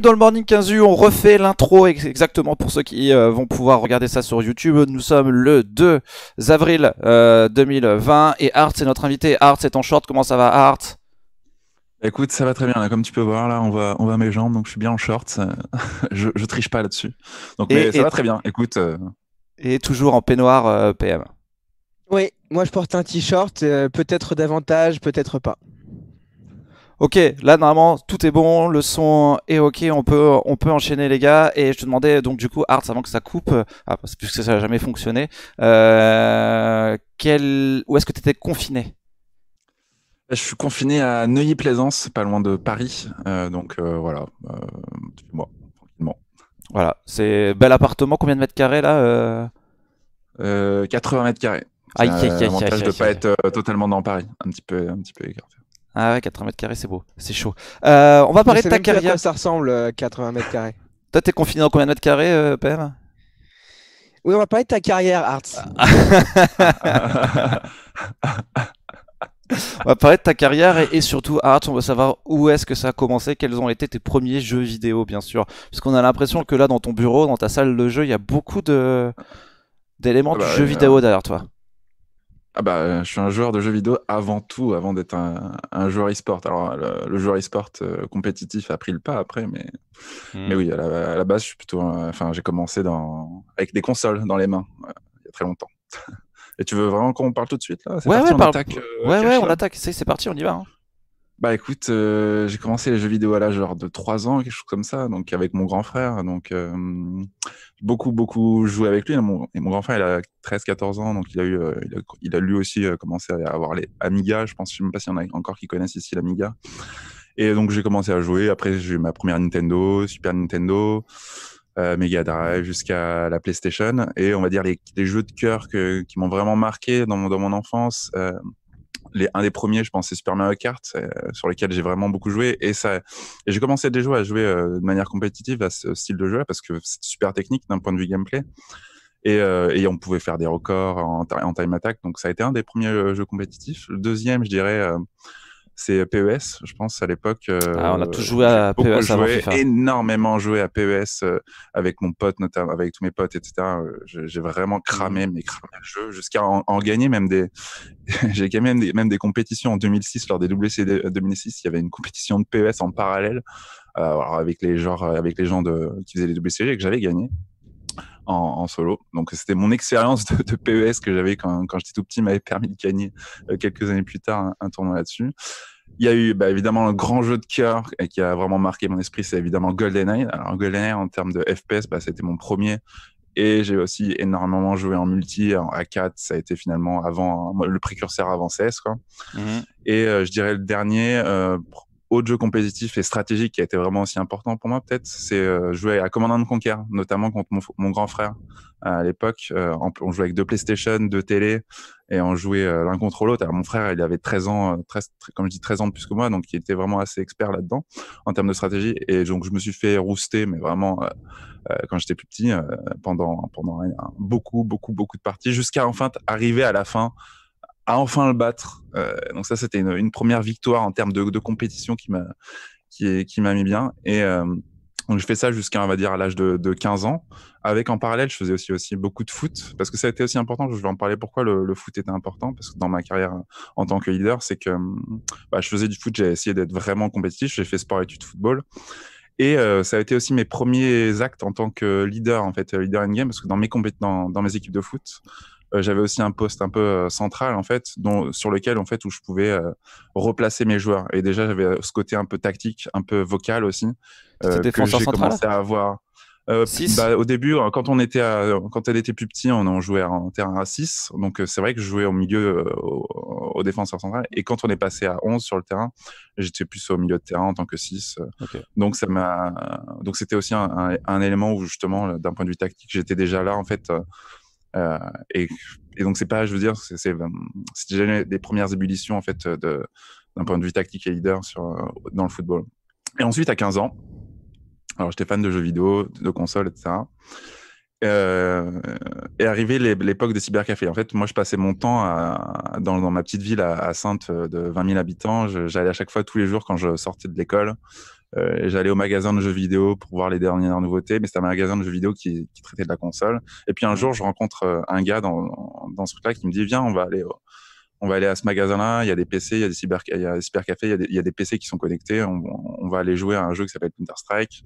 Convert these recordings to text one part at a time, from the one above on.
dans le Morning 15 u on refait l'intro exactement pour ceux qui euh, vont pouvoir regarder ça sur YouTube. Nous sommes le 2 avril 2020 euh, et Art c'est notre invité. Art c'est en short, comment ça va Art Écoute, ça va très bien. Là. Comme tu peux voir, là, on va, on va mes jambes, donc je suis bien en short. je, triche pas là-dessus. Donc, mais ça va très bien. Écoute. Euh, et toujours en peignoir PM. Oui, moi je porte un t-shirt, peut-être davantage, peut-être pas. Ok, là normalement tout est bon, le son est ok, on peut, on peut enchaîner les gars. Et je te demandais donc du coup, Arts, avant que ça coupe, ah, parce puisque ça n'a jamais fonctionné, euh, où est-ce que tu étais confiné euh, je suis confiné à Neuilly-Plaisance, pas loin de Paris. Euh, donc euh, voilà, moi, tranquillement. Voilà, c'est bel appartement, combien de mètres carrés là 80 mètres carrés. Aïe, aïe, aïe, pas être totalement dans Paris, un petit peu, un petit peu écarté. Ah ouais, 80 mètres carrés, c'est beau, c'est chaud. Euh, on va parler de ta carrière. À ça ressemble 80 euh, mètres carrés Toi, t'es confiné dans combien de mètres carrés, euh, Oui, on va parler de ta carrière, Arts. Ah. on va parler de ta carrière et, surtout, Arts, on va savoir où est-ce que ça a commencé, quels ont été tes premiers jeux vidéo, bien sûr. Puisqu'on a l'impression que là, dans ton bureau, dans ta salle de jeu, il y a beaucoup de d'éléments ah du bah, jeu vidéo derrière toi. Ah bah, euh, je suis un joueur de jeux vidéo avant tout, avant d'être un, joueur e-sport. Alors, le, joueur e-sport euh, compétitif a pris le pas après, mais, hmm. mais oui, à la, base, je suis plutôt. Enfin, j'ai commencé dans, avec des consoles dans les mains euh, il y a très longtemps. Et tu veux vraiment qu'on parle tout de suite Ouais, on attaque, on C'est parti, on y va. Hein. Bah écoute, euh, j'ai commencé les jeux vidéo à l'âge de 3 ans, quelque chose comme ça, donc avec mon grand frère. Donc euh, beaucoup, beaucoup joué avec lui. Hein, mon, et mon grand frère, il a 13-14 ans, donc il a, eu, euh, il, a, lui aussi commencé à avoir les Amiga. Je pense, je ne sais même pas s'il y en a encore qui connaissent ici l'Amiga. Et donc j'ai commencé à jouer. Après, j'ai eu ma première Nintendo, Super Nintendo. Mega Drive jusqu'à la PlayStation. Et on va dire les, jeux de cœur qui m'ont vraiment marqué dans mon, dans mon enfance les, un des premiers, je pense, c'est Super Mario Kart, euh, sur lequel j'ai vraiment beaucoup joué. Et, ça, et j'ai commencé déjà à jouer euh, de manière compétitive à ce style de jeu parce que c'est super technique d'un point de vue gameplay. Et, euh, et, on pouvait faire des records en, en, time attack. Donc, ça a été un des premiers jeux compétitifs. Le deuxième, je dirais, c'est euh, PES, je pense, à l'époque. Euh, ah, on a tous joué à PES énormément joué à PES euh, avec mon pote, notamment, avec tous mes potes, etc. J'ai vraiment mm. cramé mes cramé jusqu'à en, gagner même des. J'ai gagné même des, même des compétitions en 2006, lors des WC 2006, il y avait une compétition de PES en parallèle. avec les avec les gens de, qui faisaient les WCG que j'avais gagné en, solo. Donc c'était mon expérience de, PES que j'avais quand, quand j'étais tout petit m'avait permis de gagner quelques années plus tard un tournoi là-dessus. Il y a eu bah, évidemment un grand jeu de cœur et qui a vraiment marqué mon esprit, c'est évidemment GoldenEye. Alors GoldenEye en termes de FPS, bah, c'était mon premier et j'ai aussi énormément joué en multi, en A4, ça a été finalement avant le précurseur avant CS. Mm-hmm. Et euh, je dirais le dernier, euh, autre jeu compétitif et stratégique qui a été vraiment aussi important pour moi, peut-être, c'est euh, jouer à Command Conquer, notamment contre mon, grand frère euh, à l'époque. Euh, on jouait avec deux PlayStation, deux télé, et on jouait l'un contre l'autre. Alors mon frère, il avait 13 ans, 13, comme je dis 13 ans de plus que moi, donc il était vraiment assez expert là-dedans en termes de stratégie. Et donc je me suis fait rouster, mais vraiment quand j'étais plus petit, pendant pendant beaucoup beaucoup beaucoup de parties, jusqu'à enfin arriver à la fin enfin le battre. Euh, donc ça, c'était une, première victoire en termes de, compétition qui m'a qui, m'a mis bien. Et euh, je fais ça jusqu'à on va dire à l'âge de, 15 ans. Avec en parallèle, je faisais aussi aussi beaucoup de foot parce que ça a été aussi important. Je vais en parler pourquoi le, foot était important parce que dans ma carrière euh, en tant que leader, c'est que bah, je faisais du foot. J'ai essayé d'être vraiment compétitif. J'ai fait sport études football. Et ça a été aussi mes premiers actes en tant que leader, en fait, leader in-game, parce que dans mes, dans mes équipes de foot, euh, j'avais aussi un poste un peu euh, central en fait, dont, sur lequel en fait où je pouvais euh, replacer mes joueurs. Et déjà j'avais ce côté un peu tactique, un peu vocal aussi que j'ai commencé à avoir. Bah, au début, quand on était quand elle était plus petit, on jouait en terrain à 6. Donc c'est vrai que je jouais au milieu au, défenseur central. Et quand on est passé à 11 sur le terrain, j'étais plus au milieu de terrain en tant que 6. Donc ça m'a, donc c'était aussi un, élément où justement, d'un point de vue tactique, j'étais déjà là en fait. Euh, et, donc, c'est pas, je veux dire, c'est hum, déjà des premières ébullitions, en fait, d'un point de vue tactique et leader sur, euh, dans le football. Et ensuite, à 15 ans, alors j'étais fan de jeux vidéo, de consoles, etc. Euh, est arrivée l'époque des cybercafés. En fait, moi, je passais mon temps dans, ma petite ville à, à Sainte de 20 000 habitants. J'allais à chaque fois tous les jours quand je sortais de l'école. Euh, j'allais au magasin de jeux vidéo pour voir les dernières nouveautés, mais c'était un magasin de jeux vidéo qui, traitait de la console. Et puis un jour, je rencontre euh, un gars dans, ce truc-là qui me dit Viens, on va aller, on va aller à ce magasin-là. Il y a des PC, il y a des cyber, il cybercafés, il y a des, PC qui sont connectés. On, va aller jouer à un jeu qui s'appelle Counter Strike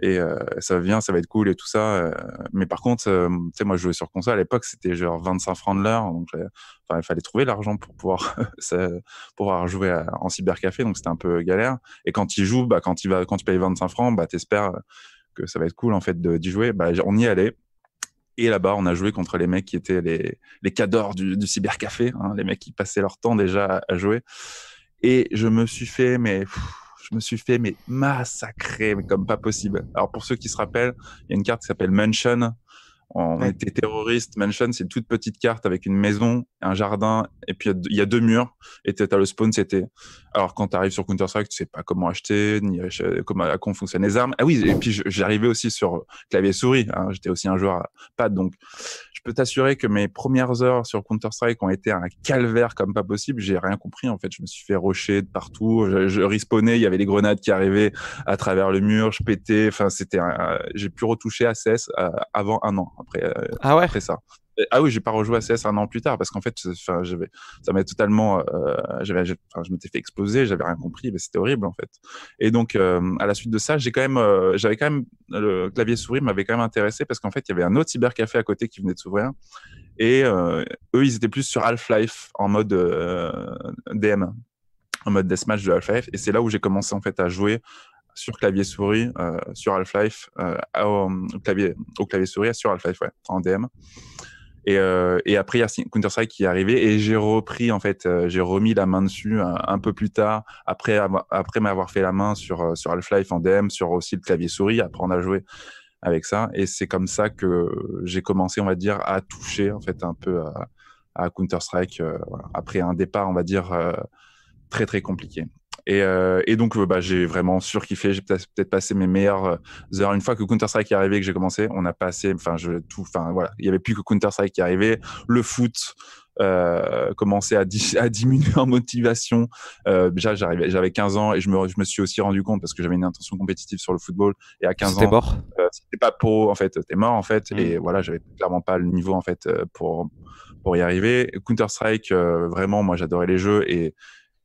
et euh, ça vient, ça va être cool et tout ça. Euh, mais par contre, euh, tu sais, moi, je jouais sur console à l'époque, c'était genre 25 francs de l'heure, donc il fallait trouver l'argent pour pouvoir, pouvoir jouer en cybercafé, donc c'était un peu galère. Et quand il joue, bah, quand il va, quand tu paye 25 francs, bah, t'espères que ça va être cool en fait d'y jouer. Bah, on y allait. Et là-bas, on a joué contre les mecs qui étaient les, cadors du, cybercafé, hein, les mecs qui passaient leur temps déjà à, jouer. Et je me suis fait, mais je me suis fait mais massacrer mais comme pas possible. Alors pour ceux qui se rappellent, il y a une carte qui s'appelle Mansion on était terroriste. Mansion, c'est une toute petite carte avec une maison, un jardin, et puis il y, a deux murs. Et à le spawn, c'était. Alors, quand tu arrives sur Counter-Strike, tu sais pas comment acheter, ni euh, comment, à quoi fonctionnent les armes. Ah oui, et puis j'arrivais aussi sur clavier-souris. Hein, j'étais aussi un joueur à pad. Donc, je peux t'assurer que mes premières heures sur Counter-Strike ont été un calvaire comme pas possible. J'ai rien compris. En fait, je me suis fait rocher de partout. Je, respawnais, il y avait des grenades qui arrivaient à travers le mur. Je pétais. Enfin, c'était. J'ai pu retoucher à CS euh, avant un an après, euh, ah ouais ça. ah oui, j'ai pas rejoué à CS un an plus tard parce qu'en fait, ça m'a totalement, euh, je m'étais fait exploser, j'avais rien compris, mais c'était horrible en fait. Et donc, euh, à la suite de ça, j'ai quand même, j'avais quand même le clavier souris m'avait quand même intéressé parce qu'en fait, il y avait un autre cybercafé à côté qui venait de s'ouvrir et eux, ils étaient plus sur Half-Life en mode DM en mode deathmatch de Half-Life. Et c'est là où j'ai commencé en fait à jouer sur clavier souris euh, sur Half-Life euh, euh, au, clavier au clavier souris sur Half-Life en DM et, après il y Counter Strike qui est arrivé et j'ai repris en fait j'ai remis la main dessus un, peu plus tard après après m'avoir fait la main sur sur Half-Life en DM sur aussi le clavier souris apprendre à jouer avec ça et c'est comme ça que j'ai commencé on va dire à toucher en fait un peu à, Counter Strike après un départ on va dire très très compliqué et, euh, et donc, euh, bah, j'ai vraiment surkiffé. J'ai peut-être passé mes meilleures euh, heures. Une fois que Counter-Strike est arrivé, que j'ai commencé, on a passé, enfin, je, tout, enfin, voilà. Il n'y avait plus que Counter-Strike qui arrivait. Le foot, euh, à, à, diminuer en motivation. Euh, déjà, j'arrivais, j'avais 15 ans et je me, je me suis aussi rendu compte parce que j'avais une intention compétitive sur le football. Et à 15 ans, mort. Euh, pas pro, en fait, t'es mort en fait. Mm. Et voilà, j'avais clairement pas le niveau en fait euh, pour pour y arriver. Counter Strike, vraiment, moi, j'adorais les jeux et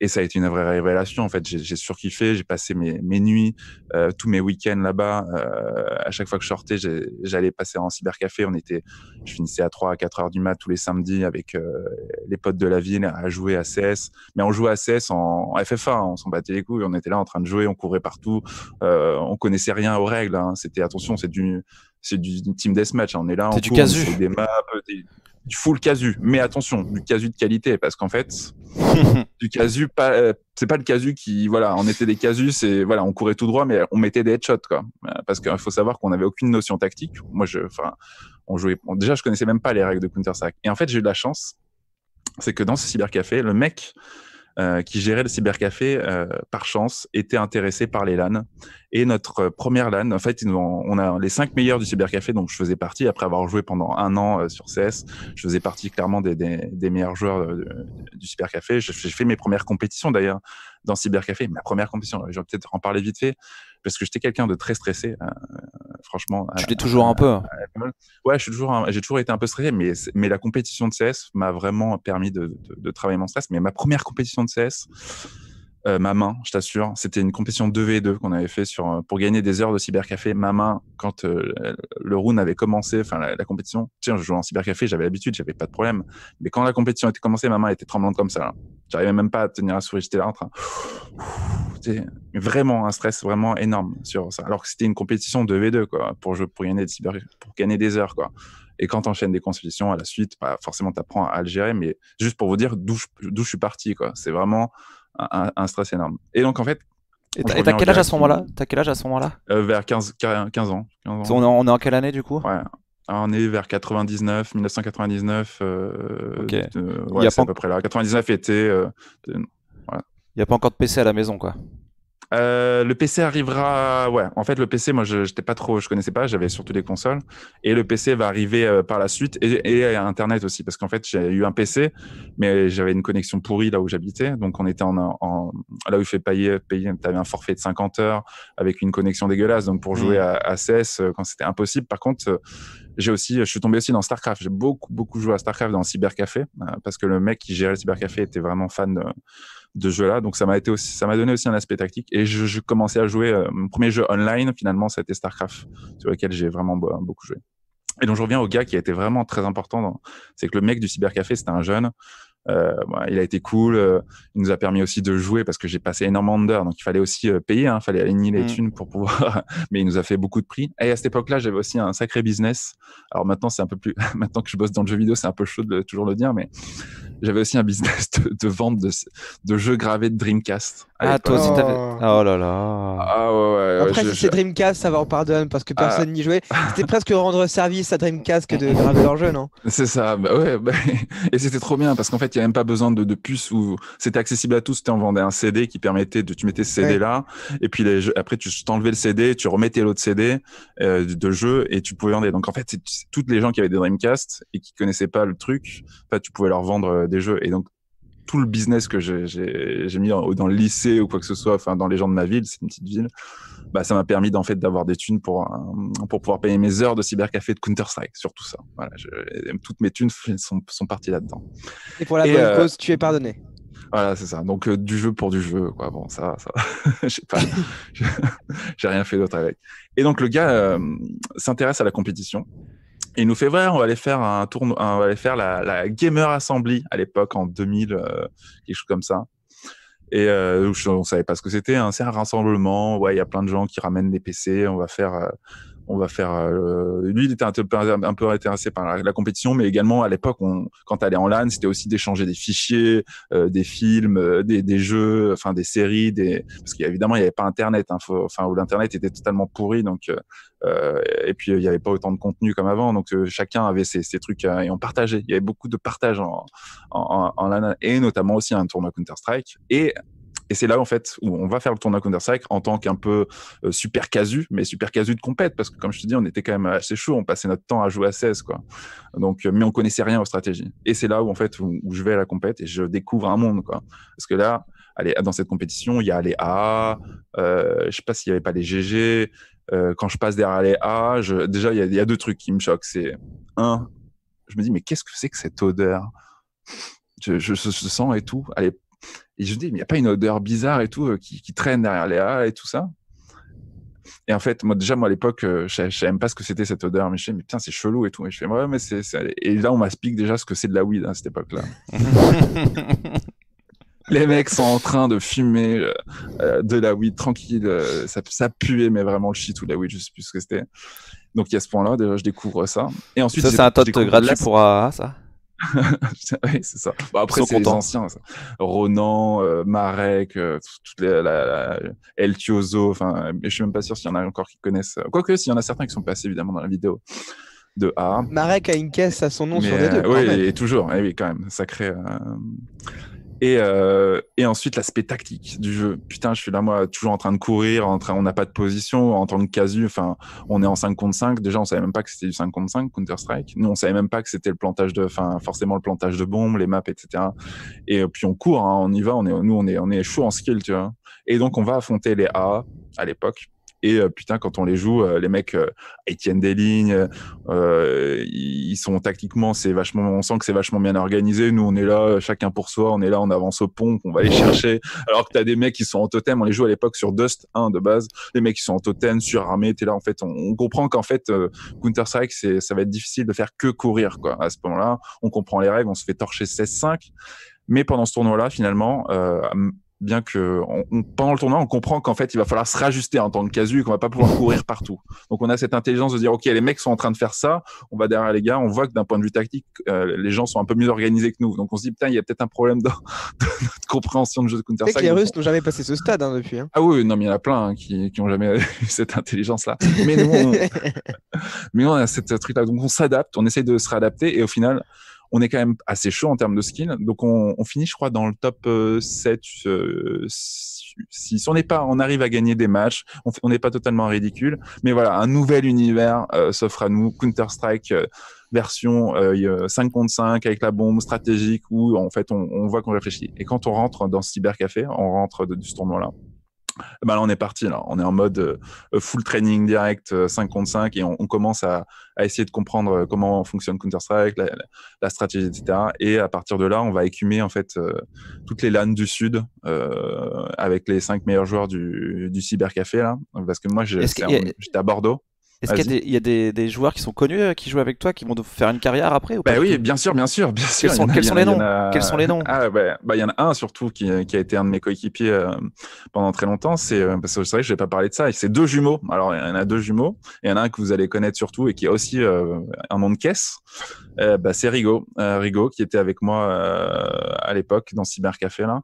et ça a été une vraie révélation. En fait, j'ai surkiffé. J'ai passé mes, mes nuits, euh, tous mes week-ends là-bas. Euh, à chaque fois que je sortais, j'allais passer en cybercafé. On était, je finissais à 3 à 4 heures du mat tous les samedis avec euh, les potes de la ville à jouer à CS. Mais on jouait à CS en, FFA. Hein. On s'en battait les couilles. On était là en train de jouer. On courait partout. on connaissait rien aux règles. Hein. C'était attention, c'est du, c'est du team deathmatch. Hein. On est là, on court, des maps, du full casu. Mais attention, du casu de qualité, parce qu'en fait, du casu, euh, c'est pas le casu qui, voilà, on était des casus, c'est, voilà, on courait tout droit, mais on mettait des headshots, quoi. Euh, parce qu'il faut savoir qu'on n'avait aucune notion tactique. Moi, je, enfin, on jouait, déjà, je connaissais même pas les règles de Counter-Strike. Et en fait, j'ai eu de la chance, c'est que dans ce cybercafé, le mec, euh, qui gérait le cybercafé, euh, par chance, était intéressé par les LAN. Et notre euh, première LAN, en fait, on a les cinq meilleurs du cybercafé, donc je faisais partie, après avoir joué pendant un an sur CS, je faisais partie clairement des, des meilleurs joueurs du cybercafé. J'ai fait mes premières compétitions d'ailleurs dans cybercafé, ma première compétition, je vais peut-être en parler vite fait parce que j'étais quelqu'un de très stressé, euh, franchement. tu l'es toujours un peu. ouais, je suis toujours, j'ai toujours été un peu stressé, mais, mais la compétition de CS m'a vraiment permis de, de, de, travailler mon stress. Mais ma première compétition de CS, euh, ma main, je t'assure. C'était une compétition 2v2 qu'on avait fait sur, euh, pour gagner des heures de cybercafé. Ma main, quand euh, le round avait commencé, enfin la, compétition, tiens, je jouais en cybercafé, j'avais l'habitude, j'avais pas de problème. Mais quand la compétition était commencée, ma main était tremblante comme ça. J'arrivais même pas à tenir la souris, j'étais là en train. C'était vraiment un stress vraiment énorme sur ça. Alors que c'était une compétition 2v2 quoi, pour, jouer, pour, gagner, des cyber, pour gagner des heures. quoi. Et quand tu enchaînes des compétitions à la suite, bah, forcément, tu apprends à le gérer. Mais juste pour vous dire d'où je, je suis parti. quoi. C'est vraiment un, stress énorme. Et donc, en fait. Et t'as quel, âge à ce moment-là T'as quel âge à ce moment-là Vers 15, 15 ans. On, est en, quelle année du coup ouais. on est vers 99, 1999. Euh, euh ouais, à peu près là. 99 était. Euh, Il n'y a pas encore de PC à la maison, quoi. Euh, le PC arrivera. Ouais, en fait, le PC, moi, je n'étais pas trop, je connaissais pas, j'avais surtout des consoles. Et le PC va arriver euh, par la suite et, Internet aussi, parce qu'en fait, j'ai eu un PC, mais j'avais une connexion pourrie là où j'habitais. Donc, on était en, en, là où il fait payer, payer tu un forfait de 50 heures avec une connexion dégueulasse. Donc, pour jouer mmh. à, à, CS, euh, quand c'était impossible. Par contre, j'ai aussi, je suis tombé aussi dans StarCraft. J'ai beaucoup, beaucoup joué à StarCraft dans le cybercafé, parce que le mec qui gérait le cybercafé était vraiment fan de de jeu-là. Donc ça m'a été aussi, ça m'a donné aussi un aspect tactique. Et je, commençais à jouer euh, mon premier jeu online finalement, c'était StarCraft, sur lequel j'ai vraiment beaucoup joué. Et donc je reviens au gars qui a été vraiment très important. C'est que le mec du cybercafé, c'était un jeune. Euh, il a été cool. Euh, il nous a permis aussi de jouer parce que j'ai passé énormément d'heures. Donc, il fallait aussi payer. Il hein. fallait aligner les mm. thunes pour pouvoir. Mais il nous a fait beaucoup de prix. Et à cette époque-là, j'avais aussi un sacré business. Alors maintenant, c'est un peu plus. maintenant que je bosse dans le jeu vidéo, c'est un peu chaud de toujours le dire. Mais j'avais aussi un business de, vente de, de, jeux gravés de Dreamcast. Ah, toi aussi, t'avais. Oh. oh là là. Ah, ouais, ouais, Après, si c'est Dreamcast, ça va, en pardonne parce que personne ah. n'y jouait. C'était presque rendre service à Dreamcast que de graver leur jeu, non C'est ça. Bah ouais, bah, Et c'était trop bien parce qu'en fait, il n'y avait même pas besoin de, de puce où c'était accessible à tous. Tu en vendais un CD qui permettait de. Tu mettais ce CD là. Et puis après, tu t'enlevais le CD, tu remettais l'autre CD euh, de jeu et tu pouvais vendre. Donc en fait, c'est toutes les gens qui avaient des Dreamcast et qui connaissaient pas le truc. tu pouvais leur vendre euh, des jeux. Et donc, tout le business que j'ai mis dans, le lycée ou quoi que ce soit, enfin dans les gens de ma ville, c'est une petite ville, bah ça m'a permis d'en fait d'avoir des thunes pour pour pouvoir payer mes heures de cybercafé de Counter Strike, surtout ça. Voilà, toutes mes thunes sont, sont parties là-dedans. Et pour la bonne euh, cause, tu es pardonné. Voilà, c'est ça. Donc euh, du jeu pour du jeu, quoi. Bon, ça, ça, pas, j'ai rien fait d'autre avec. Et donc le gars euh, s'intéresse à la compétition il nous fait vrai on va aller faire un tournoi, on va faire la, Gamer Assembly à l'époque en 2000, euh, quelque chose comme ça. Et euh, on savait pas ce que c'était. un hein. C'est un rassemblement. Ouais, il y a plein de gens qui ramènent des PC. On va faire, euh, on va faire. Euh, lui, il était un peu, un peu intéressé par la, compétition, mais également à l'époque, quand tu allais en LAN, c'était aussi d'échanger des fichiers, euh, des films, euh, des, jeux, enfin des séries, des parce qu'évidemment il n'y avait pas Internet, hein, enfin où l'internet était totalement pourri, donc et puis il n'y avait pas autant de contenu comme avant, donc chacun avait ses, trucs et on partageait. Il y avait beaucoup de partage en, en, LAN et notamment aussi un tournoi Counter Strike et et c'est là, en fait, où on va faire le tournoi Counter-Strike en tant qu'un peu euh, super casu, mais super casu de compète, parce que comme je te dis, on était quand même assez chaud, on passait notre temps à jouer à 16, quoi. Donc, euh, mais on connaissait rien aux stratégies. Et c'est là où, en fait, où, je vais à la compète et je découvre un monde, quoi. Parce que là, allez, dans cette compétition, il y a les A, euh, je sais pas s'il y avait pas les GG. Euh, quand je passe derrière les A, déjà, il y, a deux trucs qui me choquent. C'est un, je me dis, mais qu'est-ce que c'est que cette odeur je, je, sens et tout. Allez, et je me dis, mais il n'y a pas une odeur bizarre et tout euh, qui, traîne derrière les et tout ça et en fait, moi, déjà, moi, à l'époque, euh, je, n'aime pas ce que c'était cette odeur, mais je me mais putain, c'est chelou et tout. Et je mais c'est, et là, on m'explique déjà ce que c'est de la weed hein, à cette époque-là. les mecs sont en train de fumer euh, de la weed tranquille. ça, ça, puait, mais vraiment le shit ou la weed, je sais plus ce que c'était. Donc, il y a ce point-là, déjà, je découvre ça. Et ensuite, ça, c'est un tot gratuit pour ça oui, c'est ça. après, c'est les anciens. Ronan, euh, Marek, euh, El Tiozo. Enfin, euh, je suis même pas sûr s'il y en a encore qui connaissent. Quoique, s'il y en a certains qui sont passés évidemment dans la vidéo de A. Marek a une caisse à son nom sur les deux. oui, et toujours. Eh oui, quand même. Sacré. Et, euh, et ensuite, l'aspect tactique du jeu. Putain, je suis là, moi, toujours en train de courir, en train, on n'a pas de position. En tant que casu, enfin, on est en 5 contre 5. Déjà, on savait même pas que c'était du 5 contre 5, Counter-Strike. Nous, on savait même pas que c'était le plantage de, enfin, forcément le plantage de bombes, les maps, etc. Et euh, puis, on court, hein, on y va, on est, nous, on est, on est chaud en skill, tu vois. Et donc, on va affronter les A à l'époque et euh, putain, quand on les joue, euh, les mecs, euh, ils tiennent des lignes, ils sont tactiquement, c'est vachement, on sent que c'est vachement bien organisé. Nous, on est là, chacun pour soi, on est là, on avance au pont, on va les chercher. Alors que t'as des mecs qui sont en totem, on les joue à l'époque sur Dust 1 de base, les mecs qui sont en totem, surarmés, t'es là, en fait, on, comprend qu'en fait, Counter-Strike, c'est, ça va être difficile de faire que courir, quoi. À ce moment-là, on comprend les règles, on se fait torcher 16-5. Mais pendant ce tournoi-là, finalement, euh, bien que on, on, pendant le tournoi, on comprend qu'en fait, il va falloir se rajuster en tant que casu, qu'on va pas pouvoir courir partout. Donc, on a cette intelligence de dire, OK, les mecs sont en train de faire ça, on va derrière les gars, on voit que d'un point de vue tactique, euh, les gens sont un peu mieux organisés que nous. Donc, on se dit, putain, il y a peut-être un problème dans, notre compréhension de jeu de Counter-Strike. C'est que les Russes n'ont jamais passé ce stade hein, depuis. Hein. Ah oui, non, mais il y en a plein hein, qui, qui ont jamais eu cette intelligence-là. Mais nous, on, mais on a cette truc-là. Donc, on s'adapte, on essaye de se réadapter et au final, on est quand même assez chaud en termes de skills, Donc, on, on finit, je crois, dans le top 7, euh, euh, si On n'est pas, on arrive à gagner des matchs. On n'est pas totalement ridicule. Mais voilà, un nouvel univers euh, s'offre à nous. Counter-Strike version euh, 5 contre 5 avec la bombe stratégique où, en fait, on, voit qu'on réfléchit. Et quand on rentre dans ce cybercafé, on rentre de, de ce tournoi-là. Eh ben là, on est parti. Là. On est en mode euh, full training direct, 5 euh, contre 5, et on, commence à, essayer de comprendre euh, comment fonctionne Counter-Strike, la, stratégie, etc. Et à partir de là, on va écumer en fait toutes les LAN du Sud avec les 5 meilleurs joueurs du, du cybercafé. Là. Parce que moi, j'étais à Bordeaux. Est-ce qu'il y a, des, des, joueurs qui sont connus, euh, qui jouent avec toi, qui vont faire une carrière après ou bah pas bah Oui, bien sûr, bien sûr, bien sûr. Quels sont, les noms Quels sont les noms Ah bah, il y en a un surtout qui, qui a été un de mes coéquipiers euh, pendant très longtemps. C'est euh, parce que c'est vrai que je vais pas parler de ça. C'est deux jumeaux. Alors il y en a deux jumeaux. Il y en a un que vous allez connaître surtout et qui a aussi un nom de caisse. bah, c'est Rigo, Rigo qui était avec moi à l'époque dans Cybercafé là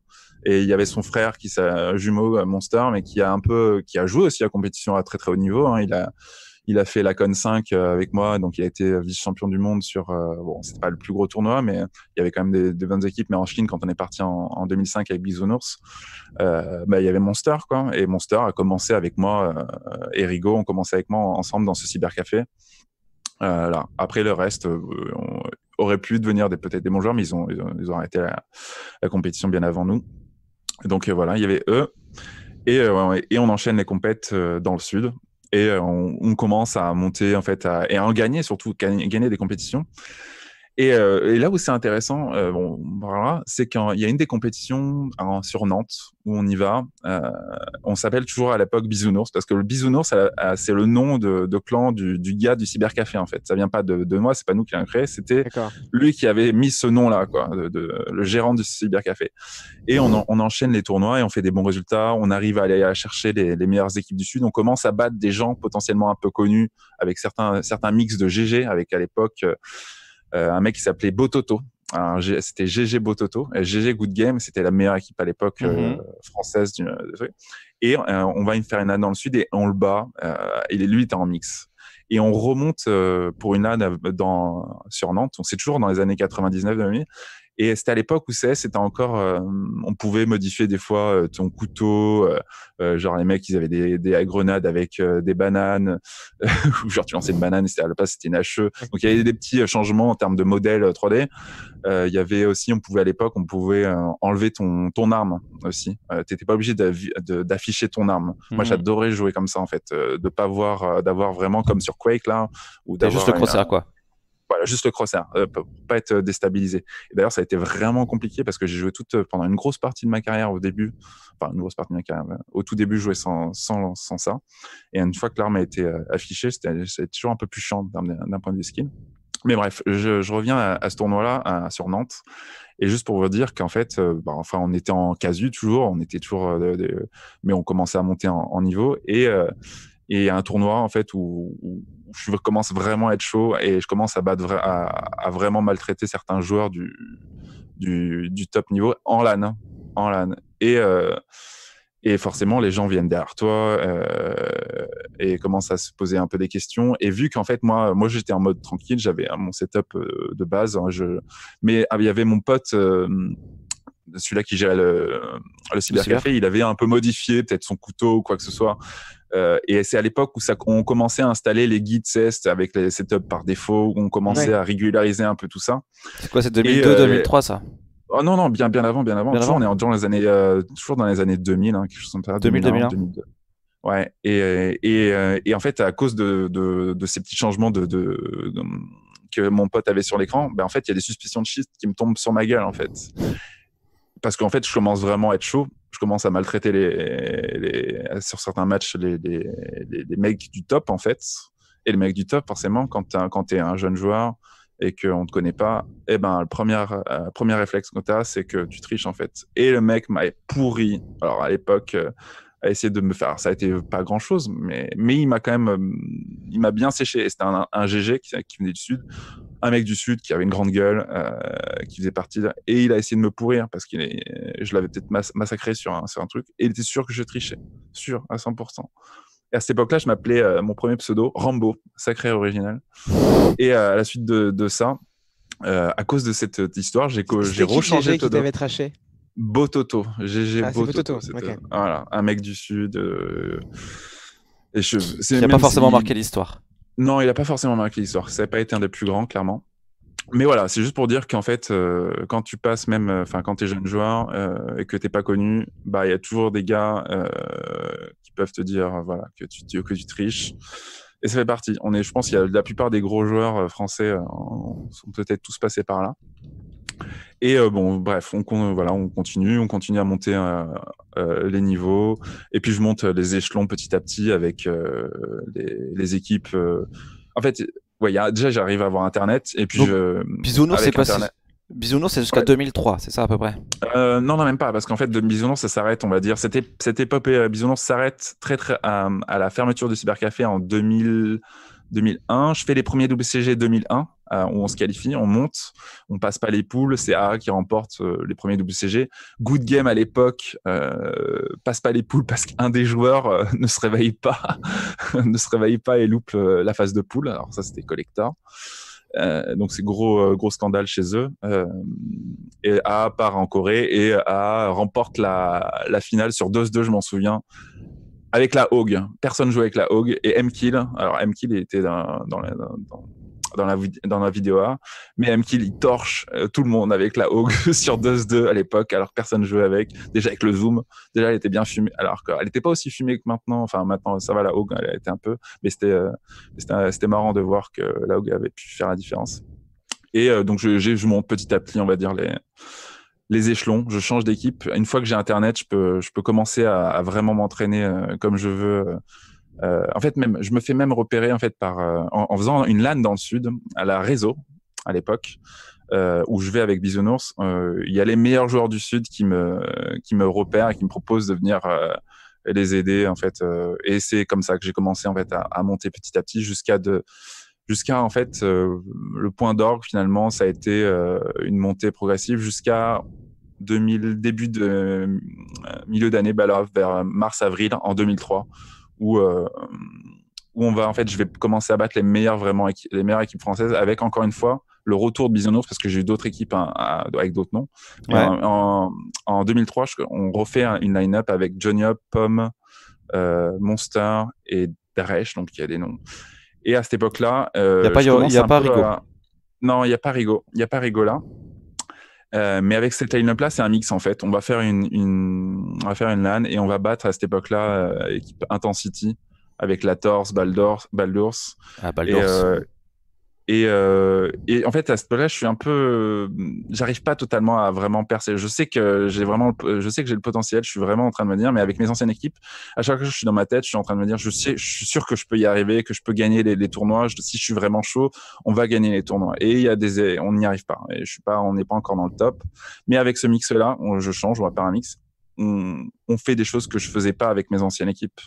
et il y avait son frère qui s'est jumeau Monster mais qui a un peu qui a joué aussi à compétition à très très haut niveau hein. il a il a fait la Con 5 euh, avec moi, donc il a été euh, vice-champion du monde sur. Euh, bon, c'était pas le plus gros tournoi, mais il y avait quand même des, bonnes équipes. Mais en Chine, quand on est parti en, 2005 avec Bisonours, bah, il y avait Monster, quoi. Et Monster a commencé avec moi et Rigo ont commencé avec moi ensemble dans ce cybercafé. Après le reste, on aurait pu devenir peut-être des bons joueurs, mais ils ont, ils ont, arrêté la, compétition bien avant nous. Donc voilà, il y avait eux. Et, et on enchaîne les compètes dans le sud et euh, on, commence à monter en fait à, et à en gagner surtout gagner des compétitions et, euh, et là où c'est intéressant, euh, bon, voilà, c'est qu'il y a une des compétitions hein, sur Nantes où on y va. Euh, on s'appelle toujours à l'époque Bisounours parce que le Bisounours, c'est le nom de, clan du, gars du cybercafé en fait. Ça vient pas de, de moi, c'est pas nous qui l'avons créé, c'était lui qui avait mis ce nom-là, quoi, de, le gérant du cybercafé. Et on, enchaîne les tournois et on fait des bons résultats. On arrive à aller à chercher les, les meilleures équipes du Sud. On commence à battre des gens potentiellement un peu connus avec certains certains mix de GG avec à l'époque euh, un mec qui s'appelait Bototo. C'était GG Bototo. GG Good Game, c'était la meilleure équipe à l'époque euh, mhm. française. Du, euh, et on va faire une âne dans le sud et on le bat. et lui, il était en mix et on remonte pour une âne dans, sur Nantes. on c'est toujours dans les années 99 2000 et c'était à l'époque où c'est c'était encore, euh, on pouvait modifier des fois euh, ton couteau, euh, genre les mecs, ils avaient des, des grenades avec des bananes, ou genre tu lançais une banane, c'était à la place, c'était une Donc il y avait des petits changements en termes de modèle 3D. Il y avait aussi, on pouvait à l'époque, on pouvait enlever ton, ton arme aussi. T'étais pas obligé d'afficher ton arme. Moi, mhm. j'adorais jouer comme ça en fait, de pas voir, d'avoir vraiment comme sur Quake là, ou juste le crosshair quoi voilà, juste le crosshair, hein. euh, pas être déstabilisé. d'ailleurs, ça a été vraiment compliqué parce que j'ai joué toute, euh, pendant une grosse partie de ma carrière au début, enfin, une grosse partie de ma carrière, au tout début, je jouais sans, sans, sans ça. Et une fois que l'arme a été euh, affichée, c'était, toujours un peu plus chiant d'un point de vue skin. Mais bref, je, reviens à, ce tournoi-là, sur Nantes. Et juste pour vous dire qu'en fait, bah, enfin, on était en casu toujours, on était toujours, mais on commençait à monter en, niveau. Et, et un tournoi en fait où je commence vraiment à être chaud et je commence à, battre, à, vraiment maltraiter certains joueurs du, du, top niveau en LAN. Hein, en Et, euh, et forcément, les gens viennent derrière toi euh, et commencent à se poser un peu des questions. Et vu qu'en fait, moi, moi j'étais en mode tranquille, j'avais euh, mon setup de base, hein, je... mais ah, il y avait mon pote celui-là qui gérait le, le cybercafé, il avait un peu modifié peut-être son couteau ou quoi que ce soit. Euh, et c'est à l'époque où on commençait à installer les guides CEST avec les setups par défaut, où on commençait à régulariser un peu tout ça. C'est quoi, c'est 2002, 2003 euh, ça Oh non, non, bien, bien avant, bien avant. on est dans les années, euh, toujours dans les années 2000, hein, quelque chose comme 2000, 2002. Ouais. Et, et, et, en fait, à cause de, de, ces petits changements de, que mon pote avait sur l'écran, ben en fait, il y a des suspicions de schiste qui me tombent sur ma gueule, en fait. Parce qu'en fait, je commence vraiment à être chaud je commence à maltraiter les, les sur certains matchs les, mecs du top, en fait. Et les mecs du top, forcément, quand tu es un jeune joueur et qu'on ne te connaît pas, et eh ben, le premier, euh, premier réflexe que tu as, c'est que tu triches, en fait. Et le mec m'a pourri. Alors, à l'époque, euh, à essayer de me faire. ça a été pas grand chose, mais, mais il m'a quand même, il m'a bien séché. C'était un, GG qui, venait du Sud, un mec du Sud qui avait une grande gueule, euh, qui faisait partie, de... et il a essayé de me pourrir parce qu'il est, je l'avais peut-être massacré sur un, un truc, et il était sûr que je trichais, sûr à 100%. Et à cette époque-là, je m'appelais euh, mon premier pseudo Rambo, sacré original. Et euh, à la suite de, ça, à cause de cette histoire, j'ai rechangé. Qui t'avait traché Bototo. GG ah, Bototo. Voilà, un mec du sud. je... Euh, il n'a pas forcément marqué l'histoire. Non, il n'a pas forcément marqué l'histoire. Ça n'a pas été un des plus grands, clairement. Mais voilà, c'est juste pour dire qu'en fait, euh, quand tu passes même, euh, enfin, quand tu es jeune joueur et que tu t'es pas connu, bah, il y a toujours des gars qui peuvent te dire, voilà, que tu, que tu triches. Et ça fait partie. On est, je pense, il y a la plupart des gros joueurs euh, français euh, sont peut-être tous passés par là. Et euh, bon, bref, on, voilà, on continue, on continue à monter les niveaux. Et puis je monte les échelons petit à petit avec les, équipes. En fait, ouais, déjà j'arrive à avoir Internet. Et puis Donc, c'est pas, si, Bisounours, c'est jusqu'à 2003, c'est ça à peu près euh, Non, non, même pas, parce qu'en fait, de Bisounours, ça s'arrête, on va dire. Cette, époque époque euh, Bisounours s'arrête très, très à, la fermeture du cybercafé en 2001. Je fais les premiers WCG 2001, euh, où on se qualifie, on monte, on passe pas les poules, c'est A qui remporte les premiers WCG. Good Game à l'époque passe pas les poules parce qu'un des joueurs ne se réveille pas, ne se réveille pas et loupe la phase de poule. Alors ça, c'était collector. Euh, donc c'est gros euh, gros scandale chez eux. Euh, et A part en Corée et A remporte la, finale sur 2-2, je m'en souviens, avec la Hogue. Personne jouait avec la Hogue et M Kill. Alors M Kill était dans, la, dans dans la, dans vidéo A, Mais même qu'il torche euh, tout le monde avec la Hogue sur DOS 2 à l'époque, alors personne ne jouait avec. Déjà avec le zoom, déjà elle était bien fumée. Alors qu'elle n'était pas aussi fumée que maintenant. Enfin, maintenant, ça va, la Hogue, elle était un peu. Mais c'était euh, c'était marrant de voir que la Hogue avait pu faire la différence. Et euh, donc, je, mon petit à petit, on va dire, les les échelons, je change d'équipe. Une fois que j'ai Internet, je peux, je peux commencer à, à vraiment m'entraîner comme je veux euh, en fait, même, je me fais même repérer en fait par euh, en, faisant une lane dans le sud à la réseau à l'époque euh, où je vais avec Bisounours. Euh, il y a les meilleurs joueurs du sud qui me qui me repèrent et qui me proposent de venir les aider en fait. et c'est comme ça que j'ai commencé en fait à, à monter petit à petit jusqu'à de jusqu'à en fait le point d'orgue finalement ça a été une montée progressive jusqu'à 2000 début de milieu d'année bah vers mars avril en 2003 où, euh, où on va en fait, je vais commencer à battre les meilleures vraiment les meilleures équipes françaises avec encore une fois le retour de Bisounours parce que j'ai eu d'autres équipes hein, avec d'autres noms. En, 2003, on refait une line-up avec Johnny Hop, Pomme, euh, Monster et Dresch donc il y a des noms. Et à cette époque-là, euh, il n'y a pas, pas Rigo. Non, il n'y a pas Rigo. Il n'y a pas Rigo là. Euh, mais avec cette line-up là, c'est un mix en fait. On va faire une, faire une LAN et on va battre à cette époque-là euh, équipe Intensity avec la Torse, Baldur's, Baldur's, ah, Baldur's. Et, euh, et, en fait, à ce moment-là, je suis un peu, euh, j'arrive pas totalement à vraiment percer. Je sais que j'ai vraiment, je sais que j'ai le potentiel. Je suis vraiment en train de me dire, mais avec mes anciennes équipes, à chaque fois que je suis dans ma tête, je suis en train de me dire, je sais, je suis sûr que je peux y arriver, que je peux gagner les, tournois. si je suis vraiment chaud, on va gagner les tournois. Et il y a des, on n'y arrive pas. Et je suis pas, on n'est pas encore dans le top. Mais avec ce mix-là, je change, on va faire un mix. On... on, fait des choses que je faisais pas avec mes anciennes équipes,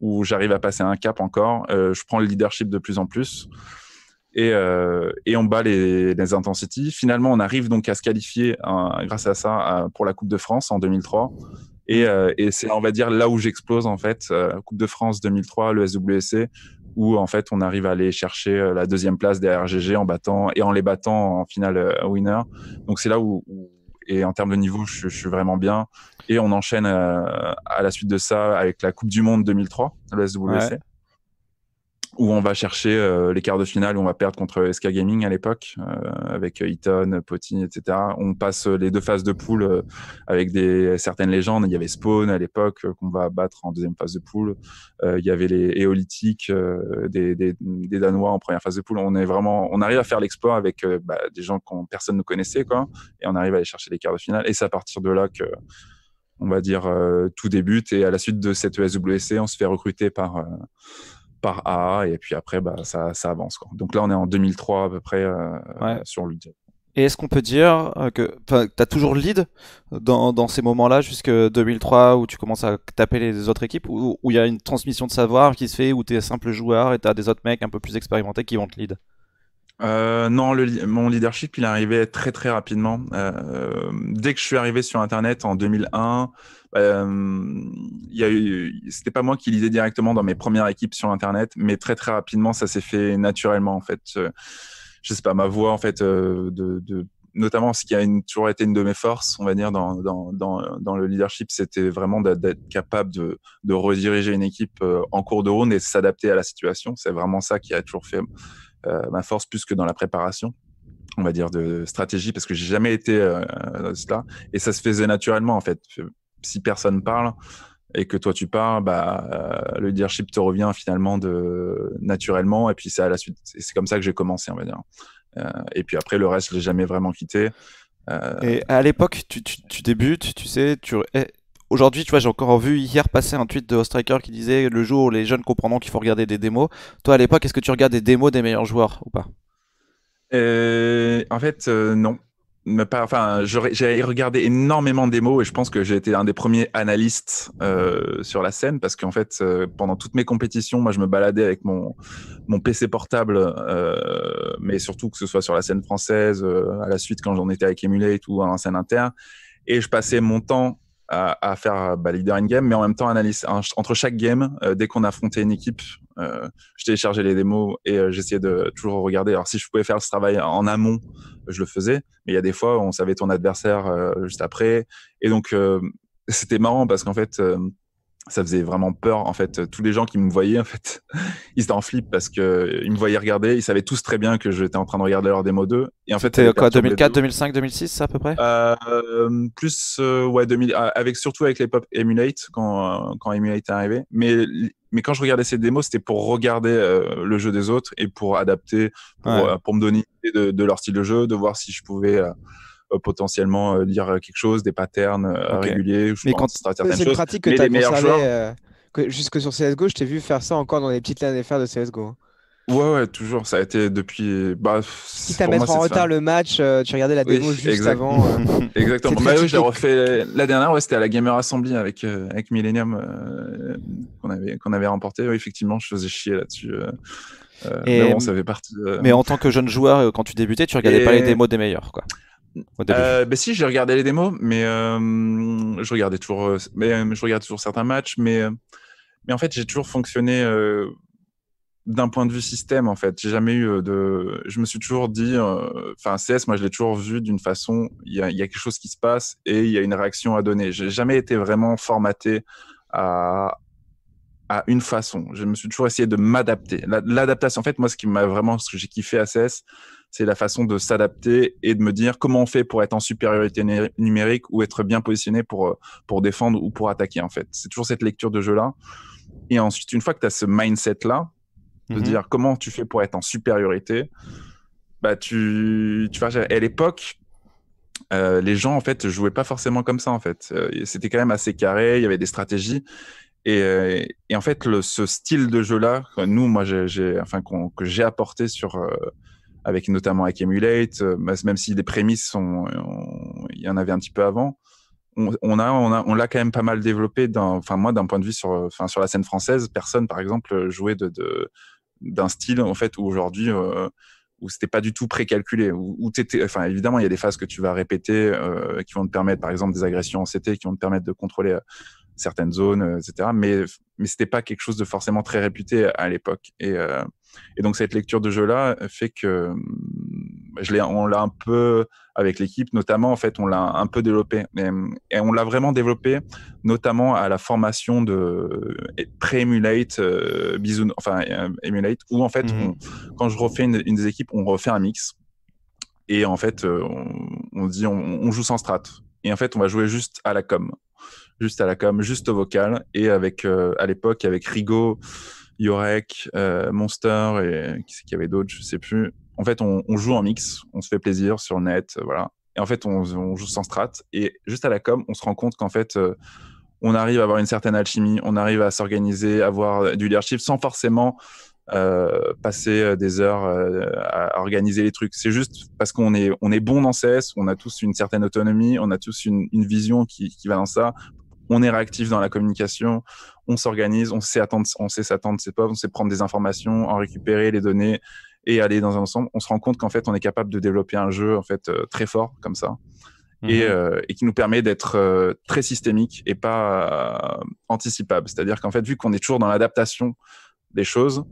où j'arrive à passer un cap encore. Euh, je prends le leadership de plus en plus et, euh, et on bat les, les intensities. Finalement, on arrive donc à se qualifier hein, grâce à ça pour la Coupe de France en 2003. Et, euh, et c'est, on va dire, là où j'explose en fait. Euh, Coupe de France 2003, le SWC, où en fait on arrive à aller chercher euh, la deuxième place des RGG en battant et en les battant en finale winner. Donc c'est là où, et en termes de niveau, je, suis vraiment bien. Et on enchaîne à la suite de ça avec la Coupe du Monde 2003, le SWC où on va chercher euh, les quarts de finale où on va perdre contre SK Gaming à l'époque euh, avec Eaton, potty, etc. On passe euh, les deux phases de poule avec des certaines légendes. Il y avait Spawn à l'époque qu'on va battre en deuxième phase de poule. il y avait les éolithiques des, des, des, Danois en première phase de poule. On est vraiment, on arrive à faire l'exploit avec bah, des gens qu'on personne ne connaissait quoi, et on arrive à aller chercher les quarts de finale. Et c'est à partir de là que on va dire tout débute et à la suite de cette ESWC, on se fait recruter par par A, et puis après, bah, ça, ça avance. Quoi. Donc là, on est en 2003 à peu près euh, sur le et est-ce qu'on peut dire euh, que tu as toujours le lead dans, dans ces moments-là, jusque 2003, où tu commences à taper les autres équipes, où il y a une transmission de savoir qui se fait, où t'es es simple joueur et t'as des autres mecs un peu plus expérimentés qui vont te lead euh, non, mon leadership, il est arrivé très très rapidement. Euh, dès que je suis arrivé sur Internet en 2001, euh, c'était pas moi qui lisais directement dans mes premières équipes sur Internet, mais très très rapidement, ça s'est fait naturellement en fait. Euh, je sais pas, ma voix en fait, de, notamment ce qui a toujours été une de mes forces, on va dire, dans, le leadership, c'était vraiment d'être capable de, de rediriger une équipe en cours de round et s'adapter à la situation. C'est vraiment ça qui a toujours fait euh, ma force plus que dans la préparation on va dire, de stratégie, parce que j'ai jamais été euh, dans cela. Et ça se faisait naturellement, en fait. Si personne parle et que toi tu parles, bah, euh, le leadership te revient finalement de... naturellement. Et puis c'est à la suite. C'est comme ça que j'ai commencé, on va dire. et puis après, le reste, je l'ai jamais vraiment quitté. Et à l'époque, tu, tu, débutes, tu sais, tu, aujourd'hui, tu vois, j'ai encore vu hier passer un tweet de Striker qui disait le jour où les jeunes comprendront qu'il faut regarder des démos. Toi, à l'époque, est-ce que tu regardes des démos des meilleurs joueurs ou pas euh, En fait, euh, non. enfin, j'ai regardé énormément de démos et je pense que j'ai été un des premiers analystes euh, sur la scène parce qu'en fait, pendant toutes mes compétitions, moi, je me baladais avec mon, mon PC portable, mais surtout que ce soit sur la scène française, à la suite quand j'en étais avec Emulate ou à scène interne. et je passais mon temps à, faire euh, bah, leader in game, mais en même temps analyse entre chaque game, euh, dès qu'on affrontait une équipe, euh, je téléchargeais les démos et j'essayais de toujours regarder. Alors si je pouvais faire ce travail en amont, je le faisais, mais il y a des fois on savait ton adversaire juste après, et donc c'était marrant parce qu'en fait ça faisait vraiment peur en fait tous les gens qui me voyaient en fait ils étaient en flip parce que ils me voyaient regarder ils savaient tous très bien que j'étais en train de regarder leur démo 2 et en fait c'était quoi 2004 2005 2006 à peu près euh, plus euh, ouais 2000 ah, avec surtout avec les pop emulate quand euh, quand emulate est arrivé mais mais quand je regardais ces démos c'était pour regarder le jeu des autres et pour adapter pour, me donner de, leur style de jeu de voir si je pouvais euh, potentiellement lire euh, euh, quelque chose, des patterns réguliers. mais quand c'est une pratique que tu as conservée jusque sur CSGO, je t'ai vu faire ça encore dans les petites lignes FR de CSGO. Hein. Ouais, ouais, toujours. Ça a été depuis. si bah, t'as mettre en retard le match, tu regardais la démo juste avant. Exactement. refait la dernière. c'était à la Gamer Assembly avec avec Millennium qu'on avait qu'on avait remporté. effectivement, je faisais chier là-dessus. mais bon, ça fait partie. Mais en tant que jeune joueur, quand tu débutais, tu regardais pas les démos des meilleurs, quoi. Euh, ben si, j'ai regardé les démos, mais euh, je regardais toujours, euh, mais je regarde toujours certains matchs, mais mais en fait j'ai toujours fonctionné d'un point de vue système en fait. J'ai jamais eu de, je me suis toujours dit, enfin CS, moi je l'ai toujours vu d'une façon, il y a, y a, quelque chose qui se passe et il y a une réaction à donner. J'ai jamais été vraiment formaté à à une façon. Je me suis toujours essayé de m'adapter. L'adaptation, en fait, moi ce qui m'a vraiment, ce que j'ai kiffé à CS, c'est la façon de s'adapter et de me dire comment on fait pour être en supériorité numérique ou être bien positionné pour, euh, pour défendre ou pour attaquer, en fait. C'est toujours cette lecture de jeu-là. Et ensuite, une fois que tu as ce mindset-là, de mhm. dire comment tu fais pour être en supériorité, bah, tu, vas à l'époque, euh, les gens, en fait, jouaient pas forcément comme ça, en fait. Euh, c'était quand même assez carré, il y avait des stratégies. Et, en fait, ce style de jeu-là, nous, moi, j'ai, enfin, que j'ai apporté sur, avec notamment avec Emulate, euh, bah, même si les prémices sont, euh, il y en avait un petit peu avant. On, a, on a, on l'a quand même pas mal développé. Enfin, moi, d'un point de vue sur, euh, sur la scène française, personne, par exemple, jouait de, d'un style en fait où aujourd'hui où c'était pas du tout précalculé. Où, enfin, évidemment, il y a des phases que tu vas répéter qui vont te permettre, par exemple, des agressions en CT qui vont te permettre de contrôler certaines zones, etc. Mais mais c'était pas quelque chose de forcément très réputé à l'époque. Et et donc cette lecture de jeu-là fait que bah, je on l'a un peu avec l'équipe, notamment en fait, on l'a un peu développé et, on l'a vraiment développé, notamment à la formation de pré-emulate, euh, enfin euh, emulate, où en fait, mhm. quand je refais une, des équipes, on refait un mix et en fait, euh, on, dit on, joue sans strat et en fait, on va jouer juste à la com, juste à la com, juste au vocal et avec à l'époque avec Rigaud Yorek, euh, Monster et qui c'est qu'il y avait d'autres, je sais plus. En fait, on, joue en mix, on se fait plaisir sur net, euh, voilà. Et en fait, on, joue sans strat. Et juste à la com, on se rend compte qu'en fait, euh, on arrive à avoir une certaine alchimie, on arrive à s'organiser, avoir du leadership sans forcément passer des heures à organiser les trucs. C'est juste parce qu'on est, bon dans CS, on a tous une certaine autonomie, on a tous une, vision qui, qui va dans ça on est réactif dans la communication, on s'organise, on sait attendre, on sait s'attendre ses on sait prendre des informations, en récupérer les données et aller dans un ensemble. On se rend compte qu'en fait, on est capable de développer un jeu en fait euh, très fort comme ça. Mhm. Euh, et, qui nous permet d'être euh, très systémique et pas anticipable. C'est-à-dire qu'en fait, vu qu'on est toujours dans l'adaptation des choses,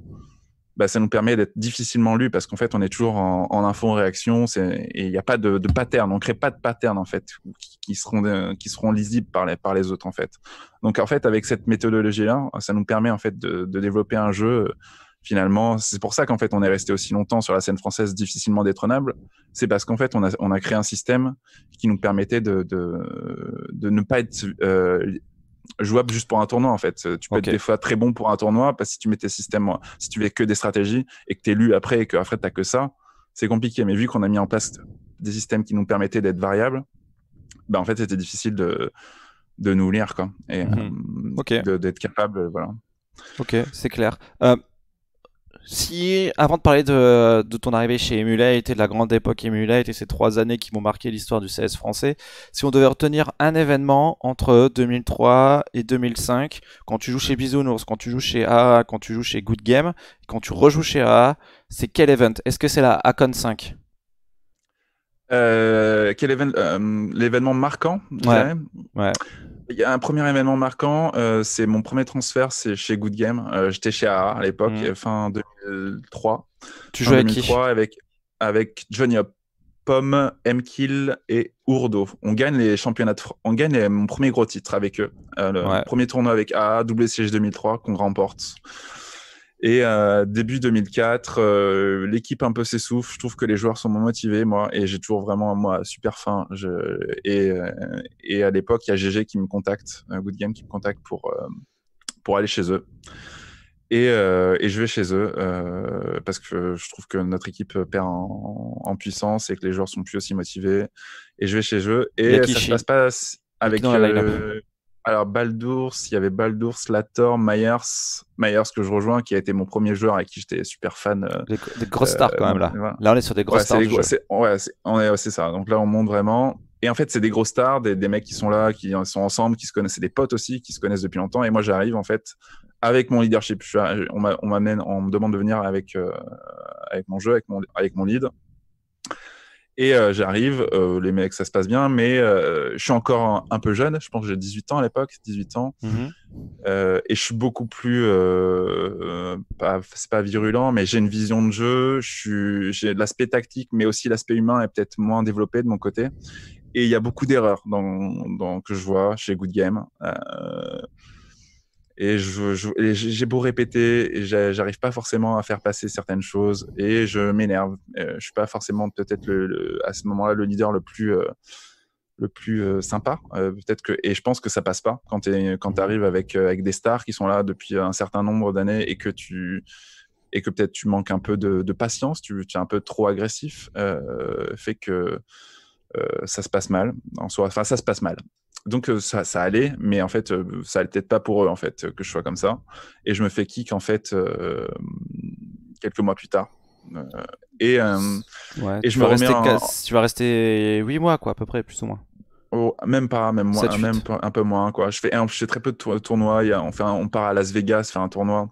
bah, ça nous permet d'être difficilement lu parce qu'en fait, on est toujours en, en info-réaction et il n'y a pas de, de pattern. On ne crée pas de pattern, en fait, qui, seront, euh, qui seront lisibles par les, par les autres, en fait. Donc, en fait, avec cette méthodologie-là, ça nous permet, en fait, de, développer un jeu. finalement, c'est pour ça qu'en fait, on est resté aussi longtemps sur la scène française difficilement détrônable. C'est parce qu'en fait, on a, on a créé un système qui nous permettait de, de, de ne pas être euh, jouable juste pour un tournoi en fait. Euh, tu peux être des fois très bon pour un tournoi parce que si tu mets tes systèmes, euh, si tu fais que des stratégies et que tu es lu après et que après tu que ça, c'est compliqué. Mais vu qu'on a mis en place des systèmes qui nous permettaient d'être variables, bah en fait c'était difficile de, nous lire quoi, et mhm. euh, d'être capable. Voilà. Ok, c'est clair si, avant de parler de, ton arrivée chez Emulate et de la grande époque Emulate et ces trois années qui m'ont marqué l'histoire du CS français, si on devait retenir un événement entre 2003 et 2005, quand tu joues chez Bisounours, quand tu joues chez A, quand tu joues chez Good Game, quand tu rejoues chez A, c'est quel événement Est-ce que c'est la Acon 5 euh, quel événement euh, L'événement marquant ouais. ouais. Il y a un premier événement marquant, euh, c'est mon premier transfert, c'est chez Good Game. Euh, j'étais chez AA à l'époque, mm. fin 2003. Tu jouais 2003 avec, avec Johnny Hop, Pomme, Mkill et Urdo. On gagne les championnats on gagne mon premier gros titre avec eux. Euh, le premier tournoi avec AA, WCG 2003 qu'on remporte. Et euh, début 2004, euh, l'équipe un peu s'essouffle. Je trouve que les joueurs sont moins motivés, moi, et j'ai toujours vraiment moi super faim. Euh, et, à l'époque, il y a GG qui me contacte, Good Game qui me contacte pour pour aller chez eux. Et, je vais chez eux parce que je trouve que notre équipe perd en, puissance et que les joueurs sont plus aussi motivés. Et je vais chez eux et ça se passe pas avec. le alors, Baldours, il y avait Baldours, Lator, Myers, Myers que je rejoins, qui a été mon premier joueur avec qui j'étais super fan. Euh, des, grosses stars quand même là. Euh, là, on est sur des grosses stars. Ouais, c'est ça. Donc là, on monte vraiment. Et en fait, c'est des grosses stars, des, mecs qui sont là, qui sont ensemble, qui se connaissent, des potes aussi, qui se connaissent depuis longtemps. Et moi, j'arrive en fait avec mon leadership. on m'amène, on me demande de venir avec euh, avec mon jeu, avec mon avec mon lead. Et euh, j'arrive, euh, les mecs, ça se passe bien, mais euh, je suis encore un, peu jeune. Je pense que j'ai 18 ans à l'époque, 18 ans. Mhm. et je suis beaucoup plus, c'est pas virulent, mais j'ai une vision de jeu. J'ai l'aspect tactique, mais aussi l'aspect humain est peut-être moins développé de mon côté. Et il y a beaucoup d'erreurs dans, dans, que je vois chez Good Game. Et j'ai beau répéter, j'arrive pas forcément à faire passer certaines choses et je m'énerve. Euh, je suis pas forcément peut-être à ce moment-là le leader le plus euh, le plus euh, sympa. peut-être que et je pense que ça passe pas quand tu mmh. arrives avec avec des stars qui sont là depuis un certain nombre d'années et que tu et que peut-être tu manques un peu de, patience, tu, es un peu trop agressif, fait que ça se passe mal en soi. Enfin, ça se passe mal donc euh, ça, ça, allait, mais en fait, euh, ça allait peut-être pas pour eux en fait euh, que je sois comme ça. Et je me fais kick en fait quelques mois plus tard. et, et je me remets Tu vas rester 8 mois quoi, à peu près, plus ou moins. Oh, même pas, même même un peu moins quoi. Je fais, je très peu de tournois. on, on part à Las Vegas faire un tournoi,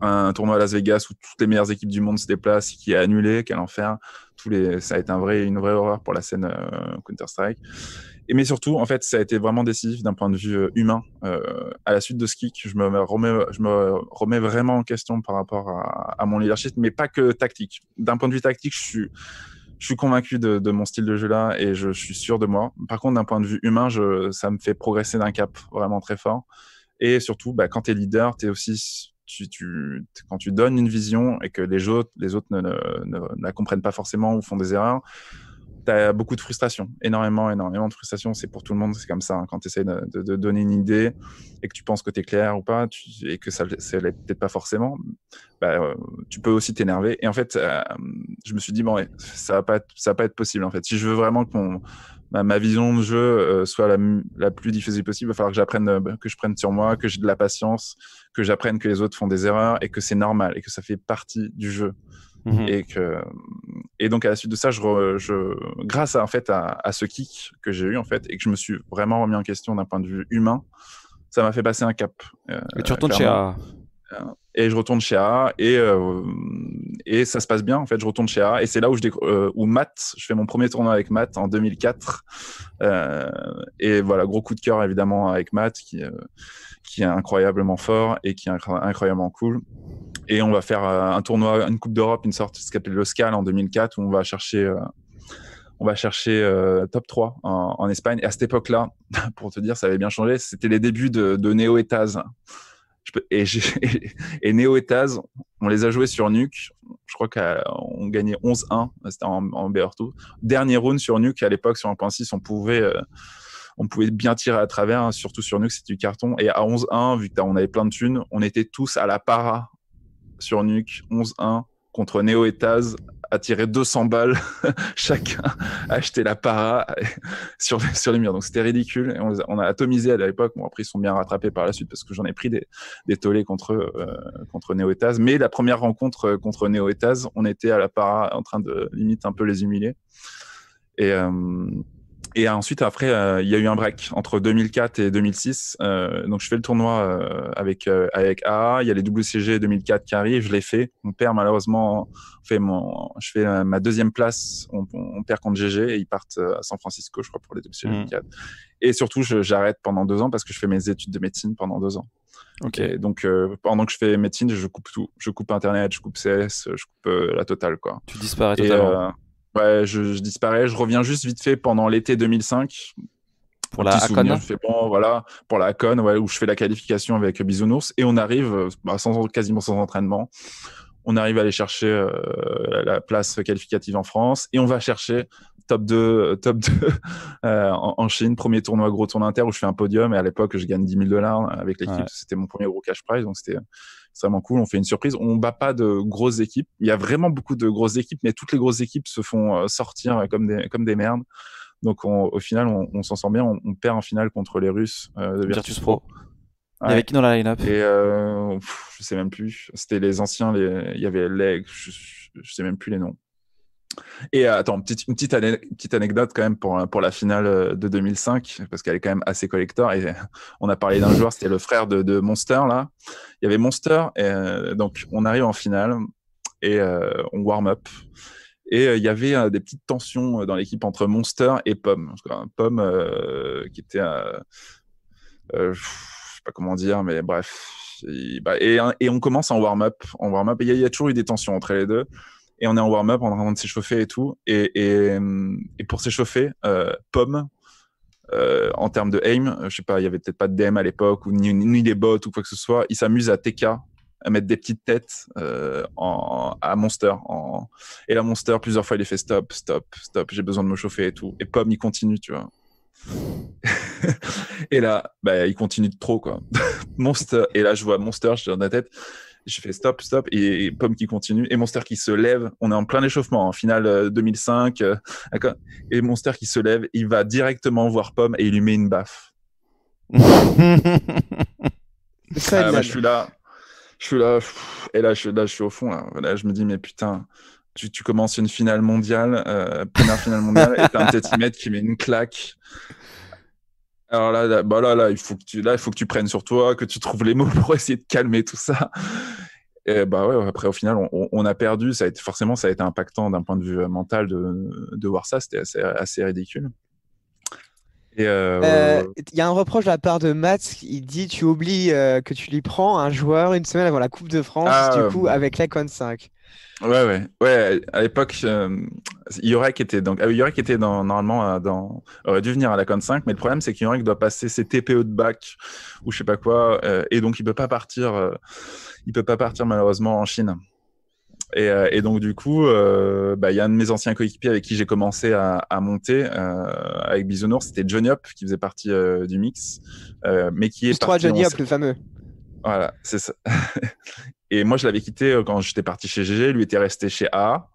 un tournoi à Las Vegas où toutes les meilleures équipes du monde se déplacent, qui est annulé, quel enfer. Tous les, ça a été un vrai, une vraie horreur pour la scène Counter Strike mais surtout, en fait, ça a été vraiment décisif d'un point de vue euh, humain. Euh, à la suite de ce kick, je me, remets, je me remets vraiment en question par rapport à, mon leadership, mais pas que tactique. D'un point de vue tactique, je suis je suis convaincu de, mon style de jeu là et je, suis sûr de moi. Par contre, d'un point de vue humain, je, ça me fait progresser d'un cap vraiment très fort. Et surtout, bah, quand tu es leader, es aussi, tu, quand tu donnes une vision et que les autres, les autres ne la comprennent pas forcément ou font des erreurs, tu as beaucoup de frustration, énormément, énormément de frustration. C'est pour tout le monde, c'est comme ça. Hein, quand tu essaies de, donner une idée et que tu penses que tu es clair ou pas, et que ça ne l'est peut-être pas forcément, bah, euh, tu peux aussi t'énerver. Et en fait, euh, je me suis dit, bon, ça ne va, pas être, ça va pas être possible. En fait. Si je veux vraiment que ma, vision de jeu euh, soit la, la, plus diffusée possible, il va falloir que, j'apprenne, que je prenne sur moi, que j'ai de la patience, que j'apprenne que les autres font des erreurs et que c'est normal et que ça fait partie du jeu. Mhm. Et, que, et donc, à la suite de ça, je, je grâce à, en fait, à, à ce kick que j'ai eu, en fait, et que je me suis vraiment remis en question d'un point de vue humain, ça m'a fait passer un cap. Euh, et tu retournes chez A. Et je retourne chez A, et, euh, et ça se passe bien, en fait, je retourne chez A, et c'est là où, je euh, où Matt, je fais mon premier tournoi avec Matt en 2004. et voilà, gros coup de cœur, évidemment, avec Matt, qui qui est incroyablement fort et qui est incroyablement cool. Et on va faire euh, un tournoi, une Coupe d'Europe, une sorte, ce s'appelle l'OSCAL en 2004, où on va chercher euh, on va chercher euh, top 3 en, Espagne. Et à cette époque-là, pour te dire, ça avait bien changé, c'était les débuts de, de Neo et Je et, et, Neo et on les a joués sur Nuke. Je crois qu'on gagnait 11-1, c'était en, en Dernier round sur Nuke, à l'époque, sur 1.6, on pouvait on pouvait bien tirer à travers, hein, surtout sur Nuke, c'était du carton. Et à 11-1, vu qu'on avait plein de thunes, on était tous à la para sur Nuke, 11-1 contre Neo et à tirer 200 balles chacun, acheter la para sur, les murs. Donc c'était ridicule. on, a atomisé à l'époque. Bon, après, ils sont bien rattrapés par la suite parce que j'en ai pris des, tollés contre, euh, contre Neo et Mais la première rencontre euh, contre Neo et on était à la para en train de limite un peu les humilier. Et. Euh, et ensuite, après, euh, il y a eu un break entre 2004 et 2006. Euh, donc, je fais le tournoi euh, avec, avec A. Il y a les WCG 2004 qui arrivent. Je l'ai fait. On perd malheureusement, fait mon, je fais ma deuxième place. On, perd contre GG et ils partent à San Francisco, je crois, pour les WCG 2004. Mmh. Et surtout, j'arrête pendant deux ans parce que je fais mes études de médecine pendant deux ans. Ok. donc, pendant que je fais médecine, je coupe tout. Je coupe Internet, je coupe CS, je coupe la totale, quoi. Tu disparais totalement. Ouais, je, disparais. Je reviens juste vite fait pendant l'été 2005. Pour la Acon bon, voilà, Pour la Acon, où je fais la qualification avec Bisounours. Et on arrive, bah, sans, quasiment sans entraînement, on arrive à aller chercher euh, la place qualificative en France. Et on va chercher top 2, top 2 euh, en, Chine. Premier tournoi, gros tournoi inter, où je fais un podium. Et à l'époque, je gagne 10 000 dollars avec l'équipe. C'était mon premier gros cash prize. Donc c'était c'est vraiment cool. On fait une surprise. On bat pas de grosses équipes. Il y a vraiment beaucoup de grosses équipes, mais toutes les grosses équipes se font euh, sortir comme des, comme des merdes. Donc au final, on, s'en sort bien. On, perd en finale contre les Russes euh, de Virtus, Pro. Il y avait qui dans la line-up euh, je sais même plus. C'était les anciens. Il y avait Leg. je sais même plus les noms. Et euh, attends, petite, une petite, petite, anecdote quand même pour, euh, pour la finale euh, de 2005, parce qu'elle est quand même assez collector. Et on a parlé d'un joueur, c'était le frère de, Monster, là. Il y avait Monster, et, donc on arrive en finale et on warm up. Et il y avait des petites tensions dans l'équipe entre Monster et Pomme. Pomme qui était, je sais pas comment dire, mais bref. Bah, hein, et, on commence en warm-up. En warm-up, il y, y, a toujours eu des tensions entre les deux et on est en warm-up, on est en train de s'échauffer et tout. Et, euh, pour s'échauffer, euh, pomme, euh, en termes de aim, je sais pas, il y avait peut-être pas de DM à l'époque, ou ni, des bots ou quoi que ce soit, il s'amuse à TK, à mettre des petites têtes en, à Monster. En... Et la Monster, plusieurs fois, il est fait stop, stop, stop, j'ai besoin de me chauffer et tout. Et pomme, il continue, tu vois. et là, bah, il continue de trop, quoi. Monster. Et là, je vois Monster, je dans la tête. J'ai fait stop, stop, et, Pomme qui continue, et Monster qui se lève. On est en plein échauffement, en hein. finale 2005. Euh, euh, et Monster qui se lève, il va directement voir Pomme et il lui met une baffe. Ah, je suis là, je suis là, et là je, suis au fond. Là. je me dis, mais putain, tu, commences une finale mondiale, euh, première finale mondiale, et t'as un tétimètre qui met une claque. Alors là, bah là, là, il faut que tu, là, il faut que tu prennes sur toi, que tu trouves les mots pour essayer de calmer tout ça. Et bah ouais, après au final on, a perdu, ça a forcément ça a été impactant d'un point de vue euh, mental de, voir ça, c'était assez, ridicule. Euh, euh, il y a un reproche de la part de Mats, il dit tu oublies que tu lui prends un joueur une semaine avant la Coupe de France, ah, du coup avec l'Icon 5. Ouais, ouais, ouais. À l'époque, euh, Yorek était donc, euh, était dans, normalement euh, dans, aurait dû venir à la Con 5, mais le problème c'est qu'Yorick doit passer ses TPE de bac ou je sais pas quoi, euh, et donc il peut pas partir, euh, il peut pas partir malheureusement en Chine. Et, donc du coup, bah, il y a un de mes anciens coéquipiers avec qui j'ai commencé à, monter avec Bisounours, c'était Johnny Up qui faisait partie du mix, mais qui est. Parti, Johnny Up, le fameux. Voilà, c'est ça. Et moi, je l'avais quitté euh, quand j'étais parti chez GG, lui était resté chez A.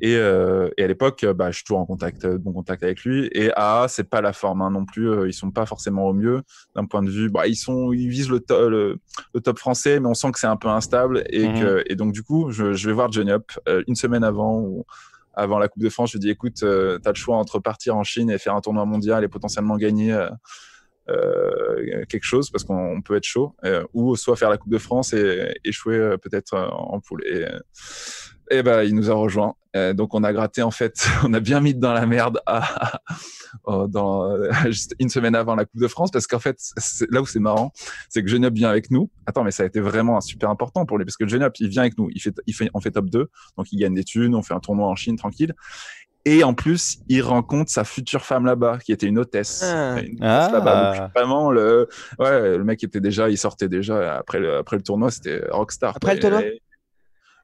Et, euh, à l'époque, euh, bah, je suis toujours en contact, bon contact avec lui. Et A, c'est pas la forme hein, non plus. Ils sont pas forcément au mieux d'un point de vue. Bah, ils sont, ils visent le, top français, mais on sent que c'est un peu instable. Et, mhm. et donc du coup, je, vais voir Johnny Hop. une semaine avant. avant la Coupe de France, je lui dis écoute, tu as le choix entre partir en Chine et faire un tournoi mondial et potentiellement gagner euh, quelque chose parce qu'on peut être chaud euh, ou soit faire la Coupe de France et échouer euh, peut-être en poule. Et, et eh ben, il nous a rejoint. donc, on a gratté, en fait, on a bien mis dans la merde à, oh, dans, juste une semaine avant la Coupe de France, parce qu'en fait, là où c'est marrant, c'est que Genop vient avec nous. Attends, mais ça a été vraiment super important pour lui, parce que Genop, il vient avec nous, il fait, il fait, on fait top 2, donc il gagne des thunes, on fait un tournoi en Chine tranquille. Et en plus, il rencontre sa future femme là-bas, qui était une hôtesse. Ah. Ah. vraiment, le... le mec était déjà, il sortait déjà après le, après le tournoi, c'était rockstar. Après le tournoi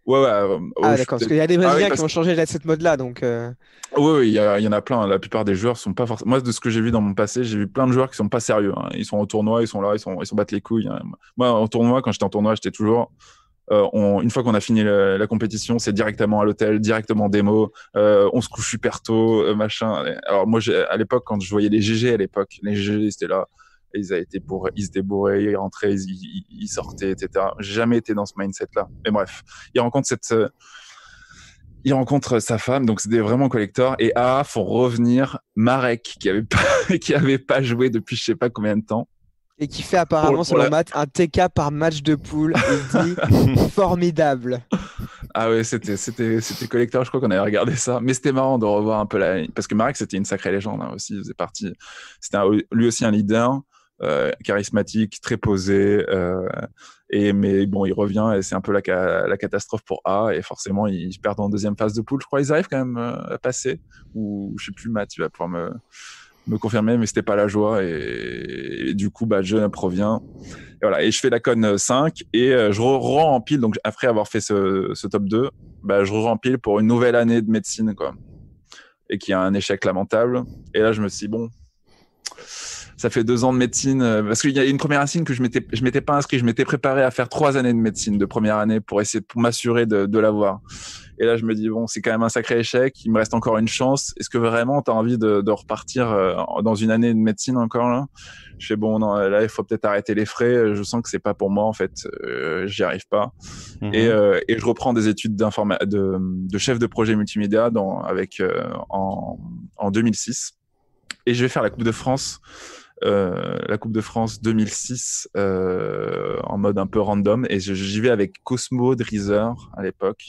Ouais, ouais. Euh, ah, oh, d'accord, parce qu'il y a des ah Brésiliens qui ont changé de cette mode-là, donc. Oui, euh. oui, il y, en a plein. La plupart des joueurs sont pas forcément. Moi, de ce que j'ai vu dans mon passé, j'ai vu plein de joueurs qui sont pas sérieux. Hein. Ils sont au tournoi, ils sont là, ils sont, ils sont battent les couilles. Hein. Moi, en tournoi, quand j'étais en tournoi, j'étais toujours euh, une fois qu'on a fini la compétition, c'est directement à l'hôtel, directement démo. Euh, on se couche super tôt, euh, machin. Alors moi, à l'époque, quand je voyais les GG à l'époque, les GG étaient là, ils, été pour, ils se débourraient, ils rentraient, ils, sortaient, etc. jamais été dans ce mindset-là. Mais bref, il rencontre cette euh, il rencontre sa femme, donc c'était vraiment collector. Et A ah, faut revenir Marek, qui avait pas, qui avait pas joué depuis je sais pas combien de temps et qui fait apparemment, sur selon Matt, un TK par match de poule. formidable. Ah ouais, c'était, c'était, c'était collecteur, je crois qu'on avait regardé ça. Mais c'était marrant de revoir un peu la. Parce que Marek, c'était une sacrée légende hein, aussi. Il faisait partie. C'était lui aussi un leader. Euh, charismatique, très posé, euh, et mais bon, il revient et c'est un peu la, la catastrophe pour A et forcément ils perdent en deuxième phase de poule. Je crois ils arrivent quand même euh, à passer. Ou je sais plus, Matt, tu vas pouvoir me me confirmer mais c'était pas la joie. Et, du coup, bah, ne provient. Et voilà. Et je fais la conne euh, 5 et euh, je re en pile donc, après avoir fait ce, ce top 2, bah, je re pile pour une nouvelle année de médecine, quoi. Et qui a un échec lamentable. Et là, je me suis dit, bon, ça fait deux ans de médecine. Euh, parce qu'il y a une première année que je m'étais, je m'étais pas inscrit. Je m'étais préparé à faire trois années de médecine de première année pour essayer, pour m'assurer de, de l'avoir. Et là, je me dis, bon, c'est quand même un sacré échec. Il me reste encore une chance. Est-ce que vraiment tu as envie de, repartir euh, dans une année de médecine encore Je fais, bon, là, il faut peut-être arrêter les frais. Je sens que c'est pas pour moi, en fait. Euh, J'y arrive pas. Mhm. Euh, et, je reprends des études de, de chef de projet multimédia dans, avec, euh, en, 2006. Et je vais faire la Coupe de France. la Coupe de France 2006 en mode un peu random et j'y vais avec Cosmo Drizer à l'époque,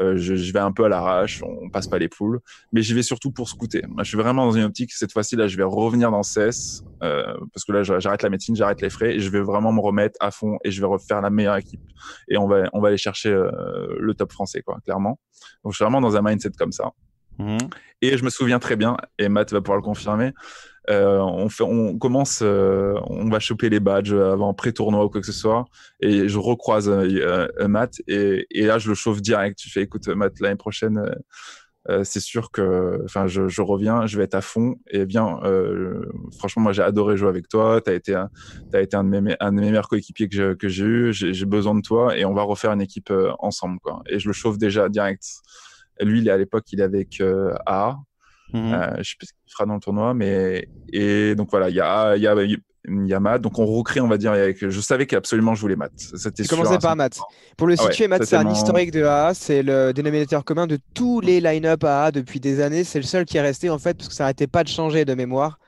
euh, je, vais un peu à l'arrache, on passe pas les poules, mais j'y vais surtout pour scouter. Moi, je suis vraiment dans une optique, cette fois-ci, là, je vais revenir dans CES, euh, parce que là, j'arrête la médecine, j'arrête les frais, et je vais vraiment me remettre à fond, et je vais refaire la meilleure équipe, et on va, on va aller chercher euh, le top français, quoi, clairement. Donc, je suis vraiment dans un mindset comme ça. Mmh. Et je me souviens très bien, et Matt va pouvoir le confirmer, euh, on, fait, on commence, euh, on va choper les badges avant pré-tournoi ou quoi que ce soit. Et je recroise euh, Matt et, là, je le chauffe direct. Je fais, écoute, Matt, l'année prochaine, c'est sûr que enfin, je, reviens, je vais être à fond. Et bien, franchement, moi, j'ai adoré jouer avec toi. Tu as été, un, as été un, de mes, meilleurs coéquipiers que j'ai eu. J'ai besoin de toi et on va refaire une équipe ensemble. Quoi. Et je le chauffe déjà direct. Lui, il à l'époque, il est avec A. Mhm. Euh, je ne sais pas ce qu'il fera dans le tournoi, mais et donc voilà, il y a, y, y a Matt. Donc on recrée, on va dire. Je savais qu'absolument je voulais Matt. C'était tu commençais par Matt. Pour le ah situer, Matt, c'est un historique de AA. C'est le dénominateur commun de tous les line-up AA depuis des années. C'est le seul qui est resté en fait parce que ça n'arrêtait pas de changer de mémoire.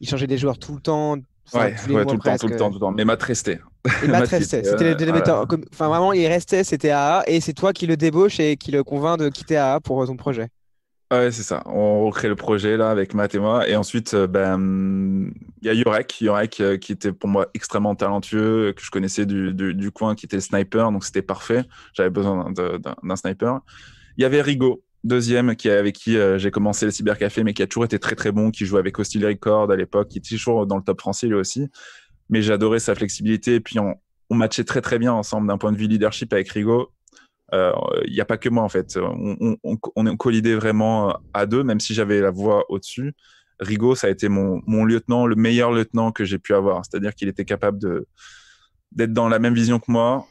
Il changeait des joueurs tout le temps. tout, le temps, tout le temps, tout le temps. Mais Matt restait. Et restait. C'était le euh, dénominateur. Enfin, vraiment, il restait, c'était AA. Et c'est toi qui le débauche et qui le convainc de quitter AA pour ton projet. Ah ouais, c'est ça. On recrée le projet là avec Matt et moi. Et ensuite, euh, ben, il ben, y a Yurek, euh, qui était pour moi extrêmement talentueux, euh, que je connaissais du, coin, qui était sniper, donc c'était parfait. J'avais besoin d'un sniper. Il y avait Rigo, deuxième, qui, avec qui j'ai commencé le cybercafé, mais qui a toujours été très très bon, qui jouait avec Hostile Record à l'époque, qui était toujours dans le top français lui aussi. Mais j'adorais sa flexibilité. Et puis on, on matchait très très bien ensemble d'un point de vue leadership avec Rigo il euh, n'y a pas que moi en fait. On, on, on collidait vraiment euh, à deux, même si j'avais la voix au-dessus. Rigaud, ça a été mon, lieutenant, le meilleur lieutenant que j'ai pu avoir. C'est-à-dire qu'il était capable d'être dans la même vision que moi,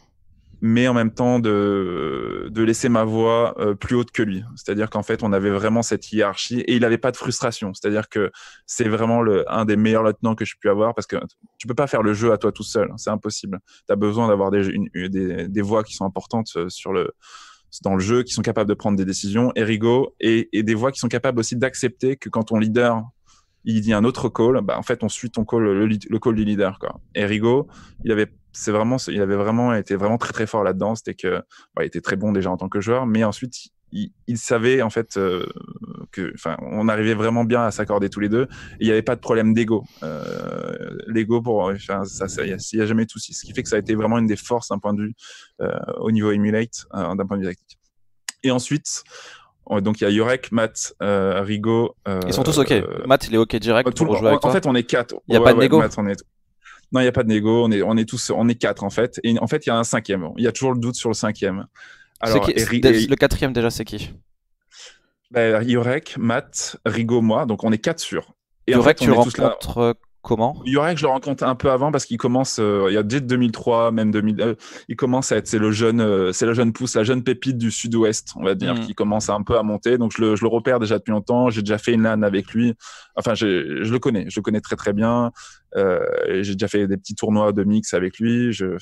mais en même temps de, de laisser ma voix euh, plus haute que lui. C'est-à-dire qu'en fait, on avait vraiment cette hiérarchie et il n'avait pas de frustration. C'est-à-dire que c'est vraiment le, un des meilleurs lieutenants que je puis avoir parce que tu peux pas faire le jeu à toi tout seul. Hein, c'est impossible. Tu as besoin d'avoir des, voix qui sont importantes euh, sur le, dans le jeu, qui sont capables de prendre des décisions, et et, et des voix qui sont capables aussi d'accepter que quand ton leader il dit un autre call, bah, en fait, on suit ton call, le, le call du leader. Quoi. Et Rigo, il avait, c'est vraiment, il avait vraiment été vraiment très très fort là-dedans. C'était que, bah, il était très bon déjà en tant que joueur, mais ensuite, il, savait en fait euh, que, enfin, on arrivait vraiment bien à s'accorder tous les deux. Il n'y avait pas de problème d'ego. Euh, L'ego pour, ça, ça, il n'y a, jamais de souci. Ce qui fait que ça a été vraiment une des forces d'un point de vue euh, au niveau emulate, euh, d'un point de vue tactique. Et ensuite, euh, donc il y a Yorek, Matt, euh, Rigo. Euh, Ils sont tous OK. Matt, il est OK direct. pour jouer en, en fait, on est quatre. Il n'y a pas de Nego Non, il n'y a pas de négo. On est, on est tous, on est quatre en fait. Et en fait, il y a un cinquième. Il y a toujours le doute sur le cinquième. Alors, le quatrième déjà, c'est qui Yurek, ben, Yorek, Matt, Rigo, moi. Donc on est quatre sur. Et en tu rencontres Comment que je le rencontre un peu avant parce qu'il commence, euh, il y a dès 2003, même 2000, euh, il commence à être, c'est le jeune, euh, c'est la jeune pousse, la jeune pépite du sud-ouest, on va dire, hmm. qui commence un peu à monter. Donc je le, je le repère déjà depuis longtemps. J'ai déjà fait une LAN avec lui. Enfin, je, je le connais, je le connais très très bien. j'ai déjà fait des petits tournois de mix avec lui. Je,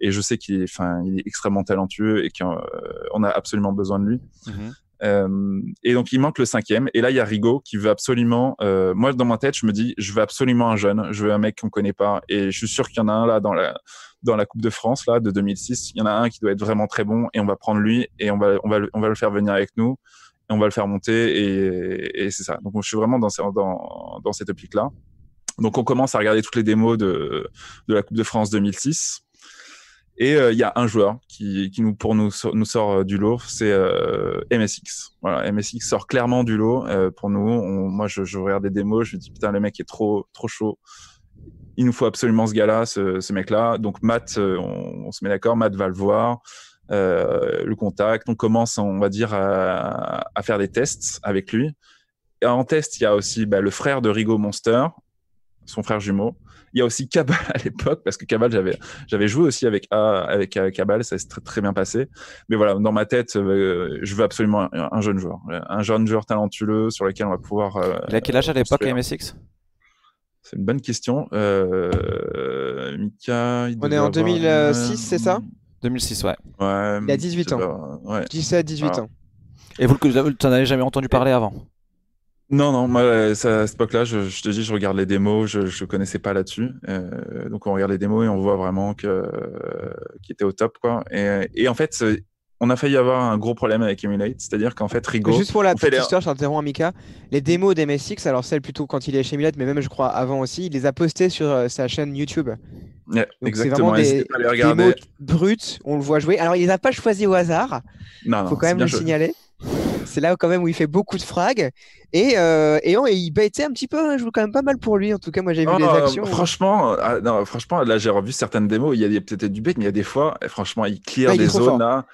et je sais qu'il est, enfin, il est extrêmement talentueux et qu'on a absolument besoin de lui. Mhm. Euh, et donc, il manque le cinquième. Et là, il y a Rigaud qui veut absolument. Euh, moi, dans ma tête, je me dis, je veux absolument un jeune. Je veux un mec qu'on connaît pas. Et je suis sûr qu'il y en a un là dans la dans la Coupe de France là de 2006. Il y en a un qui doit être vraiment très bon et on va prendre lui et on va on va on va le faire venir avec nous et on va le faire monter et, et c'est ça. Donc, je suis vraiment dans dans dans cette optique là. Donc, on commence à regarder toutes les démos de de la Coupe de France 2006 et euh, il y a un joueur qui, nous, pour nous, nous sort euh, du lot, c'est euh, MSX. Voilà, MSX sort clairement du lot pour nous. moi, je, regarde des démos, je me dis putain, le mec est trop, trop chaud. Il nous faut absolument ce gars-là, ce, mec-là. Donc Matt, on, se met d'accord, Matt va le voir, le contact. On commence, on va dire, à, faire des tests avec lui. Et en test, il y a aussi bah, le frère de Rigo Monster, son frère jumeau. Il y a aussi Cabal à l'époque, parce que Cabal, j'avais, j'avais joué aussi avec, avec Cabal, ça s'est très, très, bien passé. Mais voilà, dans ma tête, euh, je veux absolument un, jeune joueur. Un jeune joueur talentueux sur lequel on va pouvoir. Euh, a quel âge à l'époque MSX C'est une bonne question. Euh, on est en 2006, c'est ça 2006, ouais. ouais. Il a 18 ans. 17, 18 ah. ans. Et vous, vous en avez jamais entendu parler avant non, non, moi, euh, à cette époque-là, je, te dis, je regarde les démos, je ne connaissais pas là-dessus. Euh, donc, on regarde les démos et on voit vraiment que, étaient euh, était au top. Quoi. Et, en fait, on a failli avoir un gros problème avec Emulate, c'est-à-dire qu'en fait, Rigo. Juste pour la petite histoire, je j'interromps Amika. Les démos d'MSX, alors celle plutôt quand il est chez Emulate, mais même, je crois, avant aussi, il les a postées sur sa chaîne YouTube. donc exactement, c'est vraiment des démos brutes, on le voit jouer. Alors, il les a pas choisi au hasard. Non, faut quand même le signaler c'est là quand même où il fait beaucoup de frags. Et, euh, et, on, il baitait un petit peu, hein. je joue quand même pas mal pour lui. En tout cas, moi j'ai vu les oh, actions. Euh. franchement, ah, franchement, là j'ai revu certaines démos. Il y a, peut-être du bait, mais il y a des fois, eh, franchement, il clear des zones là.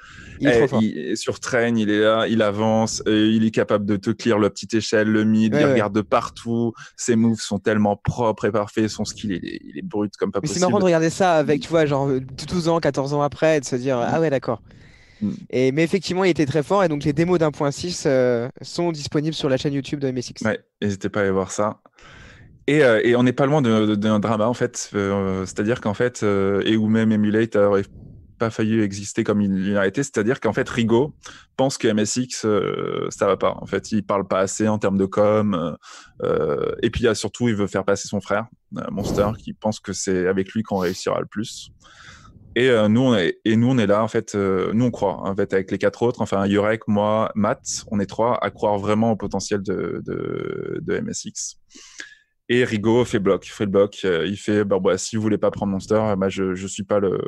Il, est eh, il sur train, il est là, il avance, euh, il est capable de te clear le petit échelle, le mid, il regarde partout. Ses moves sont tellement propres et parfaits, son skill il est, brut comme pas mais possible. C'est marrant de regarder ça avec, tu vois, genre 12 ans, 14 ans après, et de se dire mm. ah ouais d'accord. Mm. mais effectivement, il était très fort. Et donc, les démos d'1.6 euh, sont disponibles sur la chaîne YouTube de MSX. n'hésitez pas à aller voir ça. Et, euh, on n'est pas loin d'un drama, en fait. Euh, c'est-à-dire qu'en fait, et ou même Emulate n'aurait pas failli exister comme il l'a été. C'est-à-dire qu'en fait, Rigo pense que MSX, ça va pas. En fait, il parle pas assez en termes de com. et puis, surtout, il veut faire passer son frère, Monster, qui pense que c'est avec lui qu'on réussira le plus. Et, euh, nous, on est, et nous, on est là, en fait, euh, nous, on croit, en fait, avec les quatre autres, enfin, Yurek, moi, Matt, on est trois à croire vraiment au potentiel de, de, de MSX. Et Rigo fait bloc, fait le bloc, euh, il fait, bah, bah, si vous voulez pas prendre Monster, bah, je, je suis pas le,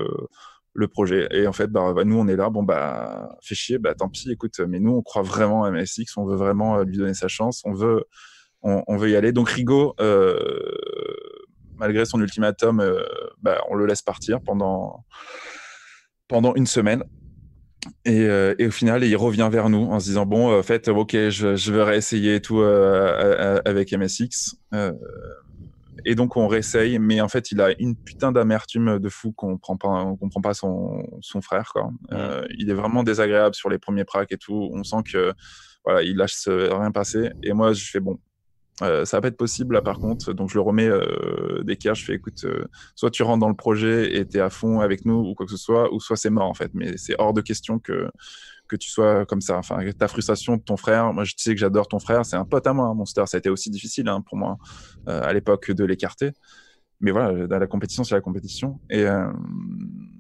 le projet. Et en fait, bah, bah nous, on est là, bon, bah, fait chier, bah, tant pis, écoute, mais nous, on croit vraiment à MSX, on veut vraiment lui donner sa chance, on veut, on, on veut y aller. Donc, Rigo... euh, malgré son ultimatum, euh, bah, on le laisse partir pendant, pendant une semaine. Euh, et, au final, il revient vers nous en se disant Bon, euh, faites fait, ok, je, je vais réessayer tout avec MSX. et donc, on réessaye, mais en fait, il a une putain d'amertume de fou qu'on ne comprend pas son, son frère. il est vraiment désagréable sur les premiers pracs et tout. On sent que voilà, il lâche rien passer. Et moi, je fais Bon, euh, ça va pas être possible là par contre. Donc je le remets euh, des je fais écoute, euh, soit tu rentres dans le projet et tu es à fond avec nous ou quoi que ce soit, ou soit c'est mort en fait. Mais c'est hors de question que, que tu sois comme ça. Enfin, ta frustration de ton frère, moi je sais que j'adore ton frère, c'est un pote à moi, hein, mon Monster. Ça a été aussi difficile hein, pour moi euh, à l'époque de l'écarter. Mais voilà, la, la compétition, c'est la compétition. Et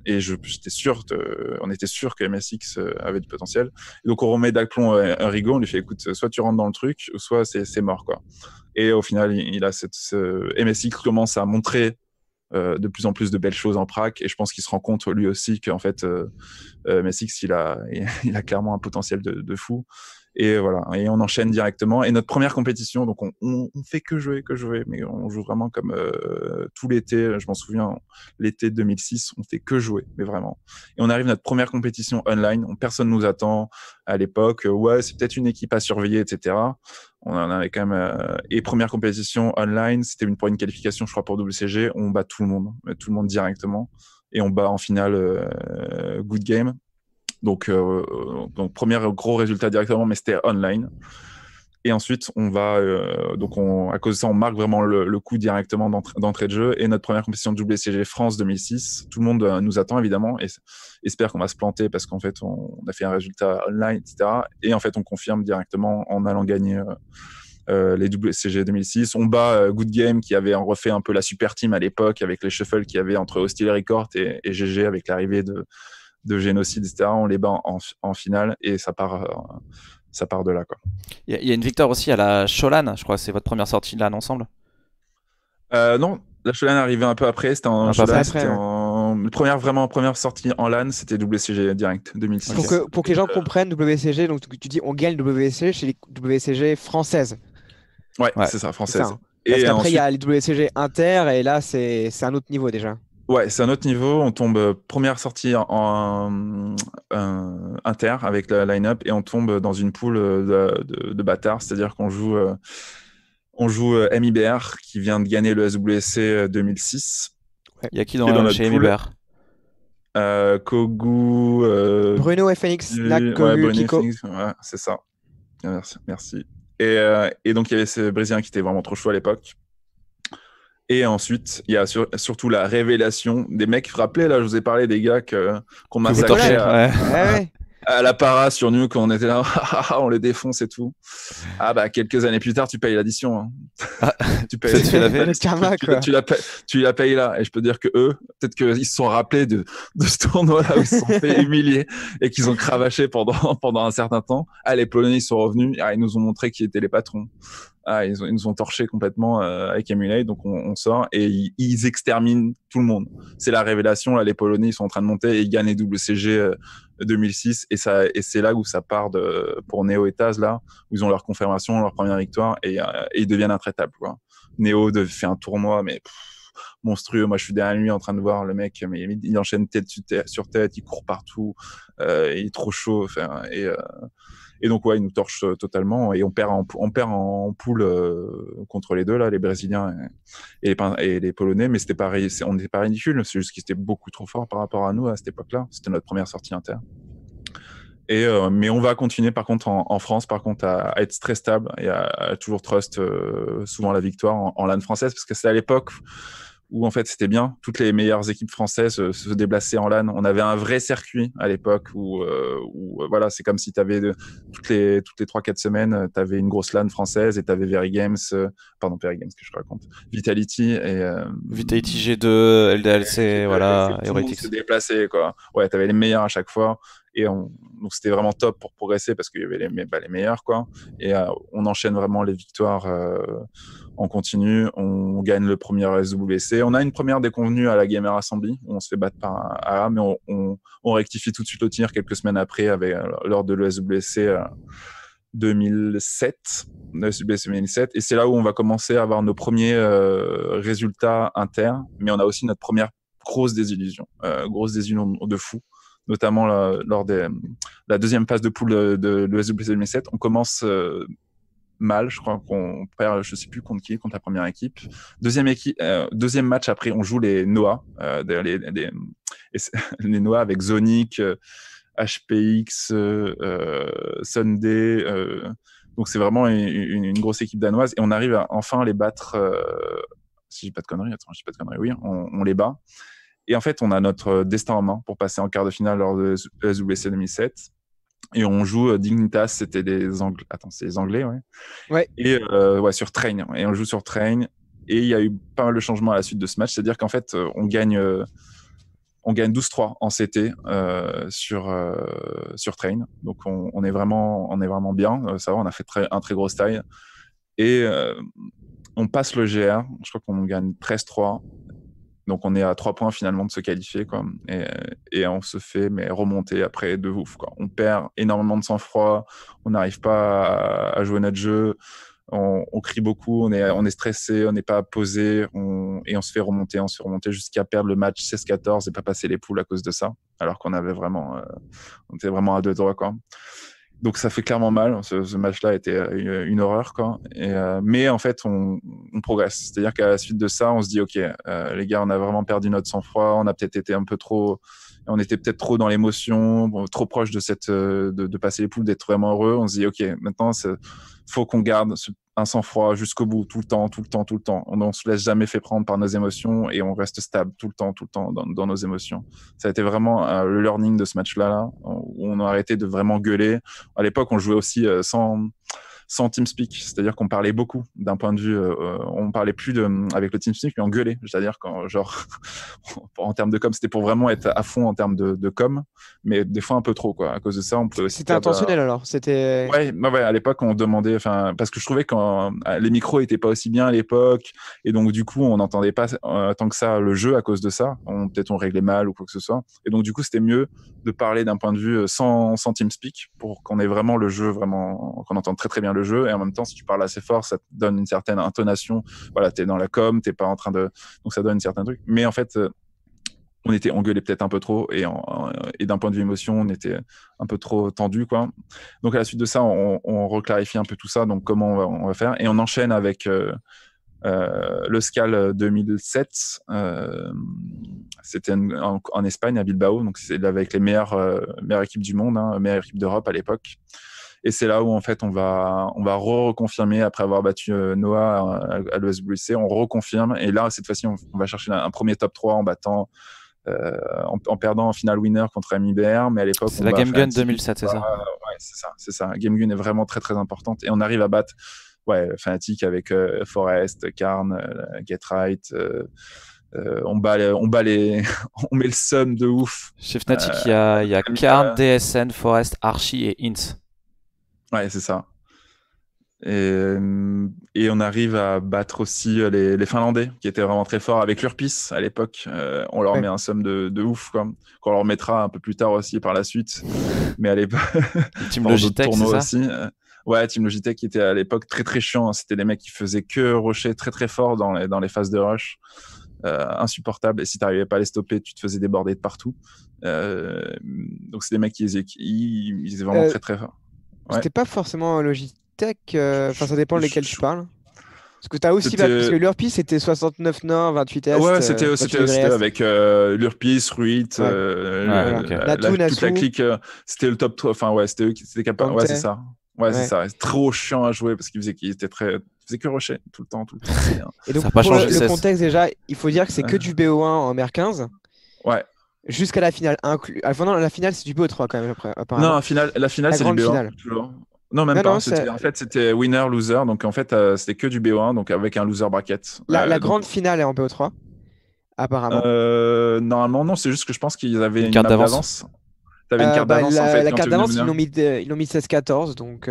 et j'étais sûr, de, on était sûr que MSX euh, avait du potentiel. donc on remet d'aplomb euh, un Rigaud, on lui fait écoute, soit tu rentres dans le truc, soit c'est mort quoi. Et au final, il, a cette MSX commence à montrer euh, de plus en plus de belles choses en prac et je pense qu'il se rend compte lui aussi qu'en fait MSX il a il a clairement un potentiel de, de fou et voilà, et on enchaîne directement. Et notre première compétition, donc on, on, fait que jouer, que jouer, mais on joue vraiment comme euh, tout l'été. Je m'en souviens, l'été 2006, on fait que jouer, mais vraiment. Et on arrive à notre première compétition online, on, personne nous attend à l'époque. Ouais, c'est peut-être une équipe à surveiller, etc. On avait quand même. Euh, et première compétition online, c'était une, pour une qualification, je crois, pour WCG. On bat tout le monde, tout le monde directement. Et on bat en finale euh, Good Game donc, euh, donc premier gros résultat directement, mais c'était online. Et ensuite, on va, euh, donc on, à cause de ça, on marque vraiment le, coup directement d'entrée de jeu. Et notre première compétition de WCG France 2006, tout le monde euh, nous attend évidemment et espère qu'on va se planter parce qu'en fait, on, a fait un résultat online, etc. Et en fait, on confirme directement en allant gagner les WCG 2006. On bat Good Game qui avait refait un peu la super team à l'époque avec les shuffles qu'il y avait entre Hostile Record et GG avec l'arrivée de de génocide, etc. On les bat en, finale et ça part, euh, ça part de là. Il y, a une victoire aussi à la Cholan, je crois. C'est votre première sortie de LAN ensemble euh, Non, la Cholan arrivée un peu après. C'était en, première vraiment première sortie en LAN, c'était WCG direct 2006. Pour que, les gens euh, comprennent WCG, donc tu dis on gagne WCG chez les WCG françaises. Ouais, c'est ça, française. Hein. Et il y a les WCG inter et là c'est un autre niveau déjà. Ouais, c'est un autre niveau. On tombe euh, première sortie en, euh, inter avec la line-up et on tombe dans une poule euh, de, bâtards. C'est-à-dire qu'on joue, on joue MIBR qui vient de gagner le SWC 2006. Ouais. Il y a qui dans, chez MIBR Kogu. Bruno FNX, Nak, c'est ça. Merci. Et, donc, il y avait ce Brésilien qui était vraiment trop chaud à l'époque. Et ensuite, il y a surtout la révélation des mecs. rappelez, là, je vous ai parlé des gars qu'on qu massacrait à, la para sur nous quand on était là, on les défonce et tout. Ah bah, quelques années plus tard, tu payes l'addition. Hein. Ah, tu payes, la payes, tu, là. Et je peux dire que eux, peut-être qu'ils se sont rappelés de, ce tournoi-là où ils se sont fait humilier et qu'ils ont cravaché pendant, pendant un certain temps. Ah, les Polonais, ils sont revenus. Ah, ils nous ont montré qui étaient les patrons ah, ils, nous ont torché complètement euh, avec Emulate, donc on, on sort et ils, exterminent tout le monde. C'est la révélation, là, les Polonais, ils sont en train de monter et ils gagnent les WCG 2006 euh, et, ça, et c'est là où ça part de, pour Neo et Taz, là, où ils ont leur confirmation, leur première victoire et, euh, ils deviennent intraitables. Quoi. Neo de, fait un tournoi, mais monstrueux. Moi, je suis derrière lui en train de voir le mec, mais il enchaîne tête sur tête, il court partout, il est trop chaud. Et, et donc, ouais, ils nous torchent euh, totalement et on perd en, on perd en, poule euh, contre les deux, là, les Brésiliens et, et, les, Polonais. Mais c'était on n'était pas ridicule, c'est juste qu'ils étaient beaucoup trop forts par rapport à nous à cette époque-là. C'était notre première sortie interne. Et, euh, mais on va continuer par contre en, France, par contre, à, être très stable et à, toujours trust souvent la victoire en, en française, parce que c'est à l'époque où en fait c'était bien. Toutes les meilleures équipes françaises euh, se déplaçaient en LAN. On avait un vrai circuit à l'époque où, euh, où euh, voilà, c'est comme si tu avais de, toutes les toutes les trois quatre semaines, euh, tu avais une grosse LAN française et tu avais Very Games, pardon Very Games que je raconte, Vitality et Vitality G2, LDLC, voilà, le se déplaçait quoi. Ouais, tu avais les meilleurs à chaque fois et on, donc c'était vraiment top pour progresser parce qu'il y avait les, bah, les meilleurs quoi. Et on enchaîne vraiment les victoires on continue, on gagne le premier SWC. On a une première déconvenue à la Gamera Assembly, où on se fait battre par un mais on, rectifie tout de suite le tir quelques semaines après, avec, euh, lors de l'ESWC 2007. 2007. Et c'est là où on va commencer à avoir nos premiers euh, résultats internes, mais on a aussi notre première grosse désillusion, euh, grosse désillusion de fou notamment lors de la deuxième phase de poule de, l'ESWC 2007. On commence mal. Je crois qu'on perd, je sais plus contre qui, contre la première équipe. Deuxième, équipe, euh, deuxième match après, on joue les Noah, euh, les, les, avec Zonic, HPX, euh, Sunday. donc c'est vraiment une, grosse équipe danoise et on arrive enfin à les battre. si j'ai pas de conneries, attends, j'ai pas de conneries. Oui, on, on, les bat. Et en fait, on a notre destin en main pour passer en quart de finale lors de SWC 2007 et on joue euh, Dignitas, c'était des Anglais. Attends, c'est les Anglais, ouais. Ouais. Et euh, ouais, sur Train. Et on joue sur Train. Et il y a eu pas mal de changements à la suite de ce match. C'est-à-dire qu'en fait, euh, on gagne, on gagne 12-3 en CT sur, sur Train. Donc on, est vraiment, on est vraiment bien. ça va, on a fait très, un très gros style. Et on passe le GR. Je crois qu'on gagne 13-3. Donc on est à trois points finalement de se qualifier quoi. Et, on se fait mais remonter après de ouf quoi. On perd énormément de sang-froid, on n'arrive pas à, jouer notre jeu, on, crie beaucoup, on est, on est stressé, on n'est pas posé, et on se fait remonter, on se fait remonter jusqu'à perdre le match 16-14 et pas passer les poules à cause de ça, alors qu'on avait vraiment, euh, on était vraiment à deux droits quoi donc ça fait clairement mal. Ce, match-là était euh, une, horreur, quoi. Euh, mais en fait, on, progresse. C'est-à-dire qu'à la suite de ça, on se dit, ok, euh, les gars, on a vraiment perdu notre sang-froid. On a peut-être été un peu trop, on était peut-être trop dans l'émotion, trop proche de cette, de, de passer les poules, d'être vraiment heureux. On se dit, ok, maintenant, faut qu'on garde ce un sang-froid jusqu'au bout, tout le temps, tout le temps, tout le temps. On ne se laisse jamais fait prendre par nos émotions et on reste stable tout le temps, tout le temps dans, nos émotions. Ça a été vraiment euh, le learning de ce match-là, où on a arrêté de vraiment gueuler. À l'époque, on jouait aussi euh, sans sans TeamSpeak. C'est-à-dire qu'on parlait beaucoup d'un point de vue, on euh, euh, on parlait plus de, avec le TeamSpeak, mais on gueulait. C'est-à-dire qu'en genre, en termes de com, c'était pour vraiment être à fond en termes de, com, mais des fois un peu trop, quoi. À cause de ça, on pouvait aussi. C'était bah intentionnel alors C'était. Ouais, bah ouais, à l'époque, on demandait, enfin, parce que je trouvais que ah, les micros étaient pas aussi bien à l'époque, et donc du coup, on n'entendait pas euh, tant que ça le jeu à cause de ça. peut-être on réglait mal ou quoi que ce soit. Et donc du coup, c'était mieux de parler d'un point de vue sans, sans TeamSpeak pour qu'on ait vraiment le jeu, vraiment, qu'on entende très très bien le jeu. Et en même temps, si tu parles assez fort, ça te donne une certaine intonation. Voilà, t'es dans la com, t'es pas en train de. Donc ça donne un certain truc. Mais en fait, euh, on était engueulé peut-être un peu trop et, d'un point de vue émotion, on était un peu trop tendu. Quoi. Donc à la suite de ça, on, reclarifie un peu tout ça, donc comment on va, faire. Et on enchaîne avec euh, euh, le SCAL 2007. C'était en, Espagne, à Bilbao, donc c'est avec les meilleures, meilleures équipes du monde, hein, meilleures équipes d'Europe à l'époque. Et c'est là où, en fait, on va, on va reconfirmer après avoir battu euh, Noah à, à On reconfirme. Et là, cette fois-ci, on, va chercher un premier top 3 en battant. Euh, en, perdant en finale winner contre MIBR, mais à l'époque. C'est la Game Gun 2007, c'est ça Ouais, c'est ça, c'est ça. Game Gun est vraiment très très importante et on arrive à battre ouais, Fnatic avec euh, Forest, Karn, GetRight. Get Right. Euh, euh, on bat, les, on bat les, on met le sum de ouf. Chez Fnatic, il y a, y a Karn, DSN, Forest, Archie et Ints. Ouais, c'est ça. Euh, et, on arrive à battre aussi euh, les, Finlandais, qui étaient vraiment très forts avec l'Urpis à l'époque. Euh, on leur met un somme de, ouf, quoi. Qu'on leur mettra un peu plus tard aussi par la suite. Mais à l'époque, Team Logitech, aussi. Ouais, Team Logitech qui était à l'époque très très chiant. Hein. C'était des mecs qui faisaient que rocher très très fort dans les, dans les phases de rush. insupportable. Et si tu pas à les stopper, tu te faisais déborder de partout. donc c'est des mecs qui ils étaient vraiment très très forts. C'était pas forcément Logitech. Euh, enfin, ça dépend lesquels tu parles. Parce que tu as aussi, bah, parce que l'Urpi c'était 69 Nord, 28 Est. Ouais, euh, c'était euh, avec euh, l'Urpi, la, clique. Euh, c'était le top 3. Enfin, ouais, c'était eux qui étaient capables. Ouais, c'est ça. Ouais, c'est ça. Trop chiant à jouer parce qu'ils faisaient qu'ils étaient très. que rusher tout le temps, tout Et donc, pas le, le contexte, déjà, il faut dire que c'est que du BO1 en MR15. Ouais. Jusqu'à la finale. la finale, c'est du BO3 quand même, après, Non, finale, la finale, c'est du BO1. Non, même pas. en fait, c'était winner, loser. Donc, en fait, euh, c'était que du BO1, donc avec un loser bracket. La, euh, grande finale est en BO3, apparemment. Euh, normalement, non. C'est juste que je pense qu'ils avaient une, carte d'avance. T'avais une carte d'avance, bah, la, en fait. La carte d'avance, ils l'ont mis, 16-14, donc.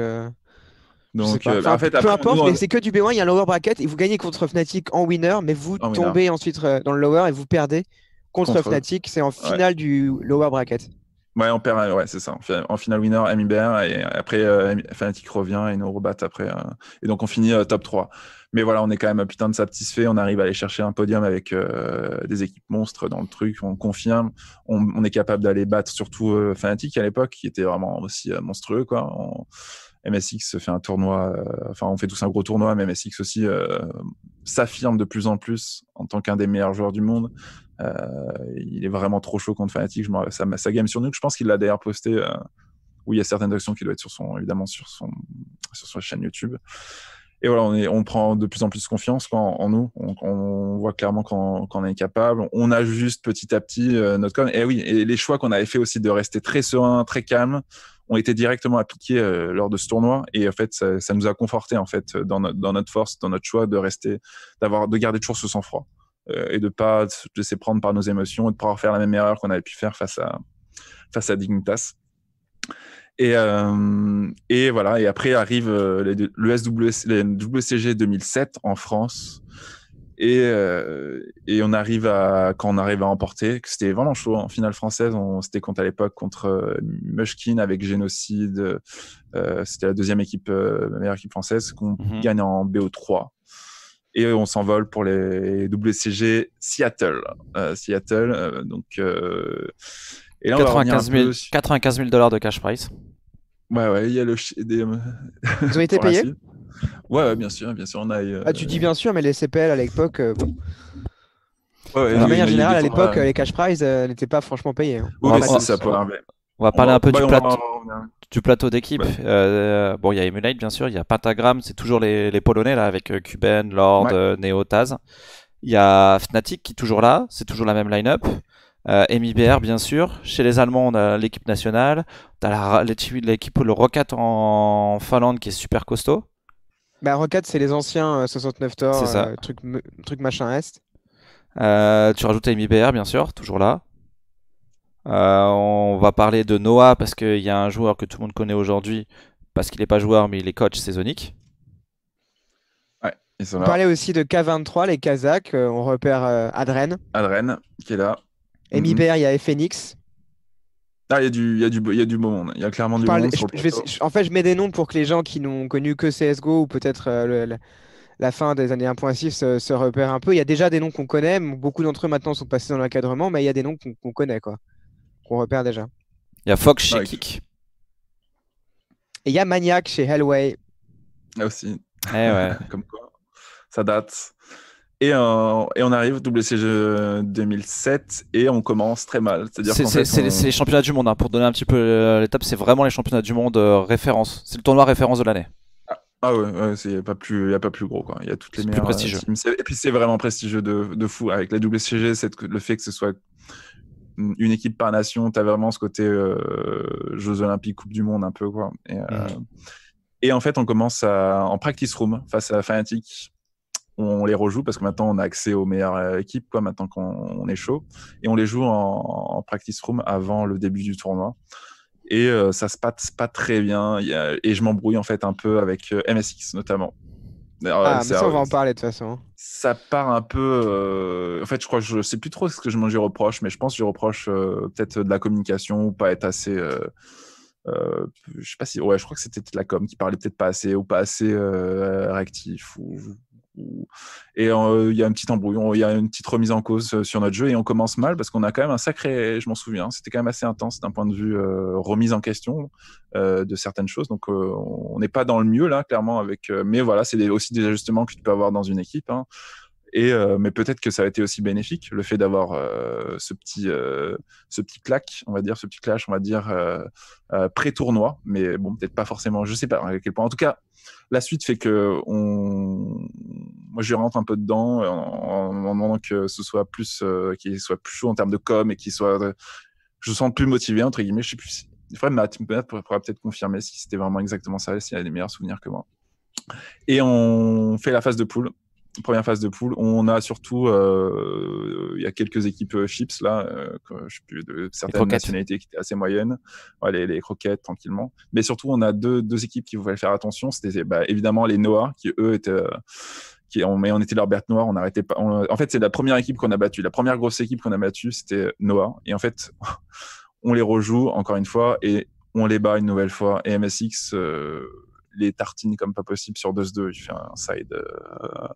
Donc, en fait, peu importe, mais c'est que du bo 1 il y a un lower bracket et vous gagnez contre Fnatic en winner, mais vous tombez ensuite dans le lower et vous perdez contre, Fnatic. C'est en finale du lower bracket. Ouais, on perd, ouais, c'est ça. En finale winner, MIBR, et après, euh, Fnatic revient et nous rebattent après. Euh, et donc, on finit euh, top 3. Mais voilà, on est quand même putain de satisfait. On arrive à aller chercher un podium avec des équipes monstres dans le truc. On confirme. On, est capable d'aller battre surtout Fnatic à l'époque, qui était vraiment aussi monstrueux, quoi. MSX fait un tournoi, enfin on fait tous un gros tournoi, mais MSX aussi s'affirme de plus en plus en tant qu'un des meilleurs joueurs du monde il est vraiment trop chaud contre Fnatic. Je sa, sa, game sur nous, je pense qu'il l'a d'ailleurs posté. Euh, où il y a certaines actions qui doivent être sur son, évidemment sur son, sur sa chaîne YouTube. Et voilà, on, est, on, prend de plus en plus confiance en, nous. On, voit clairement qu'on est capable. On ajuste petit à petit euh, notre com. Et oui, et les choix qu'on avait fait aussi de rester très serein, très calme, ont été directement appliqués euh, lors de ce tournoi. Et en fait, ça, nous a conforté en fait dans, dans, notre force, dans notre choix de rester, d'avoir, de garder toujours ce sang-froid. Euh, et de pas se laisser prendre par nos émotions et de pouvoir faire la même erreur qu'on avait pu faire face à, face à Dignitas. Et, euh, et, voilà. Et après arrive euh, le, WCG 2007 en France. Et, et, on arrive à, quand on arrive à emporter, que c'était vraiment chaud. En hein. finale française, on s'était contre à l'époque contre Mushkin avec Génocide. c'était la deuxième équipe, meilleure équipe française qu'on mhm. gagne en BO3. Et on s'envole pour les WCG Seattle. Euh, Seattle, euh, donc. Euh, et 95, 000, dollars de cash price. Ouais, ouais, il y a le. Ils ont été payés ouais, bien sûr, bien sûr. On a, ah, tu dis bien sûr, mais les CPL à l'époque. Ouais, de manière générale, à l'époque, les cash prize n'étaient pas franchement payés. Hein. Oui, ah, bah, c'est ça, un on va parler un peu du, bah, du, plateau d'équipe. Euh, bon, il y a Emulate, bien sûr, il y a Pentagram, c'est toujours les, Polonais, là, avec euh, Cuban, Lord, euh, Neo, Taz. Il y a Fnatic qui est toujours là, c'est toujours la même line-up. MIBR, bien sûr. Chez les Allemands, on a l'équipe nationale. T'as l'équipe, le Rocket en, Finlande qui est super costaud. Bah, Rocket, c'est les anciens 69 Tors, truc, truc machin Est. tu rajoutes MIBR, bien sûr, toujours là. Euh, on va parler de Noah parce qu'il y a un joueur que tout le monde connaît aujourd'hui, parce qu'il n'est pas joueur mais il est coach saisonnique. Ouais, On parlait aussi de K23, les Kazakhs. Euh, on repère euh, Adren. Adren, qui est là. Et mhm. il y a Phoenix. Ah, il y, a du, y beau monde. Il y a clairement du monde. en fait, je mets des noms pour que les gens qui n'ont connu que CSGO ou peut-être la fin des années 1.6 se, repèrent un peu. Il y a déjà des noms qu'on connaît. Beaucoup d'entre eux maintenant sont passés dans l'encadrement, mais il y a des noms qu'on connaît. quoi repère déjà. Il y a Fox chez ah, Kik. Et il y a Maniac chez Hellway. Là aussi. Eh Comme quoi, ça date. Et, euh, et, on arrive au WCG 2007 et on commence très mal. C'est les, les championnats du monde, hein. pour donner un petit peu euh, l'étape, c'est vraiment les championnats du monde euh, référence. C'est le tournoi référence de l'année. Ah, ah ouais, il n'y a, pas plus gros. Il y a toutes les meilleures. Et puis c'est vraiment prestigieux de, fou. Avec la WCG, le fait que ce soit une équipe par nation, tu as vraiment ce côté euh, Jeux Olympiques, Coupe du Monde un peu. Quoi. Et, euh, mm. en fait, on commence en practice room face à Fanatic. On les rejoue parce que maintenant on a accès aux meilleures euh, équipes, quoi, maintenant qu'on est chaud. Et on les joue en, practice room avant le début du tournoi. Et ça se passe pas très bien. Et je m'embrouille en fait un peu avec MSX notamment ah, ah mais ça, on va en parler de toute façon. Hein. Ça part un peu. Euh, en fait, je crois, que je sais plus trop ce que je reproche, mais je pense que je reproche euh, peut-être euh, de la communication ou pas être assez. Euh... je sais pas si. Ouais, je crois que c'était la com qui parlait peut-être pas assez ou pas assez réactif ou et euh, il y a un petit embrouillon, il y a une petite remise en cause euh, sur notre jeu et on commence mal parce qu'on a quand même un sacré, je m'en souviens, c'était quand même assez intense d'un point de vue euh, remise en question de certaines choses. Donc on n'est pas dans le mieux là, clairement. Avec, mais voilà, c'est aussi des ajustements que tu peux avoir dans une équipe. Hein. Euh, mais peut-être que ça a été aussi bénéfique, le fait d'avoir euh, ce, petit, euh, ce petit claque, on va dire, ce petit clash, on va dire, pré-tournoi. Mais bon, peut-être pas forcément, je sais pas à quel point. En tout cas, la suite fait que on... moi, je rentre un peu dedans en demandant que ce soit plus, qu'il soit plus chaud en termes de com et qu'il soit. je sens plus motivé, entre guillemets. Je sais plus. Il faudrait pourra peut-être confirmer si c'était vraiment exactement ça, s'il y a des meilleurs souvenirs que moi. Et on fait la phase de poule première phase de poule. On a surtout, euh, il y a quelques équipes euh, chips là, euh, plus, de certaines nationalités qui étaient assez moyennes, les, croquettes tranquillement. Mais surtout, on a deux, deux équipes qui voulaient faire attention. C'était bah, évidemment les Noah qui eux étaient qui, on, mais on était leur bête noire, on n'arrêtait pas. en fait, c'est la première équipe qu'on a battue. La première grosse équipe qu'on a battue, c'était Noah. Et en fait, on les rejoue encore une fois et on les bat une nouvelle fois. Et MSX, euh, les tartines comme pas possible sur 2-2. Il fait un side euh,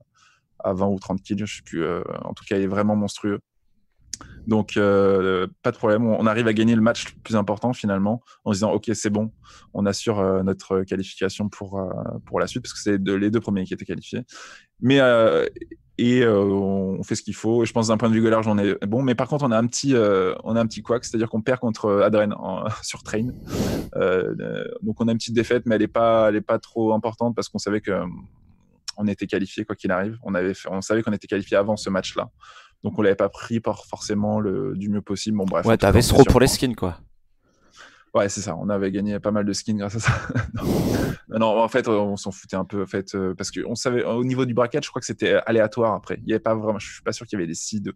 à 20 ou 30 kills, je sais plus. Euh, en tout cas, il est vraiment monstrueux. Donc, euh, pas de problème. On arrive à gagner le match le plus important finalement en disant OK, c'est bon, on assure euh, notre qualification pour, euh, pour la suite parce que c'est les deux premiers qui étaient qualifiés. Mais et on fait ce qu'il faut. Et je pense d'un point de vue large, on est bon. Mais par contre, on a un petit, on a un petit c'est-à-dire qu'on perd contre Adren sur Train. donc, on a une petite défaite, mais elle n'est pas, pas trop importante parce qu'on savait que on était qualifié quoi qu'il arrive. On avait on savait qu'on était qualifié avant ce match-là. Donc on l'avait pas pris par forcément le, du mieux possible. Bon, bref. Ouais, t'avais trop pour les skins, quoi. Ouais, c'est ça. On avait gagné pas mal de skins grâce à ça. non, en fait, on s'en foutait un peu, en fait, euh, parce que on savait au niveau du bracket, je crois que c'était aléatoire. Après, il y avait pas vraiment. Je suis pas sûr qu'il y avait des seeds.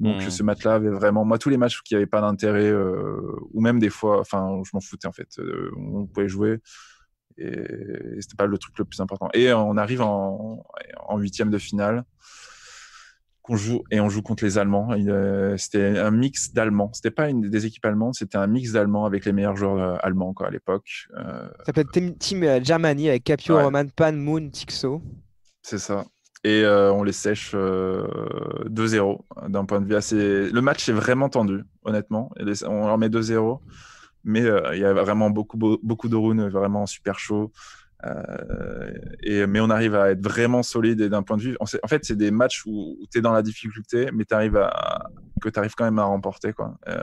Donc hmm. ce match-là avait vraiment. Moi, tous les matchs qui n'avaient pas d'intérêt, euh, ou même des fois, enfin, je m'en foutais en fait. Euh, on pouvait jouer. Et, ce c'était pas le truc le plus important. Et on arrive en, en huitième de finale joue et on joue contre les Allemands. Euh, c'était un mix d'Allemands. C'était pas une des équipes allemandes, c'était un mix d'Allemands avec les meilleurs joueurs euh, allemands à l'époque. Euh. Ça s'appelle Team, Germany avec Capio, Roman, Pan, Moon, Tixo. C'est ça. Et on les sèche 2-0 d'un point de vue assez. Le match est vraiment tendu, honnêtement. On leur met 2-0, mais il y a vraiment beaucoup, beaucoup de runes, vraiment super chaud. Euh, mais on arrive à être vraiment solide et d'un point de vue. On en fait, c'est des matchs où, t'es tu es dans la difficulté, mais arrives à, que tu arrives quand même à remporter. Quoi. Euh,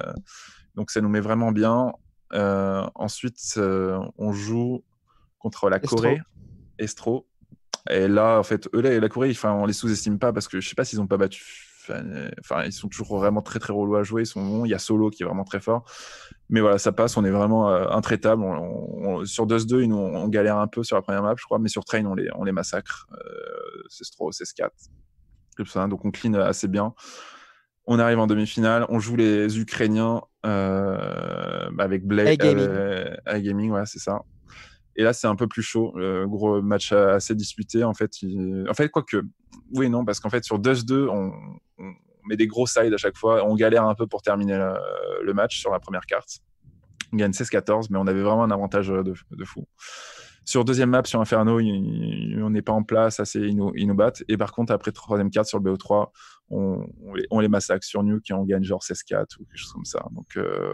donc ça nous met vraiment bien. Euh, ensuite, on joue contre la Corée, Estro. Et là, en fait, eux, la, la Corée, enfin, on les sous-estime pas parce que je sais pas s'ils ont pas battu euh, enfin, ils sont toujours vraiment très très relou à jouer. Ils sont bons. Il y a Solo qui est vraiment très fort. Mais voilà, ça passe. On est vraiment euh, intraitable. sur Dust 2 on, on, galère un peu sur la première map, je crois. Mais sur Train, on les, on les massacre. Euh, c'est trop c'est 4 ça. Hein. Donc on clean assez bien. On arrive en demi-finale. On joue les Ukrainiens avec Blake. à Gaming, ouais, c'est ça. Et là, c'est un peu plus chaud. gros match assez disputé. En fait, en fait quoique. Oui, non, parce qu'en fait, sur 2-2, on... met des gros sides à chaque fois. On galère un peu pour terminer le match sur la première carte. On gagne 16-14, mais on avait vraiment un avantage de, fou. Sur deuxième map, sur Inferno, on n'est pas en place, assez, ils nous... battent. Et par contre, après troisième carte sur le BO3, on... les... massacre sur Nuke et on gagne genre 16-4 ou quelque chose comme ça. Donc. Euh,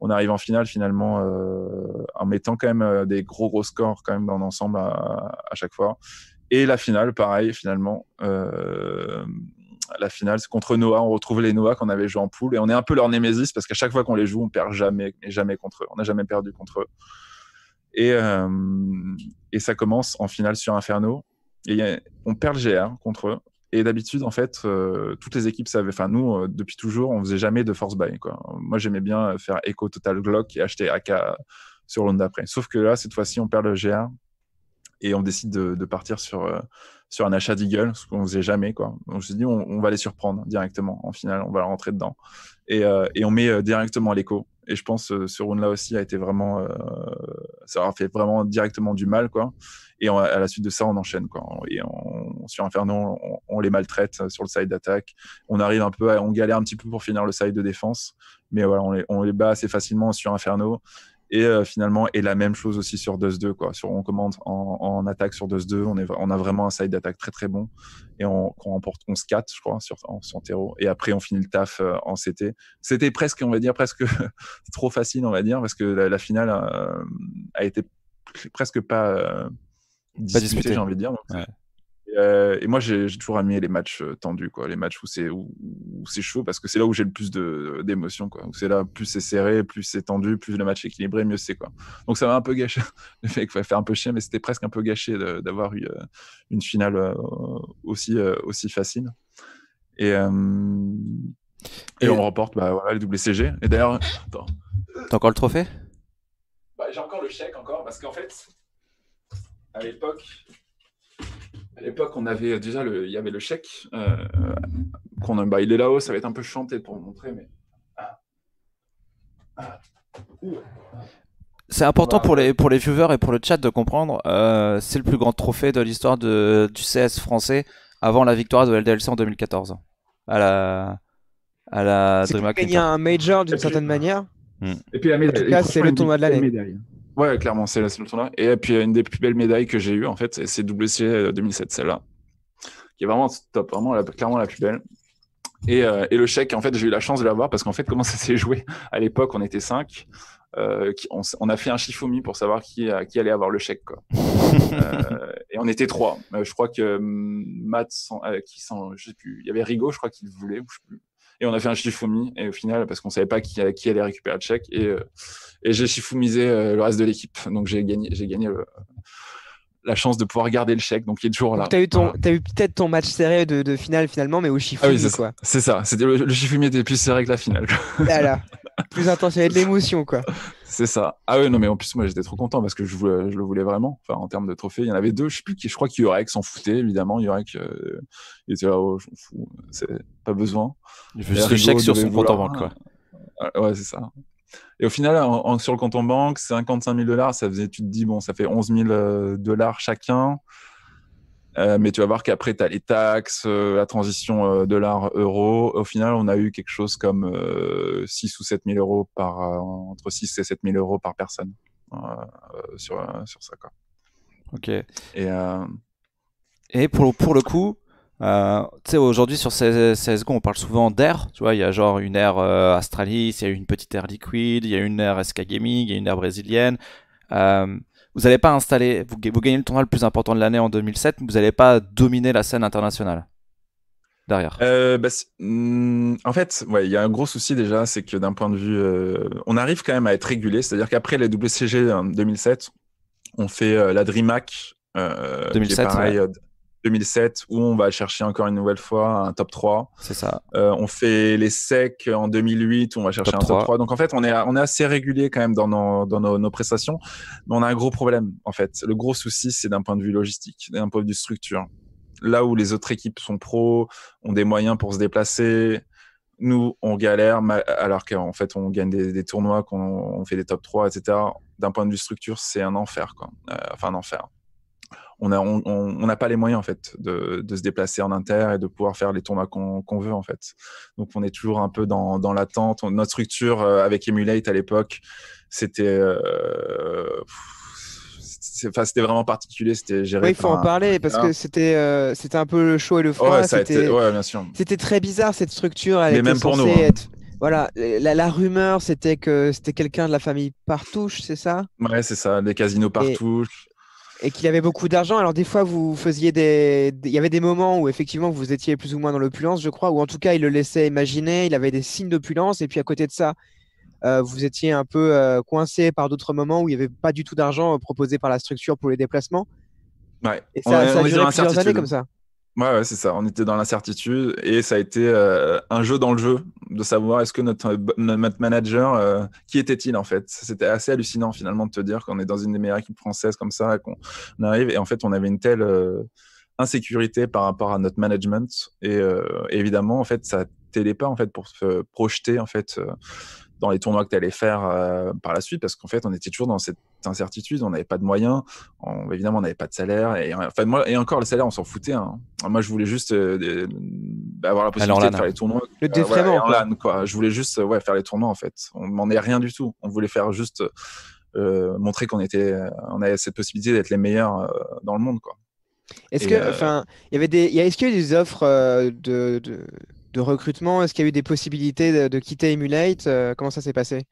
on arrive en finale finalement euh, en mettant quand même euh, des gros gros scores quand même dans l'ensemble à, chaque fois. Et la finale, pareil finalement. Euh, la finale, c'est contre Noah. On retrouve les Noah qu'on avait joué en poule et on est un peu leur némésis parce qu'à chaque fois qu'on les joue, on perd jamais, jamais contre eux. On n'a jamais perdu contre eux. Et, et ça commence en finale sur Inferno. Et on perd le GR contre eux. Et d'habitude, en fait, euh, toutes les équipes savaient. Enfin, nous, euh, depuis toujours, on faisait jamais de force buy. Quoi. Moi, j'aimais bien euh, faire écho Total Glock et acheter AK sur l'onde d'après. Sauf que là, cette fois-ci, on perd le GR et on décide de, partir sur, sur un achat d'Eagle, ce qu'on faisait jamais. Quoi. Donc, je me suis dit, on, va les surprendre directement. En finale, on va rentrer dedans. Et, et on met directement l'écho et je pense que euh, ce round-là aussi a été vraiment. Euh, ça a fait vraiment directement du mal, quoi. Et à la suite de ça, on enchaîne, quoi. Et on, sur Inferno, on, les maltraite euh, sur le side d'attaque. On arrive un peu On galère un petit peu pour finir le side de défense. Mais voilà, on les, on les bat assez facilement sur Inferno. Et euh, finalement, et la même chose aussi sur 2-2. Quoi. Sur, on commande en, en attaque sur 2-2. On, est, on a vraiment un side d'attaque très très bon. Et on, on remporte 11-4, je crois, sur, en terreau. Et après, on finit le taf euh, en CT. C'était presque, on va dire, presque trop facile, on va dire, parce que la, finale euh, a été presque pas, discutée, pas j'ai envie de dire. Donc, euh, et moi, j'ai toujours aimé les matchs euh, tendus, quoi, les matchs où c'est où, c'est chaud, parce que c'est là où j'ai le plus d'émotions, quoi. C'est là, plus c'est serré, plus c'est tendu, plus le match est équilibré, mieux c'est, quoi. Donc ça m'a un peu gâché. Le mec va faire un peu chier, mais c'était presque un peu gâché d'avoir eu euh, une finale aussi aussi facile. Et et, on remporte, bah voilà, le WCG. Et d'ailleurs, t'as encore le trophée bah, J'ai encore le chèque encore, parce qu'en fait, à l'époque, à l'époque, on avait euh, déjà le, il y avait le chèque. Euh, qu'on a, bah, il est là-haut, ça va être un peu chanté pour le montrer, mais. C'est important pour les, pour les viewers et pour le chat de comprendre. Euh, c'est le plus grand trophée de l'histoire du CS français avant la victoire de LDLC en 2014. À la, à la Il y a un major d'une certaine manière. Et puis En tout cas, c'est le tournoi de l'année. Ouais, clairement, c'est la seule tournoi. Et euh, puis, euh, une des plus belles médailles que j'ai eues, en fait, c'est WC 2007, e, euh, celle-là, qui est vraiment top, vraiment clairement la plus belle. Et, le chèque, en fait, j'ai eu la chance de l'avoir parce qu'en fait, comment ça s'est joué À l'époque, on était cinq. on, a fait un chifoumi pour savoir qui, qui allait avoir le chèque. Quoi. et on était trois. je crois que hum, Matt, qui sans, je sais plus, il y avait Rigo, je crois qu'il voulait, ou je sais plus et on a fait un Shifumi. Et au final, parce qu'on savait pas qui, allait récupérer le chèque, et, euh, j'ai Shifumisé euh, le reste de l'équipe. Donc j'ai gagné, j'ai gagné la chance de pouvoir garder le chèque, donc il est toujours là. Tu as eu, ton, as eu peut-être ton match serré de, finale finalement, mais au Shifumi. Ah c'est quoi. C'est ça, le, le Shifumi était plus serré que la finale. Voilà, plus intense, il y de l'émotion quoi. C'est ça. Ah oui, non, mais en plus, moi, j'étais trop content parce que je, je, le voulais vraiment. Enfin, en termes de trophée il y en avait deux. Je sais plus qui. Je crois qu'Yurek s'en foutait, évidemment. aurait euh, il était là, oh, je m'en fous. C'est pas besoin. Il fait juste chèque sur son compte en banque, quoi. Euh, ouais, c'est ça. Et au final, sur le compte en banque, 55 000 dollars, ça faisait, tu te dis, bon, ça fait 11 000 euh, dollars chacun. Euh, mais tu vas voir qu'après, tu as les taxes, euh, la transition euh, dollar-euro. Au final, on a eu quelque chose comme 6 ou 7 000 euros par, entre 6 et 7 000 euros par personne sur, sur ça. Quoi. Ok. Et, et pour, pour le coup, tu sais, aujourd'hui sur CSGO, on parle souvent d'air. Tu vois, il y a genre une air euh, Astralis, il y a une petite air Liquid, il y a une air SK Gaming, il y a une air brésilienne vous n'allez pas installer, vous, gagnez le tournoi le plus important de l'année en 2007, mais vous n'allez pas dominer la scène internationale derrière euh, bah, hmm, En fait, il y a un gros souci déjà, c'est que d'un point de vue, euh, on arrive quand même à être régulé, c'est-à-dire qu'après les WCG en 2007, on fait euh, la DreamHack. 2007, pareil, 2007 où on va chercher encore une nouvelle fois un top 3. C'est ça. Euh, on fait les secs en 2008 où on va chercher un top 3. Donc en fait, on est, assez régulier quand même dans, nos, prestations, mais on a un gros problème en fait. Le gros souci, c'est d'un point de vue logistique, d'un point de vue structure. Là où les autres équipes sont pros, ont des moyens pour se déplacer, nous, on galère alors qu'en fait, on gagne des, tournois, qu'on fait des top 3, etc. D'un point de vue structure, c'est un enfer. Quoi. Euh, enfin, un enfer on n'a on, on pas les moyens en fait de, de, se déplacer en inter et de pouvoir faire les tournois qu'on veut en fait. Donc on est toujours un peu dans, dans l'attente. Notre structure euh, avec Emulate à l'époque, c'était euh, Enfin, c'était vraiment particulier c'était géré oui, il faut en parler parce que c'était euh, c'était un peu le chaud et le froid ouais, c'était c'était très bizarre cette structure même pour nous, hein. voilà la, rumeur c'était que c'était quelqu'un de la famille Partouche c'est ça ouais c'est ça des casinos Partouche et qu'il avait beaucoup d'argent. Alors des fois, vous faisiez des, il y avait des moments où effectivement vous étiez plus ou moins dans l'opulence, je crois, ou en tout cas il le laissait imaginer. Il avait des signes d'opulence et puis à côté de ça, euh, vous étiez un peu euh, coincé par d'autres moments où il n'y avait pas du tout d'argent euh, proposé par la structure pour les déplacements. Ouais. Et ça, ça a duré plusieurs années comme ça. Ouais, c'est ça. On était dans l'incertitude et ça a été euh, un jeu dans le jeu de savoir est-ce que notre, euh, notre manager, euh, qui était-il en fait C'était assez hallucinant finalement de te dire qu'on est dans une des meilleures équipes françaises comme ça, qu'on arrive et en fait on avait une telle insécurité par rapport à notre management et évidemment en fait ça t'aidait pas en fait pour se projeter en fait dans les tournois que tu allais faire euh, par la suite parce qu'en fait on était toujours dans cette incertitude on n'avait pas de moyens on, évidemment on n'avait pas de salaire et enfin moi et encore le salaire on s'en foutait hein. moi je voulais juste euh, bah, avoir la possibilité de faire les tournois le euh, quoi je voulais juste ouais faire les tournois en fait on est rien du tout on voulait faire juste euh, montrer qu'on était on avait cette possibilité d'être les meilleurs dans le monde quoi est-ce que enfin il y avait des est-ce qu'il y a des offres de recrutement Est-ce qu'il y a eu des possibilités de, quitter Emulate euh, Comment ça s'est passé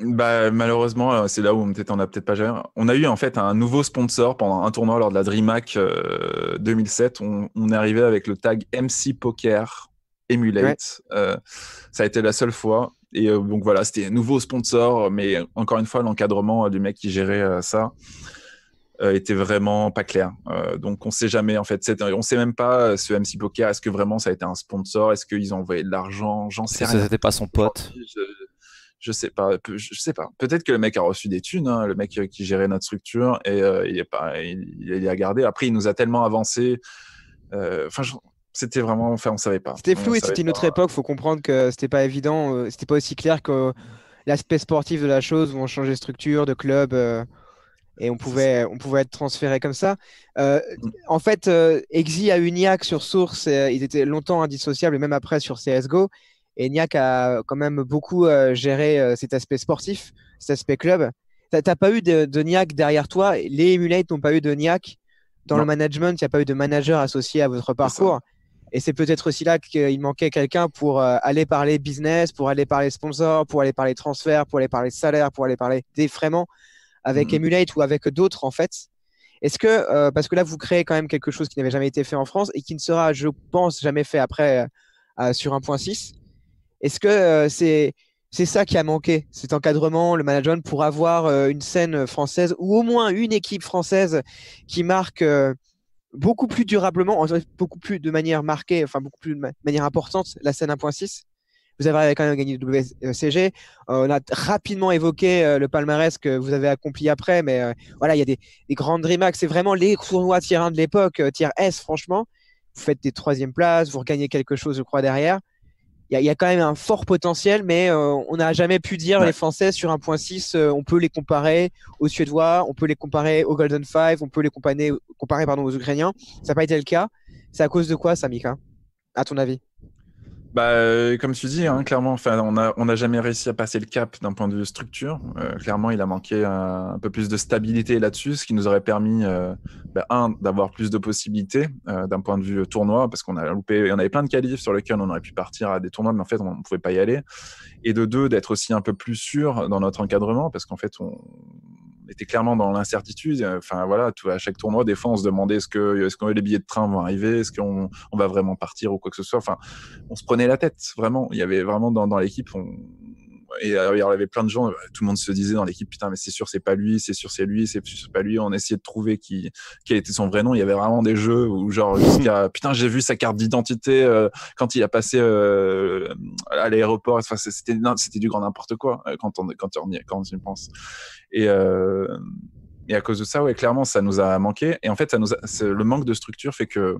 bah, malheureusement, euh, c'est là où on peut a peut-être pas géré. On a eu en fait un nouveau sponsor pendant un tournoi lors de la DreamHack 2007. Euh, on, est arrivé avec le tag MC Poker Emulate. ça a été la seule fois. Et donc voilà, c'était un nouveau sponsor, mais encore une fois, l'encadrement du mec qui gérait ça. Euh, était vraiment pas clair. Euh, donc on sait jamais en fait. On sait même pas euh, ce MC Poker. Est-ce que vraiment ça a été un sponsor Est-ce qu'ils ont envoyé de l'argent J'en sais rien. C'était pas son pote. Je, je sais pas. Je sais pas. Peut-être que le mec a reçu des thunes. Hein, le mec qui gérait notre structure et il Il, a gardé. Après il nous a tellement avancé. Enfin. c'était vraiment, enfin, on savait pas. C'était flou et c'était une autre époque. Faut comprendre que c'était pas évident, c'était pas aussi clair que l'aspect sportif de la chose où on changeait structure, de club et on pouvait, on pouvait être transféré comme ça. Euh, mm. en fait, euh, Exy a eu Niak sur Source, euh, ils étaient longtemps indissociables, et même après sur CSGO. Et Niak a quand même beaucoup géré cet aspect sportif, cet aspect club. Tu n'as pas eu de, de derrière toi, les Emulate n'ont pas eu de Niak. Dans le management, il n'y a pas eu de manager associé à votre parcours. Et c'est peut-être aussi là qu'il manquait quelqu'un pour aller parler business, pour aller parler sponsor, pour aller parler transfert, pour aller parler salaire, pour aller parler défraiement avec mhm. Emulate ou avec d'autres en fait. Est-ce que, euh, parce que là, vous créez quand même quelque chose qui n'avait jamais été fait en France et qui ne sera, je pense, jamais fait après euh, euh, sur 1.6, est-ce que c'est c'est ça qui a manqué, cet encadrement, le management, pour avoir une scène française ou au moins une équipe française qui marque beaucoup plus durablement, beaucoup plus de manière marquée, enfin beaucoup plus de manière importante la scène 1.6 vous avez quand même gagné le WCG. Euh, on a rapidement évoqué euh, le palmarès que vous avez accompli après, mais euh, voilà, il y a des, des grandes remakes. C'est vraiment les tournois tier 1 de l'époque, tier S, franchement. Vous faites des troisième places, vous regagnez quelque chose, je crois, derrière. Il y, a quand même un fort potentiel, mais on n'a jamais pu dire les Français sur point 6, on peut les comparer aux Suédois, on peut les comparer aux Golden Five, on peut les comparer, comparer pardon, aux Ukrainiens. Ça n'a pas été le cas. C'est à cause de quoi, Samika, à ton avis bah, euh, comme tu dis, hein, clairement, enfin, on n'a jamais réussi à passer le cap d'un point de vue structure. Euh, clairement, il a manqué un, peu plus de stabilité là-dessus, ce qui nous aurait permis, euh, bah, un, d'avoir plus de possibilités d'un point de vue tournoi, parce qu'on a loupé, on avait plein de qualifs sur lesquels on aurait pu partir à des tournois, mais en fait, on ne pouvait pas y aller. Et de deux, d'être aussi un peu plus sûr dans notre encadrement, parce qu'en fait, on, on était clairement dans l'incertitude. Enfin voilà, tout, à chaque tournoi, des fois, on se demandait est-ce que, est-ce les billets de train vont arriver, est-ce qu'on on va vraiment partir ou quoi que ce soit. Enfin, on se prenait la tête vraiment. Il y avait vraiment dans, dans l'équipe, on, et il y avait plein de gens, tout le monde se disait dans l'équipe, putain, mais c'est sûr, c'est pas lui, c'est sûr, c'est lui, c'est pas lui. On essayait de trouver qui, quel était son vrai nom. Il y avait vraiment des jeux où, genre, putain, j'ai vu sa carte d'identité euh, quand il a passé euh, à l'aéroport. Enfin, c'était, c'était du grand n'importe quoi euh, quand on, quand on y, quand on pense. Et, et à cause de ça, ouais, clairement, ça nous a manqué. Et en fait, ça nous le manque de structure fait que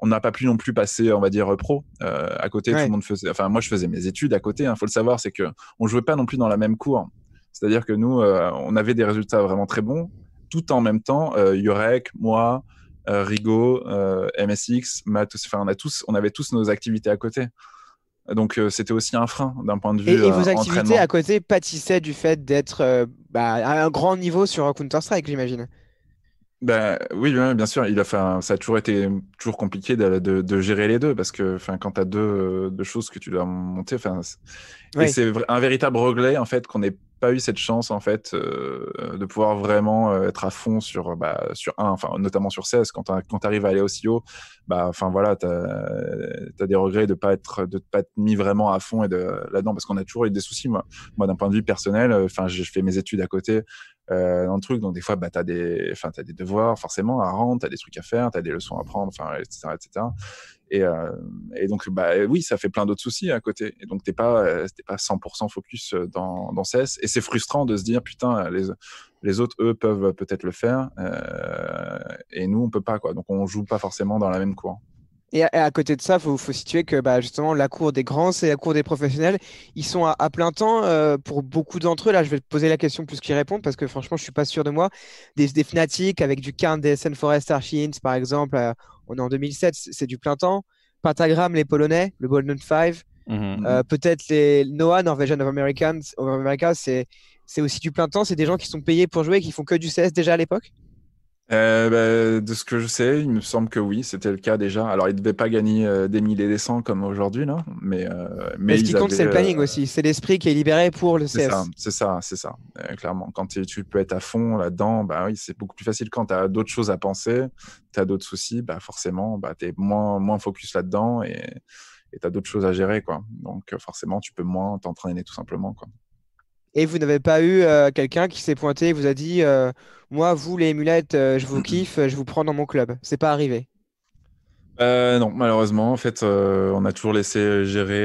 on n'a pas pu non plus passer, on va dire, pro. Euh, à côté, tout le monde faisait. Enfin, moi, je faisais mes études à côté. Il hein. faut le savoir, c'est que on jouait pas non plus dans la même cour. C'est-à-dire que nous, euh, on avait des résultats vraiment très bons. Tout en même temps, euh, Yurek, moi, Rigaud, MSX, Matt, on tous, on avait tous nos activités à côté. Donc c'était aussi un frein d'un point de vue. Et, et vos activités à côté pâtissaient du fait d'être bah, à un grand niveau sur Counter-Strike, j'imagine. Ben, oui, bien sûr, il a fait ça a toujours été toujours compliqué de, de, gérer les deux parce que quand tu as deux, euh, deux, choses que tu dois monter, oui. c'est un véritable regret en fait qu'on est pas eu cette chance en fait euh, de pouvoir vraiment euh, être à fond sur euh, bah, sur un enfin notamment sur 16 quand tu arrives à aller aussi haut bah enfin voilà tu as, des regrets de pas être de pas être mis vraiment à fond et de là-dedans parce qu'on a toujours eu des soucis moi d'un point de vue personnel enfin j'ai fait mes études à côté dans le truc donc des fois bah as des enfin des devoirs forcément à rendre as des trucs à faire tu as des leçons à prendre enfin etc etc et, euh, et, donc, bah, oui, ça fait plein d'autres soucis à côté. Et donc, t'es pas, euh, pas 100% focus euh, dans, dans CS. Et c'est frustrant de se dire, putain, les, les autres, eux, peuvent peut-être le faire. Euh, et nous, on peut pas, quoi. Donc, on joue pas forcément dans la même cour. Et à, côté de ça, il faut, situer que bah, justement, la cour des grands, c'est la cour des professionnels. Ils sont à, plein temps euh, pour beaucoup d'entre eux. Là, je vais te poser la question plus qu'ils répondent parce que franchement, je ne suis pas sûr de moi. Des, Fnatic avec du des DSN Forest, Archins, par exemple, euh, on est en 2007, c'est du plein temps. Pentagram, les Polonais, le Golden 5 mhm. euh, Peut-être les NOAH Norwegian of, Americans, America, c'est aussi du plein temps. C'est des gens qui sont payés pour jouer et qui font que du CS déjà à l'époque euh, bah, De ce que je sais, il me semble que oui, c'était le cas déjà. Alors, ils ne devaient pas gagner euh, des milliers des cents comme aujourd'hui, là, mais, euh, mais, mais ce qui compte, c'est le planning euh, aussi. C'est l'esprit qui est libéré pour le CS. C'est ça, c'est ça. ça. Euh, clairement, quand tu peux être à fond là-dedans, bah, oui, c'est beaucoup plus facile. Quand tu as d'autres choses à penser, tu as d'autres soucis, bah, forcément, bah, tu es moins, moins focus là-dedans et tu as d'autres choses à gérer. Quoi. Donc, forcément, tu peux moins t'entraîner tout simplement. Quoi et vous n'avez pas eu euh, quelqu'un qui s'est pointé et vous a dit euh, Moi, vous, les mulettes, euh, je vous kiffe, je vous prends dans mon club. C'est pas arrivé Non, malheureusement. En fait, on a toujours laissé gérer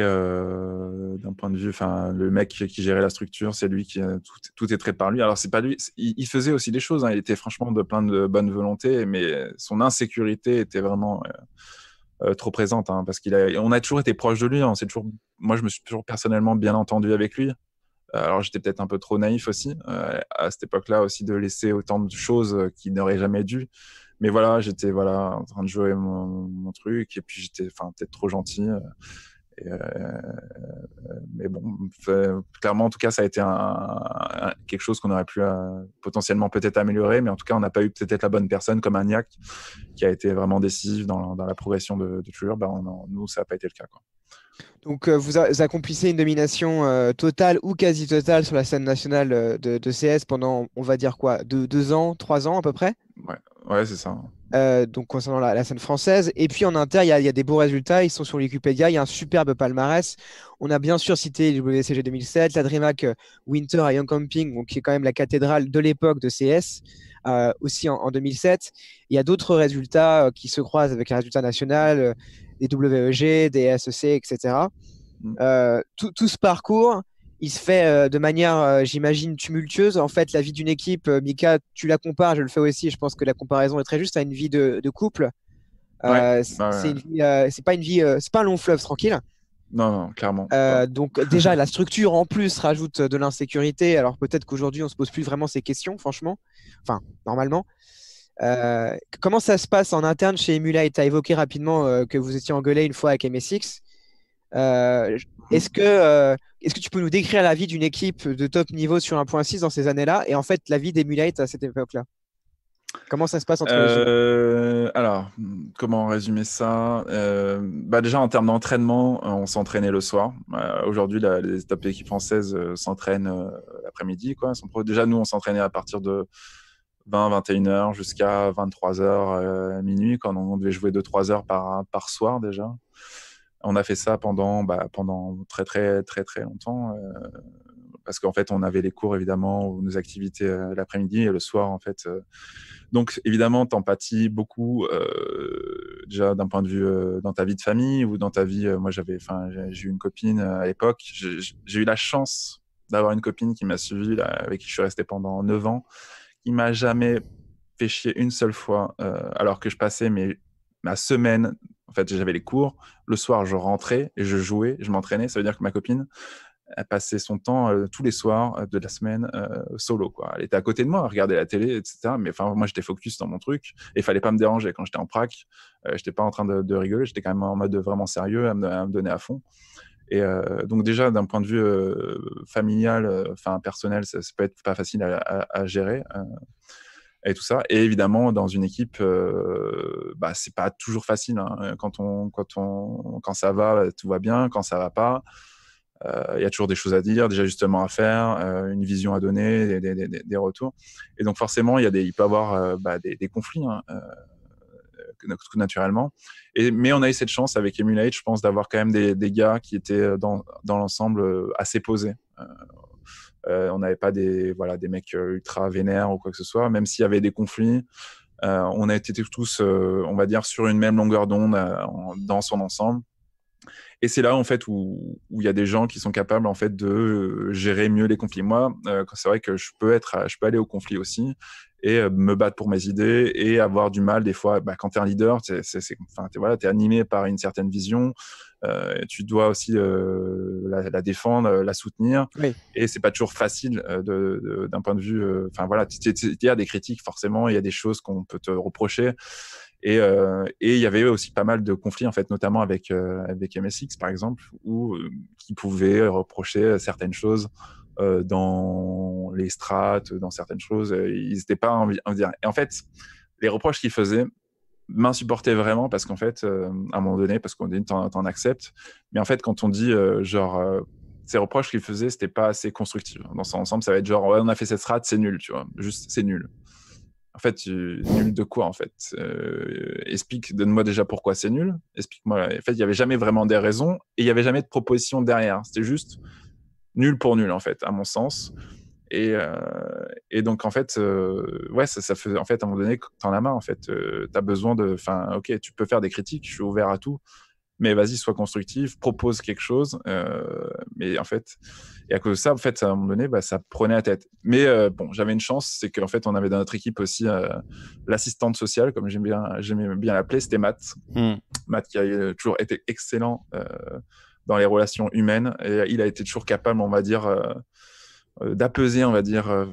d'un point de vue. Enfin, le mec qui gérait la structure, c'est lui qui. Tout, tout, est traité par lui. Alors, c'est pas lui. Il, faisait aussi des choses. Hein. Il était franchement de plein de bonne volonté, mais son insécurité était vraiment. trop présente hein, parce qu'il a on a toujours été proche de lui hein. toujours moi je me suis toujours personnellement bien entendu avec lui euh, alors j'étais peut-être un peu trop naïf aussi euh, à cette époque-là aussi de laisser autant de choses euh, qui n'auraient jamais dû. Mais voilà, j'étais voilà en train de jouer mon, truc et puis j'étais enfin peut-être trop gentil. mais bon, clairement, en tout cas, ça a été quelque chose qu'on aurait pu potentiellement peut-être améliorer, mais en tout cas, on n'a pas eu peut-être la bonne personne comme Agnac, qui a été vraiment décisive dans, la progression de, de ben, nous, ça n'a pas été le cas. Quoi. Donc, euh, vous, accomplissez une domination euh, totale ou quasi totale sur la scène nationale euh, de, CS pendant, on va dire quoi, deux, deux ans, trois ans à peu près Ouais, c'est ça. donc, concernant la, scène française. Et puis, en inter, il y, a des beaux résultats. Ils sont sur Wikipédia. Il y a un superbe palmarès. On a bien sûr cité le WCG 2007, la DreamHack Winter à Young Camping, qui est quand même la cathédrale de l'époque de CS, aussi en, en, 2007. Il y a d'autres résultats qui se croisent avec les résultats nationaux des WEG, des SEC, etc. Mm. Euh, tout, ce parcours, il se fait euh, de manière, euh, j'imagine, tumultueuse. En fait, la vie d'une équipe, Mika, tu la compares, je le fais aussi, je pense que la comparaison est très juste à une vie de, couple. c'est pas une vie, c'est pas un long fleuve tranquille. Non, non, clairement. donc déjà, la structure en plus rajoute de l'insécurité. Alors peut-être qu'aujourd'hui, on se pose plus vraiment ces questions, franchement. Enfin, normalement. Euh, comment ça se passe en interne chez Emulate Tu as évoqué rapidement euh, que vous étiez engueulé une fois avec MSX. Euh, mm. est-ce, que, euh, est-ce que tu peux nous décrire la vie d'une équipe de top niveau sur 1.6 dans ces années-là et en fait la vie d'Emulate à cette époque-là Comment ça se passe entre euh, Alors, comment résumer ça bah Déjà, en termes d'entraînement, on s'entraînait le soir. Aujourd'hui, les top équipes françaises s'entraînent l'après-midi. Déjà, nous, on s'entraînait à partir de 20, 21h jusqu'à 23h euh, minuit, quand on devait jouer 2-3 heures par, par soir déjà. On a fait ça pendant, bah, pendant très très très très longtemps euh, parce qu'en fait on avait les cours évidemment ou nos activités euh, l'après-midi et le soir en fait donc évidemment t'empathies beaucoup déjà d'un point de vue dans ta vie de famille ou dans ta vie moi j'avais enfin j'ai eu une copine à l'époque j'ai eu la chance d'avoir une copine qui m'a suivi avec qui je suis resté pendant 9 ans il m'a jamais fait chier une seule fois, euh, alors que je passais mes, ma semaine. En fait, j'avais les cours. Le soir, je rentrais et je jouais, je m'entraînais. Ça veut dire que ma copine, elle passait son temps euh, tous les soirs euh, de la semaine solo. Quoi. Elle était à côté de moi, à regarder la télé, etc. Mais enfin, moi, j'étais focus dans mon truc et il fallait pas me déranger. Quand j'étais en prac, je j'étais pas en train de, rigoler. J'étais quand même en mode vraiment sérieux, me, à me donner à fond. Et euh, donc déjà, d'un point de vue euh, familial, euh, enfin personnel, ça, peut être pas facile à, gérer et tout ça. Et évidemment, dans une équipe, bah, c'est pas toujours facile. Hein. Quand, on, quand, on, quand ça va, bah, tout va bien. Quand ça va pas, il y a toujours des choses à dire, des ajustements à faire, une vision à donner, des, retours. Et donc, forcément, des, il peut y avoir bah, des, conflits. Hein tout naturellement. Et, mais on a eu cette chance avec Emulate, je pense, d'avoir quand même des, des, gars qui étaient euh, dans, dans l'ensemble euh, assez posés. Euh, on n'avait pas des, voilà, des mecs ultra vénères ou quoi que ce soit, même s'il y avait des conflits. on a été tous, on va dire, sur une même longueur d'onde dans son ensemble. Et c'est là en fait où il y a des gens qui sont capables en fait de gérer mieux les conflits. Moi, c'est vrai que je peux être, je peux aller au conflit aussi, et euh, me battre pour mes idées et avoir du mal des fois. Bah, quand tu es un leader, tu es, voilà, animé par une certaine vision. Euh, tu dois aussi euh, la, défendre, la soutenir. et Et c'est pas toujours facile d'un point de vue. Enfin voilà, il y a des critiques forcément, il y a des choses qu'on peut te reprocher. Et il y avait aussi pas mal de conflits en fait, notamment avec avec MSX par exemple, où qui pouvaient reprocher certaines choses euh, dans les strates, dans certaines choses. Euh, ils n'étaient pas envie dire. Et en fait, les reproches qu'ils faisaient m'insupportaient vraiment parce qu'en fait, euh, à un moment donné, parce qu'on dit t'en, acceptes, mais en fait, quand on dit genre ces reproches qu'ils faisaient, c'était pas assez constructif. Dans son ensemble, ça va être genre on a fait cette strate c'est nul, tu vois, juste c'est nul. En fait, tu... nul de quoi en fait Explique, donne-moi déjà pourquoi c'est nul. Explique-moi. En fait, il n'y avait jamais vraiment des raisons et il n'y avait jamais de proposition derrière. C'était juste, nul pour nul, en fait, à mon sens. Et, euh, donc, en fait, euh, ouais, ça, faisait en fait, à un moment donné, t'en as marre, en fait. tu euh, t'as besoin de. Enfin, ok, tu peux faire des critiques, je suis ouvert à tout, mais vas-y, sois constructif, propose quelque chose. mais en fait, et à cause de ça, en fait, à un moment donné, bah, ça prenait la tête. Mais bon, j'avais une chance, c'est qu'en fait, on avait dans notre équipe aussi l'assistante sociale, comme j'aime bien, j'aimais bien l'appeler, c'était Matt. Hmm. Matt qui a toujours été excellent dans les relations humaines. Et il a été toujours capable, on va dire, euh, euh, d'apaiser, on va dire, euh,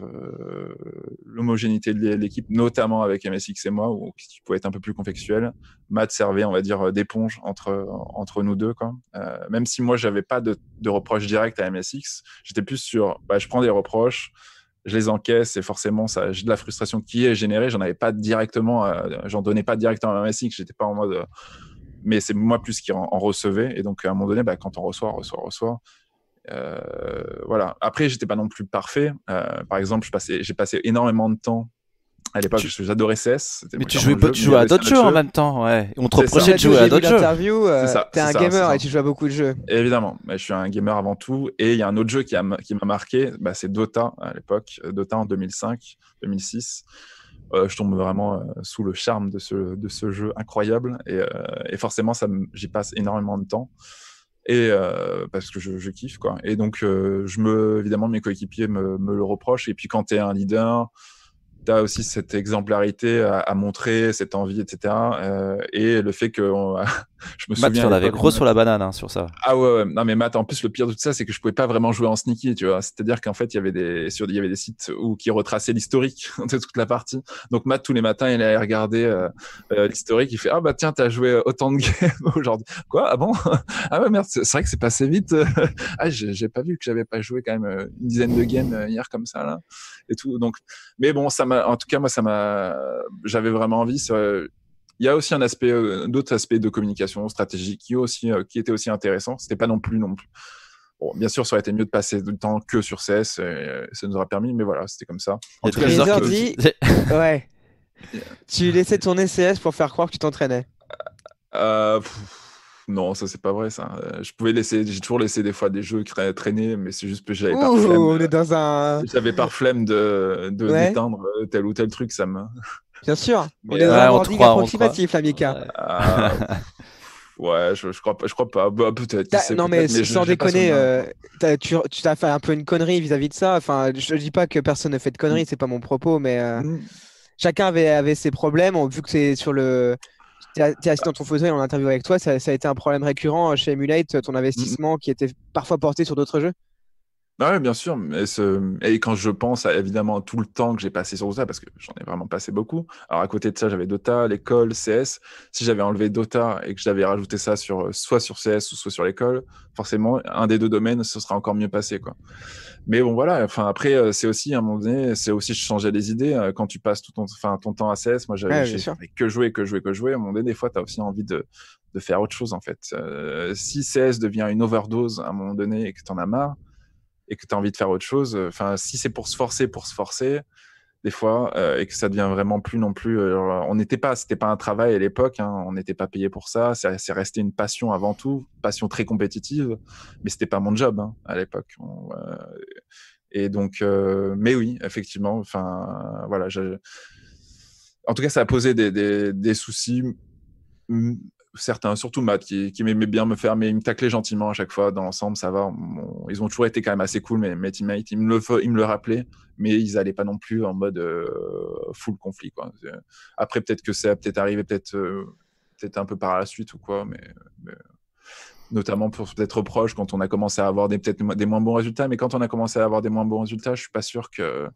l'homogénéité de l'équipe, notamment avec MSX et moi, où, qui pouvait être un peu plus confectuel. Matt servait, on va dire, d'éponge entre, entre nous deux. même si moi, j'avais pas de, reproches directs à MSX, j'étais plus sur, bah, je prends des reproches, je les encaisse et forcément ça j'ai de la frustration qui est générée j'en avais pas directement j'en donnais pas directement à MSX j'étais pas en mode mais c'est moi plus qui en, recevais. Et donc, à un moment donné, bah, quand on reçoit, reçoit, reçoit. Euh, voilà. Après, j'étais pas non plus parfait. Euh, par exemple, j'ai passé, énormément de temps à l'époque, j'adorais CS. Mais tu jouais à d'autres jeux, en même temps, ouais. On te reprochait de jouer à d'autres jeux. Euh, ça. Tu es un gamer et tu joues à beaucoup de jeux. Évidemment, mais je suis un gamer avant tout. Et il y a un autre jeu qui m'a qui marqué, bah, c'est Dota à l'époque, euh, Dota en 2005, 2006. Euh, je tombe vraiment euh, sous le charme de ce, de ce jeu incroyable. Et, euh, et forcément, j'y passe énormément de temps. Et parce que je, je, kiffe, quoi. Et donc, je me, évidemment, mes coéquipiers me, me, le reprochent. Et puis, quand tu es un leader, tu as aussi cette exemplarité à, montrer, cette envie, etc. et le fait que je me Matt, souviens. en avais gros sur la banane hein, sur ça. Ah ouais, non mais Matt, en plus le pire de tout ça, c'est que je pouvais pas vraiment jouer en sneaky, tu vois. C'est-à-dire qu'en fait, il y avait des sur y avait des sites où qui retraçaient l'historique de toute la partie. Donc Matt tous les matins, il allait regarder euh, euh, l'historique, il fait ah bah tiens, t'as joué euh, autant de games aujourd'hui. Quoi Ah bon Ah ouais merde, c'est vrai que c'est passé vite. ah j'ai pas vu que j'avais pas joué quand même une dizaine de games hier comme ça là et tout. Donc mais bon, ça m'a en tout cas moi ça m'a j'avais vraiment envie. Sur, il y a aussi un aspect, euh, d'autres aspects de communication stratégique qui, aussi, euh, qui était aussi intéressant. C'était pas non plus non plus. Bon, bien sûr, ça aurait été mieux de passer du temps que sur CS, euh, ça nous aurait permis, mais voilà, c'était comme ça. En tout cas, dit ouais. tu laissais tourner CS pour faire croire que tu t'entraînais. non, ça c'est pas vrai ça. Je pouvais laisser, j'ai toujours laissé des fois des jeux traîner, mais c'est juste que j'avais par flemme. On est dans un. J'avais par flemme de, de tel ou tel truc, ça me. Bien sûr. on est dans ouais, un ah, approximatif, ouais, je, crois pas. Je crois pas. peut-être. Non, mais, sans déconner, euh, tu, t'as fait un peu une connerie vis-à-vis de ça. Enfin, je dis pas que personne ne fait de conneries, mm. c'est pas mon propos, mais euh, mm. chacun avait, ses problèmes. Vu que c'est sur le. Tu es assis dans ton fauteuil, on interview avec toi, ça, a été un problème récurrent chez Emulate, ton mm. investissement qui était parfois porté sur d'autres jeux bah oui, bien sûr. Mais ce... Et quand je pense à, évidemment tout le temps que j'ai passé sur ça, parce que j'en ai vraiment passé beaucoup. Alors à côté de ça, j'avais Dota, l'école, CS. Si j'avais enlevé Dota et que j'avais rajouté ça sur euh, soit sur CS ou soit sur l'école, forcément, un des deux domaines, ce sera encore mieux passé, quoi. Mais bon, voilà. Enfin, après, euh, c'est aussi à un moment donné, c'est aussi je changeais les idées. Euh, quand tu passes tout ton, enfin, ton temps à CS, moi, j'avais que jouer, que jouer, que jouer. À un moment donné, des fois, tu as aussi envie de, de faire autre chose en fait. si CS devient une overdose à un moment donné et que tu en as marre, et que tu as envie de faire autre chose, euh, enfin, si c'est pour se forcer, pour se forcer, des fois, euh, et que ça devient vraiment plus non plus. Ce euh, on n'était pas, c'était pas un travail à l'époque, hein, on n'était pas payé pour ça, c'est resté une passion avant tout, passion très compétitive, mais c'était pas mon job hein, à l'époque. et donc, mais oui, effectivement, enfin, voilà, je, en tout cas, ça a posé des, des, des soucis certains, surtout Matt, qui, m'aimait bien me faire, mais il me taclait gentiment à chaque fois. Dans l'ensemble, ça va. ils ont toujours été quand même assez cool, mais teammates. Ils me, le, ils me le rappelaient, mais ils n'allaient pas non plus en mode euh, full conflit. Après, peut-être que ça a peut-être arrivé, euh, peut-être un peu par la suite ou quoi, mais, notamment pour être proche quand on a commencé à avoir des peut-être des moins bons résultats mais quand on a commencé à avoir des moins bons résultats je suis pas sûr que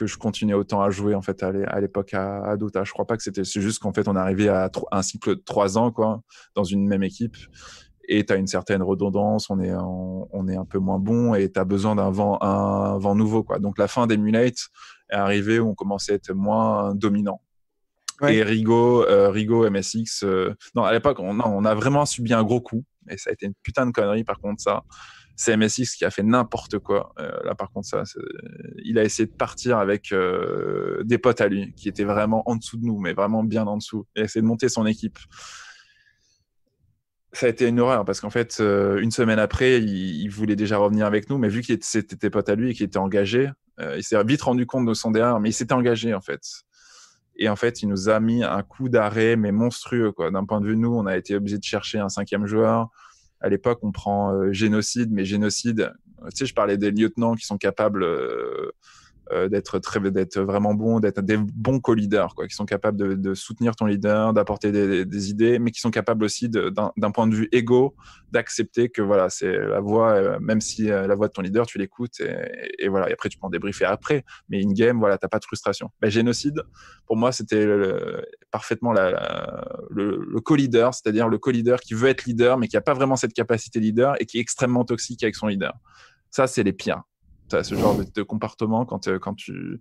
que je continuais autant à jouer en fait à l'époque à, Dota. Je crois pas que c'était, juste qu'en fait on arrivait à un cycle de trois ans quoi dans une même équipe et tu as une certaine redondance, on est, on est un peu moins bon et tu as besoin d'un vent, un vent nouveau. Quoi. Donc la fin des d'Emulate est arrivée où on commençait à être moins dominant. Et Rigo, euh, Rigo MSX, euh, non, à l'époque, on, on, a vraiment subi un gros coup et ça a été une putain de connerie par contre, ça. C'est MSX qui a fait n'importe quoi. Euh, là, par contre, ça, il a essayé de partir avec euh, des potes à lui, qui étaient vraiment en dessous de nous, mais vraiment bien en dessous. Et a de monter son équipe. Ça a été une horreur parce qu'en fait, euh, une semaine après, il, voulait déjà revenir avec nous, mais vu qu'il c'était pote à lui et qu'il était engagé, il s'est vite rendu compte de son derrière, mais il s'était engagé en fait. Et en fait, il nous a mis un coup d'arrêt, mais monstrueux. D'un point de vue, nous, on a été obligé de chercher un cinquième joueur à l'époque, on prend euh, génocide, mais génocide, tu sais, je parlais des lieutenants qui sont capables euh, euh, d'être très, d'être vraiment bon, d'être des bons co-leaders, quoi, qui sont capables de, soutenir ton leader, d'apporter des, idées, mais qui sont capables aussi d'un point de vue égo d'accepter que voilà, c'est la voix, euh, même si euh, la voix de ton leader, tu l'écoutes et, voilà. Et après, tu peux en débriefer après, mais in game, voilà, t'as pas de frustration. mais bah, Génocide, pour moi, c'était parfaitement le, co-leader, c'est-à-dire le co-leader qui veut être leader, mais qui a pas vraiment cette capacité leader et qui est extrêmement toxique avec son leader. Ça, c'est les pires à ce genre de, comportement quand, euh, quand tu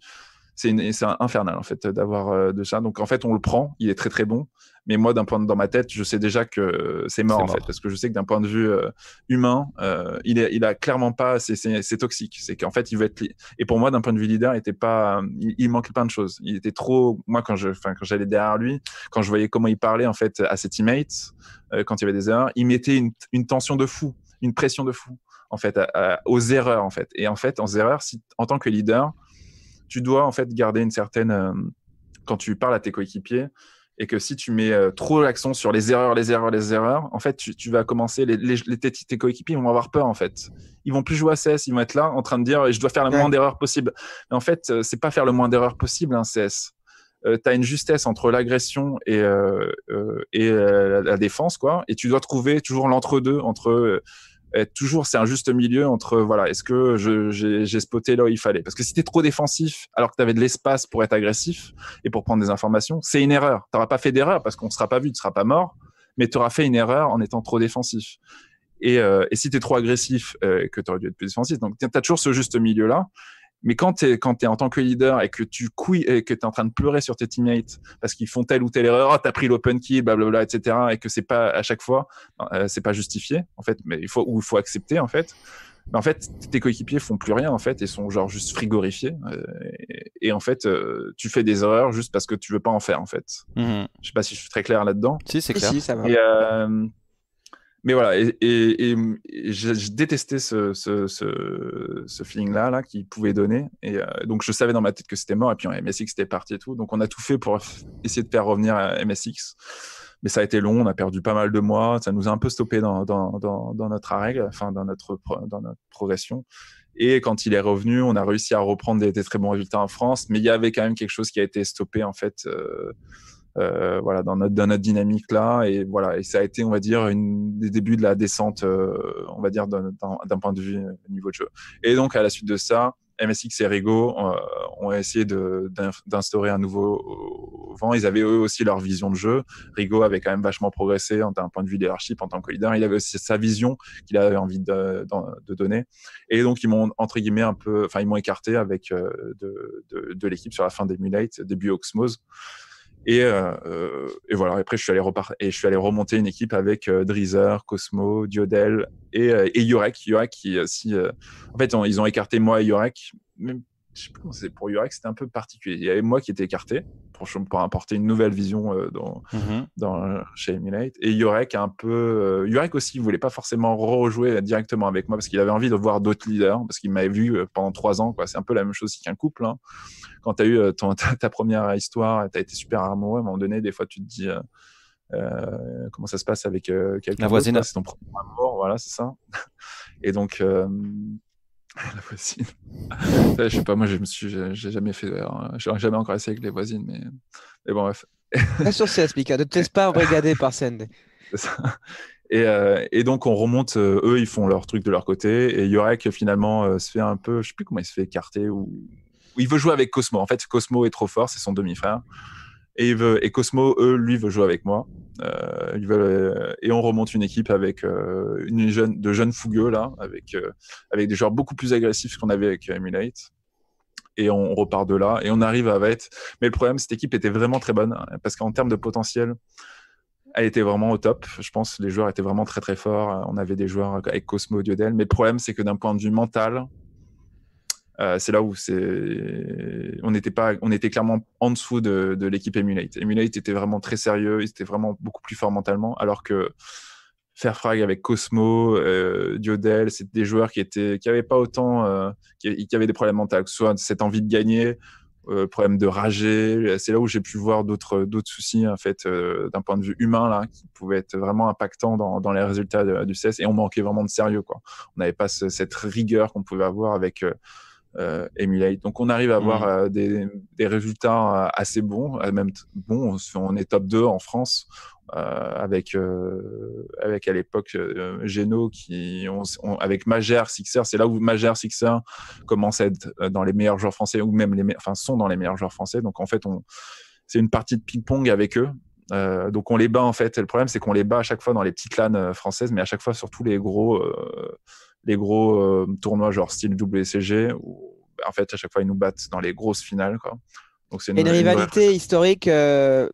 c'est infernal en fait d'avoir euh, de ça. Donc en fait, on le prend, il est très très bon. Mais moi, d'un point de dans ma tête, je sais déjà que c'est mort, en fait, parce que je sais que d'un point de vue euh, humain, il, est, il a clairement pas, c'est toxique. C'est qu'en fait, il veut être. Et pour moi, d'un point de vue leader, il était pas, il, manquait plein de choses. Il était trop. Moi, quand je, j'allais derrière lui, quand je voyais comment il parlait en fait à ses teammates, quand il y avait des erreurs, il mettait une, une tension de fou, une pression de fou en fait, aux erreurs, en fait. Et en fait, en erreurs, si, en tant que leader, tu dois en fait garder une certaine euh, quand tu parles à tes coéquipiers et que si tu mets euh, trop l'accent sur les erreurs, les erreurs, les erreurs, en fait, tu, vas commencer les, tes, coéquipiers vont avoir peur en fait. Ils vont plus jouer à CS, ils vont être là en train de dire je dois faire le moins d'erreurs possible. Mais en fait, euh, c'est pas faire le moins d'erreurs possible un hein, CS. tu as une justesse entre l'agression et, et la, la, défense, quoi. Et tu dois trouver toujours l'entre-deux entre, toujours, c'est un juste milieu entre, voilà, est-ce que j'ai spoté là où il fallait Parce que si tu trop défensif, alors que tu avais de l'espace pour être agressif et pour prendre des informations, c'est une erreur. Tu pas fait d'erreur parce qu'on ne sera pas vu, tu ne seras pas mort, mais tu auras fait une erreur en étant trop défensif. Et, euh, si tu es trop agressif, euh, que tu aurais dû être plus défensif. Donc, tu as toujours ce juste milieu-là. Mais quand tu es, quand es en tant que leader et que tu couilles et que tu es en train de pleurer sur tes teammates parce qu'ils font telle ou telle erreur, oh, tu as pris l'open key, blablabla, etc. et que c'est pas à chaque fois, ben, euh, c'est pas justifié, en fait, mais il faut, ou il faut accepter, en fait. Mais en fait, tes coéquipiers font plus rien, en fait, et sont genre juste frigorifiés. Euh, et, en fait, euh, tu fais des erreurs juste parce que tu veux pas en faire, en fait. Mmh je sais pas si je suis très clair là-dedans. Si, c'est clair. Si, ça va mais voilà, et, je, détestais ce, ce, ce, feeling-là -là, qu'il pouvait donner. Euh, et donc, je savais dans ma tête que c'était mort. Et puis, MSX, c'était parti et tout. Donc, on a tout fait pour essayer de faire revenir à euh, MSX. Mais ça a été long. On a perdu pas mal de mois. Ça nous a un peu stoppé dans, dans, dans, dans notre règle, enfin, dans notre, dans notre progression. Et quand il est revenu, on a réussi à reprendre des, très bons résultats en France. Mais il y avait quand même quelque chose qui a été stoppé, en fait. Euh, euh, voilà, dans notre, dynamique là. Et voilà, et ça a été, on va dire, une des débuts de la descente, euh, on va dire, d'un point de vue euh, niveau de jeu. Et donc, à la suite de ça, MSX et Rigo ont essayé d'instaurer un nouveau vent. Ils avaient eux aussi leur vision de jeu. Rigo avait quand même vachement progressé d'un point de vue leadership en tant que leader. Il avait aussi sa vision qu'il avait envie de, donner. Et donc, ils m'ont, entre un peu, enfin, ils m'ont écarté avec de, l'équipe sur la fin d'Emulate, début Oxmose. Euh, euh, et, voilà, après, je suis, allé et je suis allé remonter une équipe avec euh, Dreiser, Cosmo, Diodel et, et Yurek qui, si, en fait, ils ont écarté moi et Yorek, je pour Yurek, c'était un peu particulier. Il y avait moi qui étais écarté pour, pour apporter une nouvelle vision euh, dans, mhm. euh, chez Emulate. Et Yurek un peu. Euh, Yurek aussi, il voulait pas forcément rejouer directement avec moi parce qu'il avait envie de voir d'autres leaders, parce qu'il m'avait vu pendant trois ans. C'est un peu la même chose qu'un couple. Hein. Quand tu as eu ta, première histoire, tu as été super amoureux, à un moment donné, des fois, tu te dis. comment ça se passe avec quelqu'un La voisine. C'est ton premier amour, voilà, c'est ça. Et donc, la voisine. je sais pas, moi, je me suis, j'ai jamais fait, euh, j'ai jamais essayé avec les voisines, mais, mais bon, bref. sur à Mika, ne te laisse pas embrigader par Sende. Et, euh, et, donc, on remonte, euh, eux, ils font leur truc de leur côté. Et Yorek, finalement, se fait un peu, je sais plus comment il se fait écarter, ou, il veut jouer avec Cosmo. En fait, Cosmo est trop fort, c'est son demi-frère. Et, Cosmo, eux, lui, veut jouer avec moi. Euh, ils veulent, euh, et on remonte une équipe avec euh, une jeune, de jeunes fougueux, là, avec, avec des joueurs beaucoup plus agressifs qu'on avait avec Emulate. Et on, repart de là. Et on arrive à être. Mais le problème, cette équipe était vraiment très bonne. Hein, parce qu'en termes de potentiel, elle était vraiment au top. Je pense que les joueurs étaient vraiment très, très forts. On avait des joueurs avec Cosmo, Diodel. Mais le problème, c'est que d'un point de vue mental, euh, c'est là où on était, pas, on était clairement en dessous de, l'équipe Emulate. Emulate était vraiment très sérieux, ils étaient vraiment beaucoup plus fort mentalement, alors que frag avec Cosmo, euh, Diodel, c'est des joueurs qui étaient, qui avaient pas autant, euh, qui, avaient des problèmes mentaux, soit cette envie de gagner, problème de rager. C'est là où j'ai pu voir d'autres, d'autres soucis en fait, d'un point de vue humain là, qui pouvaient être vraiment impactants dans, les résultats du CS. Et on manquait vraiment de sérieux quoi. On n'avait pas cette rigueur qu'on pouvait avoir avec euh, donc on arrive à avoir mhm. euh, des, résultats euh, assez bons, même bon, on est top 2 en France. avec avec à l'époque Geno qui avec Majer Sixer c'est là où Majer Sixer commence à être dans les meilleurs joueurs français ou même les enfin sont dans les meilleurs joueurs français donc en fait c'est une partie de ping-pong avec eux. donc on les bat en fait. le problème c'est qu'on les bat à chaque fois dans les petites lanes françaises, mais à chaque fois sur tous les gros, les gros euh, tournois genre style WCG où en fait à chaque fois ils nous battent dans les grosses finales quoi. Donc c'est une, rivalité historique, euh,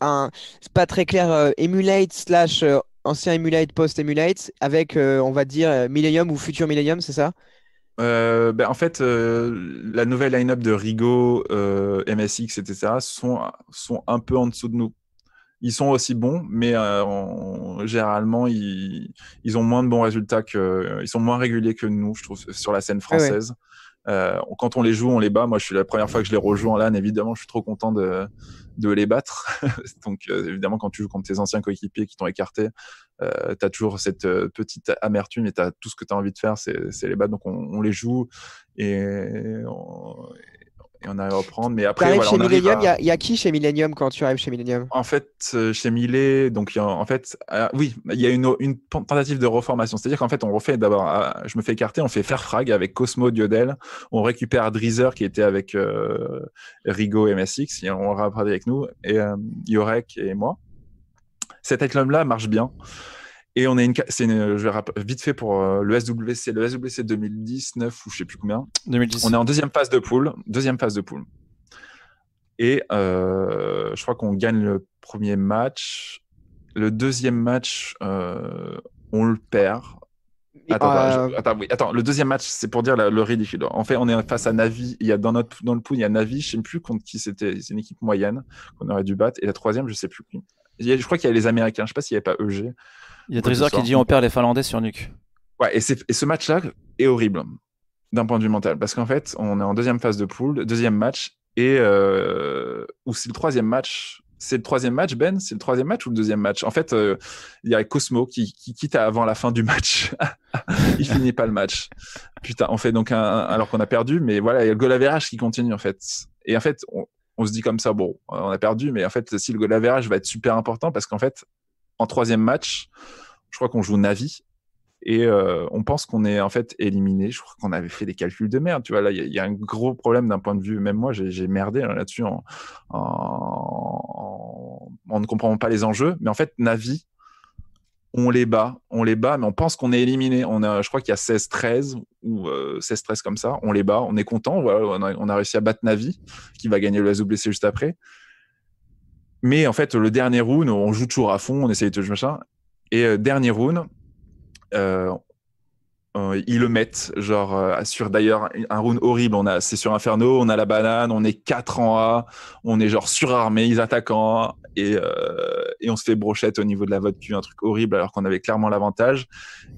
un, c'est pas très clair, euh, emulate slash ancien emulate post emulate avec on va dire Millennium ou futur Millennium, c'est ça ben, en fait, la nouvelle line-up de Rigo, MSX, etc., sont, sont un peu en dessous de nous ils sont aussi bons, mais euh, généralement, ils, ils, ont moins de bons résultats que. Euh, ils sont moins réguliers que nous, je trouve, sur la scène française. euh, quand on les joue, on les bat. Moi, je suis la première fois que je les rejoue en LAN. Évidemment, je suis trop content de, de les battre. Donc, euh, évidemment, quand tu joues contre tes anciens coéquipiers qui t'ont écarté, euh, tu as toujours cette petite amertume et t'as tout ce que tu as envie de faire, c'est les battre. Donc on, on les joue et, on, et on arrive à reprendre. Mais après, voilà, chez on Millennium, il y, y, a qui chez Millennium quand tu arrives chez Millennium En fait, euh, chez Millet, donc a, en fait, euh, oui, il y a une, tentative de reformation. C'est-à-dire qu'en fait, on refait d'abord, euh, je me fais écarter, on fait Frag avec Cosmo Diodel, on récupère Drizzer qui était avec Rigo MSX, et on le avec nous, et Yorek et moi. Cet album-là marche bien. Et on est une, c'est je vais rappeler, vite fait pour euh, le SWC, le SWC 2019 ou je sais plus combien. 2010. On est en deuxième phase de poule, deuxième phase de poule. Et euh, je crois qu'on gagne le premier match. Le deuxième match, euh, on le perd. Attends, attends, le deuxième match, c'est pour dire le ridicule. En fait, on est face à Navi. Il y a dans notre dans le pool, il y a Navi. Je ne sais plus contre qui c'était. C'est une équipe moyenne qu'on aurait dû battre. Et la troisième, je sais plus qui. Je crois qu'il y a les Américains. Je ne sais pas s'il n'y avait pas EG. Il y a Drizzer qui dit on perd les Finlandais sur nuque. Ouais, et, et ce match-là est horrible d'un point de vue mental parce qu'en fait, on est en deuxième phase de poule, deuxième match, et euh, ou c'est le troisième match. C'est le troisième match, Ben C'est le troisième match ou le deuxième match En fait, euh, il y a Cosmo qui, quitte avant la fin du match. il finit pas le match. Putain, on fait donc un, alors qu'on a perdu, mais voilà, il y a le goal average qui continue en fait. Et en fait, on, se dit comme ça, bon, on a perdu, mais en fait, si le goal average va être super important parce qu'en fait, en troisième match, je crois qu'on joue Navi et euh, on pense qu'on est en fait éliminé. Je crois qu'on avait fait des calculs de merde. Tu vois, là, il y, a un gros problème d'un point de vue. Même moi, j'ai merdé hein, là-dessus en, ne comprend pas les enjeux. Mais en fait, Navi, on les bat, on les bat, mais on pense qu'on est éliminé. On a, je crois qu'il y a 16-13 ou 16-13 euh, comme ça. On les bat, on est content. on, a, réussi à battre Navi, qui va gagner le blessé juste après. Mais en fait, le dernier round, on joue toujours à fond, on essaye de machin. Et euh, dernier round, euh, euh, ils le mettent, genre euh, sur d'ailleurs un round horrible. On a, c'est sur Inferno, on a la banane, on est 4 en A, on est genre surarmé, ils attaquent en A, et, on se fait brochette au niveau de la vote Q, un truc horrible alors qu'on avait clairement l'avantage.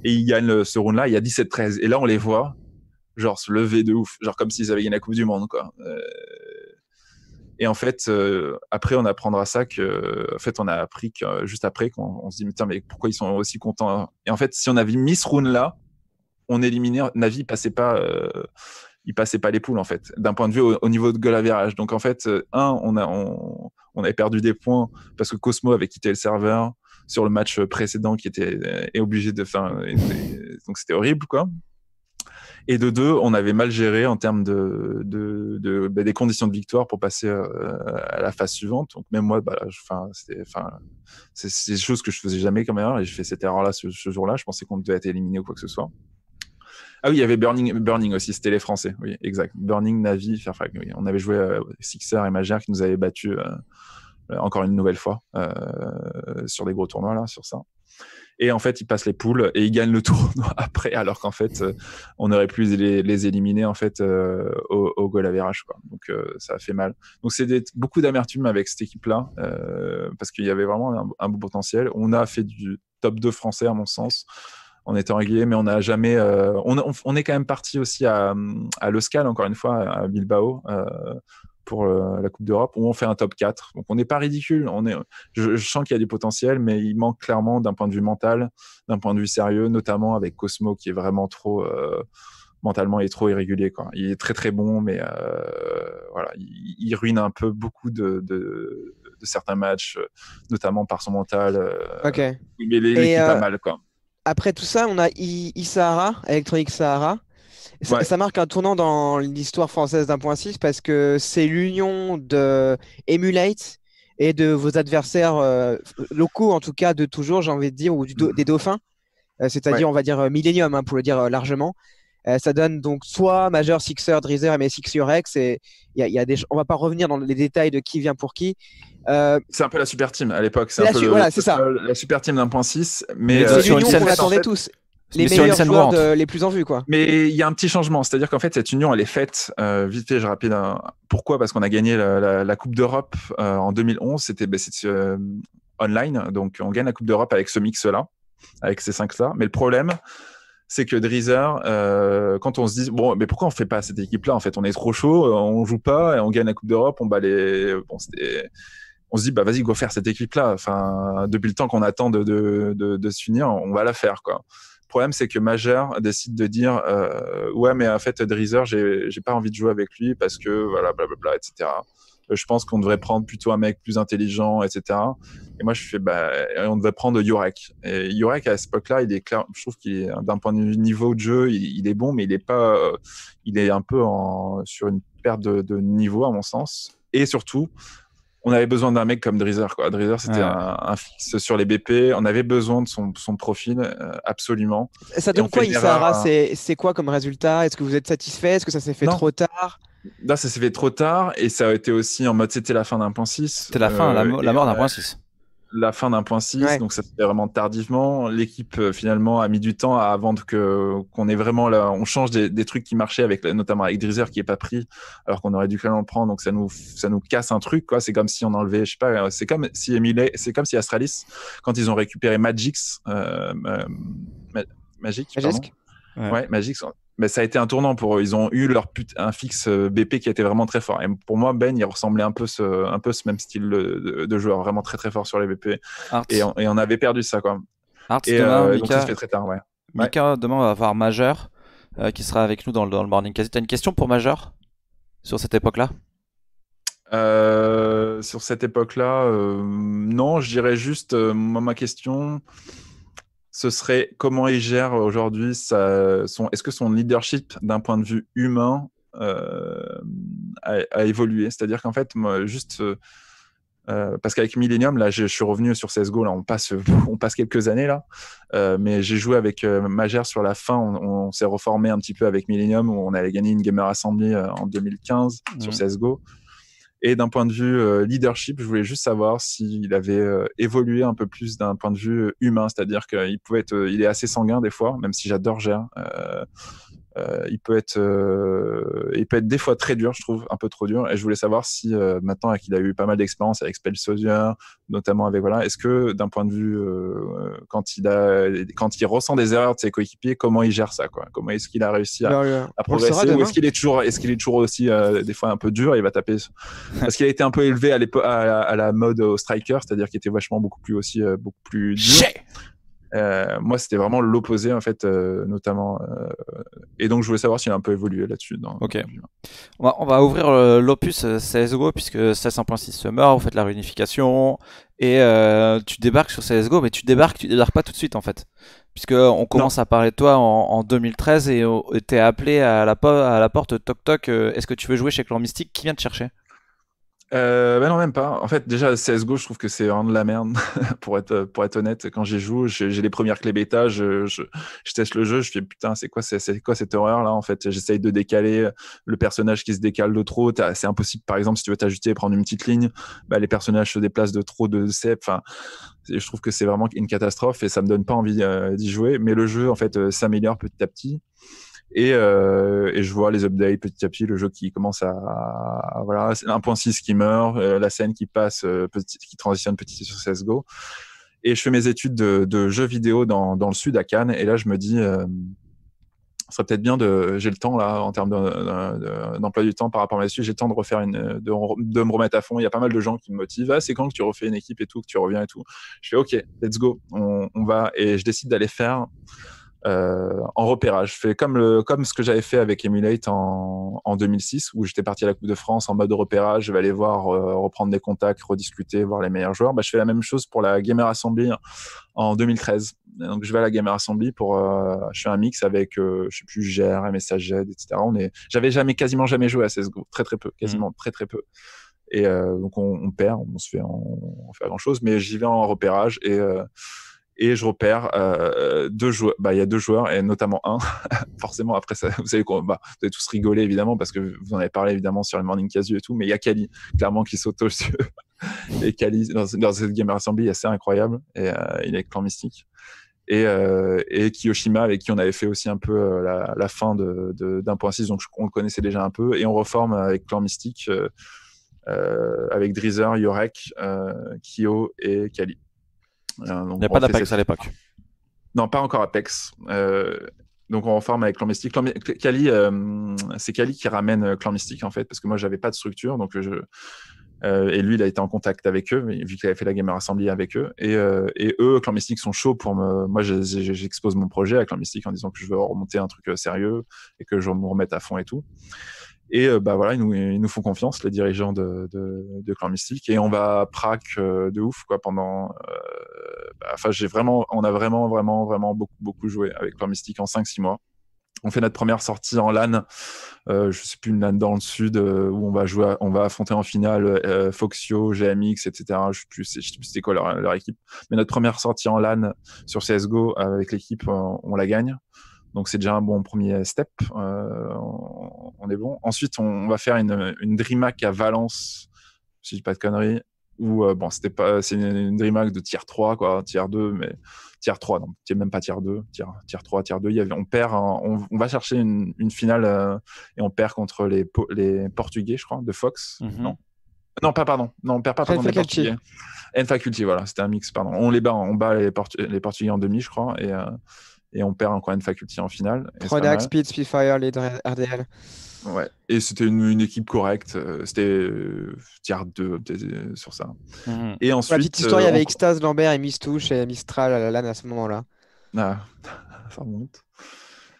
Et ils gagnent ce round-là, il y a 17-13. Et là, on les voit, genre se lever de ouf, genre comme s'ils avaient gagné la Coupe du Monde, quoi. Et en fait, euh, après, on apprendra ça que, en fait, on a appris que juste après qu'on se dit, mais, mais pourquoi ils sont aussi contents hein Et en fait, si on avait mis ce round là, on éliminait Navi, il passait pas. Euh, il passait pas les poules en fait, d'un point de vue au, niveau de goal average. Donc en fait, euh, un, on a on, avait perdu des points parce que Cosmo avait quitté le serveur sur le match précédent qui était obligé de faire, donc c'était horrible quoi. Et de deux, on avait mal géré en termes de, bah, des conditions de victoire pour passer euh, à la phase suivante. Donc même moi, bah, c'est des choses que je faisais jamais comme erreur. Et j'ai fait cette erreur-là ce, jour-là. Je pensais qu'on devait être éliminé ou quoi que ce soit. Ah oui, il y avait Burning, Burning aussi, c'était les Français. Oui, exact. Burning, Navi, Fairfax. On avait joué euh, Sixer et Magère qui nous avaient battus euh, encore une nouvelle fois sur des gros tournois, là, sur ça. Et en fait, ils passent les poules et ils gagnent le tournoi après, alors qu'en fait, euh, on aurait pu les, éliminer en fait euh, au, goal average. Donc, euh, ça a fait mal. Donc, c'est beaucoup d'amertume avec cette équipe-là parce qu'il y avait vraiment un, bon potentiel. On a fait du top 2 français, à mon sens en étant régulier, mais on n'a jamais. on, est quand même parti aussi à, à encore une fois, à Bilbao pour euh, la Coupe d'Europe où on fait un top 4. Donc on n'est pas ridicule. On est, je, sens qu'il y a du potentiel, mais il manque clairement d'un point de vue mental, d'un point de vue sérieux, notamment avec Cosmo qui est vraiment trop euh, mentalement et trop irrégulier. Il est très très bon, mais euh, voilà, il, ruine un peu beaucoup de, certains matchs, notamment par son mental. Euh, ok. Mais pas mal quoi. Après tout ça, on a I Isahara, Electronic Sahara ça, marque un tournant dans l'histoire française d'un point d'1.6 parce que c'est l'union de Emulate et de vos adversaires euh, locaux, en tout cas de toujours, j'ai envie de dire, ou mhm. des dauphins, euh, c'est-à-dire, on va dire, euh, Millennium, hein, pour le dire largement. ça donne donc soit Major, Sixer, Drizzer, mais Sixurex et y a, y a des... on va pas revenir dans les détails de qui vient pour qui. C'est un peu la super team à l'époque. C'est un peu la super team d'1.6, mais c'est union qu'on attendait tous les meilleurs joueurs les plus en vue. Quoi. Mais il y a un petit changement, c'est-à-dire qu'en fait, cette union, elle est faite, euh, vite fait, je rappelle, pourquoi Parce qu'on a gagné la, Coupe d'Europe euh, en 2011, c'était ben, euh, online, donc on gagne la Coupe d'Europe avec ce mix-là, avec ces cinq-là. Mais le problème, c'est que Drizzer, quand on se dit bon, mais pourquoi on fait pas cette équipe-là En fait, on est trop chaud, on joue pas et on gagne la Coupe d'Europe, on bat les. on se dit bah vas-y, go faire cette équipe-là. Enfin, depuis le temps qu'on attend de, de, de, s'unir, on va la faire quoi. Le problème, c'est que Majer décide de dire euh, ouais, mais en fait, Drizzer, j'ai pas envie de jouer avec lui parce que voilà, blablabla, etc euh, je pense qu'on devrait prendre plutôt un mec plus intelligent, etc. Et moi, je fais, bah, on devrait prendre Yurek. » Et Yurek, à ce époque-là, il est je trouve qu'il est, d'un point de vue niveau de jeu, il, est bon, mais il est pas, euh, il est un peu en, sur une perte de, de niveau, à mon sens. Et surtout, on avait besoin d'un mec comme Drizzer. Quoi. Drizzer, c'était un, un, fixe sur les BP. On avait besoin de son, profil, euh, absolument. Ça donne quoi, Isara hein. C'est quoi comme résultat Est-ce que vous êtes satisfait Est-ce que ça s'est fait trop tard Là, ça s'est fait trop tard et ça a été aussi en mode c'était la fin d'un point 6. C'était la fin, la, euh, mort d'un point 6 la fin d'un point 6, donc ça se fait vraiment tardivement. L'équipe euh, finalement a mis du temps avant que qu'on ait vraiment là, on change des, trucs qui marchaient avec notamment avec Drizzer qui est pas pris, alors qu'on aurait dû quand même le prendre. Donc ça nous ça nous casse un truc quoi. C'est comme si on enlevait, je sais pas, euh, c'est comme si Emile, c'est comme si Astralis quand ils ont récupéré Magix, euh, euh Magix Magic, Ouais. ouais, mais ça a été un tournant pour eux. Ils ont eu leur un fixe euh, BP qui était vraiment très fort. Et pour moi, Ben, il ressemblait un peu ce, un peu ce même style de, joueur, vraiment très très fort sur les BP. Et on, avait perdu ça, quoi. et, demain, euh, donc ça se fait très tard, ouais. Mika, demain, on va voir Majeur euh, qui sera avec nous dans le, dans le Morning as une question pour Majeur sur cette époque-là Sur cette époque-là, non, je dirais juste, moi, ma question ce serait comment il gère aujourd'hui est-ce que son leadership d'un point de vue humain euh, a, évolué C'est-à-dire qu'en fait, moi, juste euh, euh, parce qu'avec Millennium, là, je, suis revenu sur CSGO, là, on passe, quelques années là, mais j'ai joué avec Magère sur la fin, on, s'est reformé un petit peu avec Millennium, où on allait gagner une Gamer Assembly en 2015 sur mmh. CSGO. Et d'un point de vue euh, leadership, je voulais juste savoir s'il avait euh, évolué un peu plus d'un point de vue euh, humain, c'est-à-dire qu'il pouvait être, il est assez sanguin des fois, même si j'adore Gère. Euh, il peut être, euh, il peut être des fois très dur, je trouve, un peu trop dur. Et je voulais savoir si euh, maintenant qu'il a eu pas mal d'expérience avec Spellsaucer, notamment avec voilà, est-ce que d'un point de vue quand il a, quand il ressent des erreurs de ses coéquipiers, comment il gère ça, quoi Comment est-ce qu'il a réussi à, bah, progresser Ou est-ce qu'il est toujours, est-ce qu'il est toujours aussi des fois un peu dur Il va taper parce qu'il a été un peu élevé à, l'époque à, la mode au striker, c'est-à-dire qu'il était vachement beaucoup plus aussi beaucoup plus dur. Euh, moi, c'était vraiment l'opposé, en fait, euh, notamment. Euh, et donc, je voulais savoir s'il a un peu évolué là-dessus. Ok. On va, ouvrir l'opus CSGO, puisque se meurt, vous faites la réunification, et tu débarques sur CSGO, mais tu débarques, tu débarques pas tout de suite, en fait. Puisque on commence à parler de toi en, 2013 et t'es appelé à la, à la porte toc toc, est-ce que tu veux jouer chez Clan Mystique Qui vient te chercher euh, bah non, même pas. En fait, déjà, CSGO, je trouve que c'est vraiment de la merde, pour, être, pour être honnête. Quand j'y joue, j'ai les premières clés bêta, je, je, teste le jeu, je fais putain, c'est quoi, c'est quoi cette horreur-là En fait, j'essaye de décaler le personnage qui se décale de trop. C'est impossible, par exemple, si tu veux t'ajouter et prendre une petite ligne, bah, les personnages se déplacent de trop de cep. Enfin, je trouve que c'est vraiment une catastrophe et ça me donne pas envie euh, d'y jouer. Mais le jeu, en fait, euh, s'améliore petit à petit. Euh, et, je vois les updates petit à petit, le jeu qui commence à, Voilà, c'est 1.6 qui meurt, euh, la scène qui passe, euh, petit, qui transitionne petit sur CS:GO. Et je fais mes études de, de jeux vidéo dans, le sud à Cannes. Et là, je me dis, ce serait peut-être bien de, j'ai le temps là en termes d'emploi du temps par rapport à mes études, j'ai le temps de refaire une, de, me remettre à fond. Il y a pas mal de gens qui me motivent. Ah, c'est quand que tu refais une équipe et tout, que tu reviens et tout. Je fais OK, let's go, on, on va. Et je décide d'aller faire. Euh, en repérage. Je fais comme, le, comme ce que j'avais fait avec Emulate en, en 2006, où j'étais parti à la Coupe de France en mode repérage. Je vais aller voir, euh, reprendre des contacts, rediscuter, voir les meilleurs joueurs. Bah, je fais la même chose pour la Gamer Assembly en 2013. Donc je vais à la Gamer Assembly pour, euh, je fais un mix avec, euh, je sais plus, GR, MSAG, etc. On est, j'avais jamais, quasiment jamais joué à CS:GO, très très peu, mmh. quasiment très très peu. Et donc on, on, perd, on se fait, on, fait grand chose, mais j'y vais en repérage et et je repère euh, euh, deux joueurs. Bah, il y a deux joueurs et notamment un. Forcément, après ça, vous savez qu'on, va vous avez tous rigolé évidemment parce que vous en avez parlé évidemment sur le Morning Casu et tout, mais il y a Kali clairement qui saute aux yeux. et Kali dans, cette Gamer Assembly assez incroyable et euh, il est clan mystique. Et, Kiyoshima avec qui on avait fait aussi un peu la, fin de, d'un point 6 donc on le connaissait déjà un peu et on reforme avec Clan Mystique avec Drizzer, Yorek, Kyo et Kali euh, il n'y a pas d'Apex à l'époque. Non, pas encore Apex. Euh, donc on reforme avec Clan Mystique. Euh, c'est cali qui ramène Clan Mystique en fait, parce que moi j'avais pas de structure, donc je, et lui, il a été en contact avec eux, vu qu'il avait fait la Gamer Assembly avec eux. Et, eux, Clan Mystique, sont chauds pour me. Moi, j'expose mon projet à Clan Mystique en disant que je veux remonter un truc sérieux et que je me remette à fond et tout. Et euh, bah voilà, ils nous, nous, font confiance, les dirigeants de, de, de Clan Mystique, et on va prac euh, de ouf quoi pendant. Euh, bah, enfin, j'ai vraiment, on a vraiment, vraiment, vraiment beaucoup, beaucoup joué avec Clan Mystique en 5-6 mois. On fait notre première sortie en LAN, euh, je sais plus une LAN dans le sud où on va jouer, on va affronter en finale Foxio, GMX, etc. Je sais plus, sais c'était quoi leur, leur, équipe, mais notre première sortie en LAN sur CS:GO avec l'équipe, on la gagne. Donc c'est déjà un bon premier step. Euh, on est bon. Ensuite, on, va faire une, une DreamHack à Valence, si je dis pas de conneries. Ou euh, bon, c'était pas, c'est une, DreamHack de tier 3, quoi, tier 2, mais tier 3, non, même pas tier 2, tier, 3, tier 2. y avait, on perd, on, va chercher une, finale euh, et on perd contre les, les Portugais, je crois, de Fox, mhm. non non, pas pardon. Non, on perd pas contre les Portugais. N Faculty, voilà, c'était un mix, pardon. On les bat, on bat les, les Portugais en demi, je crois, et, et on perd encore une faculté en finale. Prodac, Speed, Speedfire, les RDL. Ouais, et c'était une, équipe correcte. Euh, c'était euh, tiers 2 euh, sur ça. Mhm. Et ensuite. la petite histoire, il y avait Extase, Lambert et Mistouche et Mistral à la LAN à ce moment-là. Ah, ça remonte.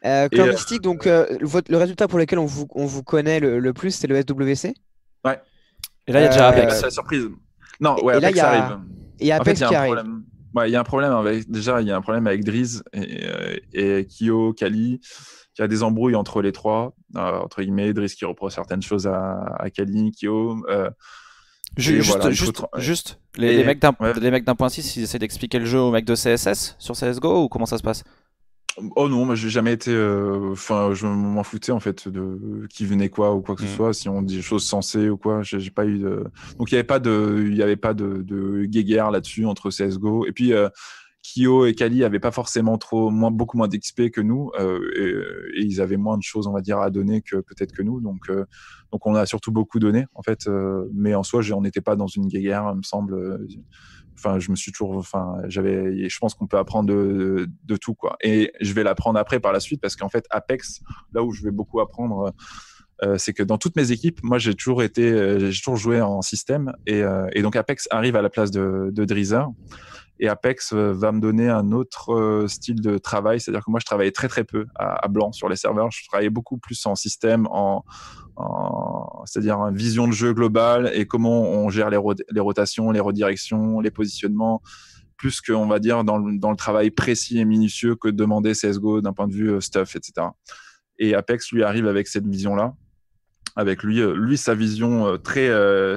Euh, Mystique, donc le résultat pour lequel on vous, on vous connaît le, plus, c'est le SWC Ouais. Et là, il y a déjà Apex. C'est la surprise. Non, ouais, et Apex y a... arrive. Et Apex y a qui arrive il y a un problème déjà, il y a un problème avec Driz euh, et, Kyo, Kali, qui a des embrouilles entre les trois, euh, entre guillemets, Driz qui reprend certaines choses à, Kali, Kyo. juste, les, mecs d'un point ils essaient d'expliquer le jeu aux mecs de CSS sur CSGO ou comment ça se passe Oh non, moi j'ai jamais été. Euh, enfin, je m'en foutais en fait de qui venait quoi ou quoi que ce mm. soit. Si on dit des choses sensées ou quoi, j'ai pas eu. De... Donc il y avait pas de, il y avait pas de, de guéguerre là-dessus entre CS:GO et puis. Euh, Kyo et Kali avaient pas forcément trop, moins, beaucoup moins d'XP que nous, euh, euh, et, ils avaient moins de choses, on va dire, à donner que peut-être que nous. Donc, donc on a surtout beaucoup donné, en fait. mais en soi, on n'était pas dans une guéguerre, me semble enfin, je me suis toujours, enfin, j'avais, je pense qu'on peut apprendre de, tout, quoi. Et je vais l'apprendre après par la suite parce qu'en fait, Apex, là où je vais beaucoup apprendre, euh, euh, c'est que dans toutes mes équipes, moi, j'ai toujours été, euh, j'ai toujours joué en système et, donc Apex arrive à la place de, de et Apex euh, va me donner un autre euh, style de travail, c'est-à-dire que moi je travaillais très très peu à, blanc sur les serveurs, je travaillais beaucoup plus en système, en, c'est-à-dire en vision de jeu globale et comment on gère les, les rotations, les redirections, les positionnements plus qu'on va dire dans le, travail précis et minutieux que demandait CSGO d'un point de vue euh, stuff, etc. Et Apex lui arrive avec cette vision-là, avec lui, lui sa vision très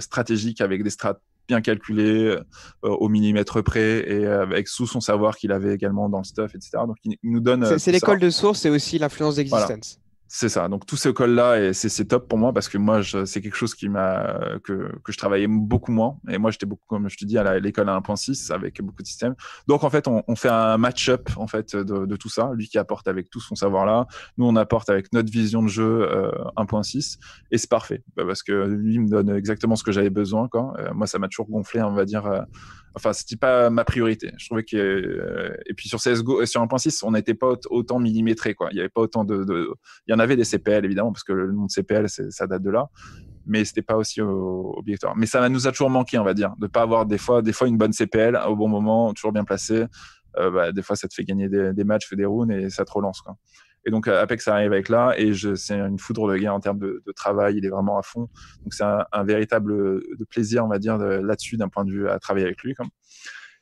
stratégique, avec des strates bien calculé euh, au millimètre près et euh, avec sous son savoir qu'il avait également dans le stuff, etc. Donc il, nous donne. C'est euh, l'école de source et aussi l'influence d'existence. C'est ça. Donc tout ce col-là, et c'est top pour moi parce que moi, c'est quelque chose qui m'a que, que, je travaillais beaucoup moins. Et moi, j'étais beaucoup, comme je te dis, à l'école à 1.6 avec beaucoup de systèmes. Donc en fait, on, on fait un match-up en fait de, de, tout ça. Lui qui apporte avec tout son savoir-là, nous on apporte avec notre vision de jeu 1.6 euh, et c'est parfait bah, parce que lui me donne exactement ce que j'avais besoin. Quoi. Euh, moi, ça m'a toujours gonflé, on va dire. Euh, enfin c'était pas ma priorité je trouvais que et puis sur CSGO sur 1.6 on n'était pas autant millimétré quoi il y avait pas autant de, de... il y en a avait des CPL, évidemment, parce que le nom de CPL, ça date de là. Mais c'était pas aussi euh, obligatoire. Mais ça nous a toujours manqué, on va dire, de pas avoir des fois, des fois une bonne CPL au bon moment, toujours bien placée. Euh, bah, des fois, ça te fait gagner des, des matchs, des rounds et ça te relance. Quoi. Et donc, euh, Apex ça arrive avec là, et c'est une foudre de guerre en termes de, travail. Il est vraiment à fond. Donc, c'est un, un, véritable de plaisir, on va dire, là-dessus, d'un point de vue à travailler avec lui.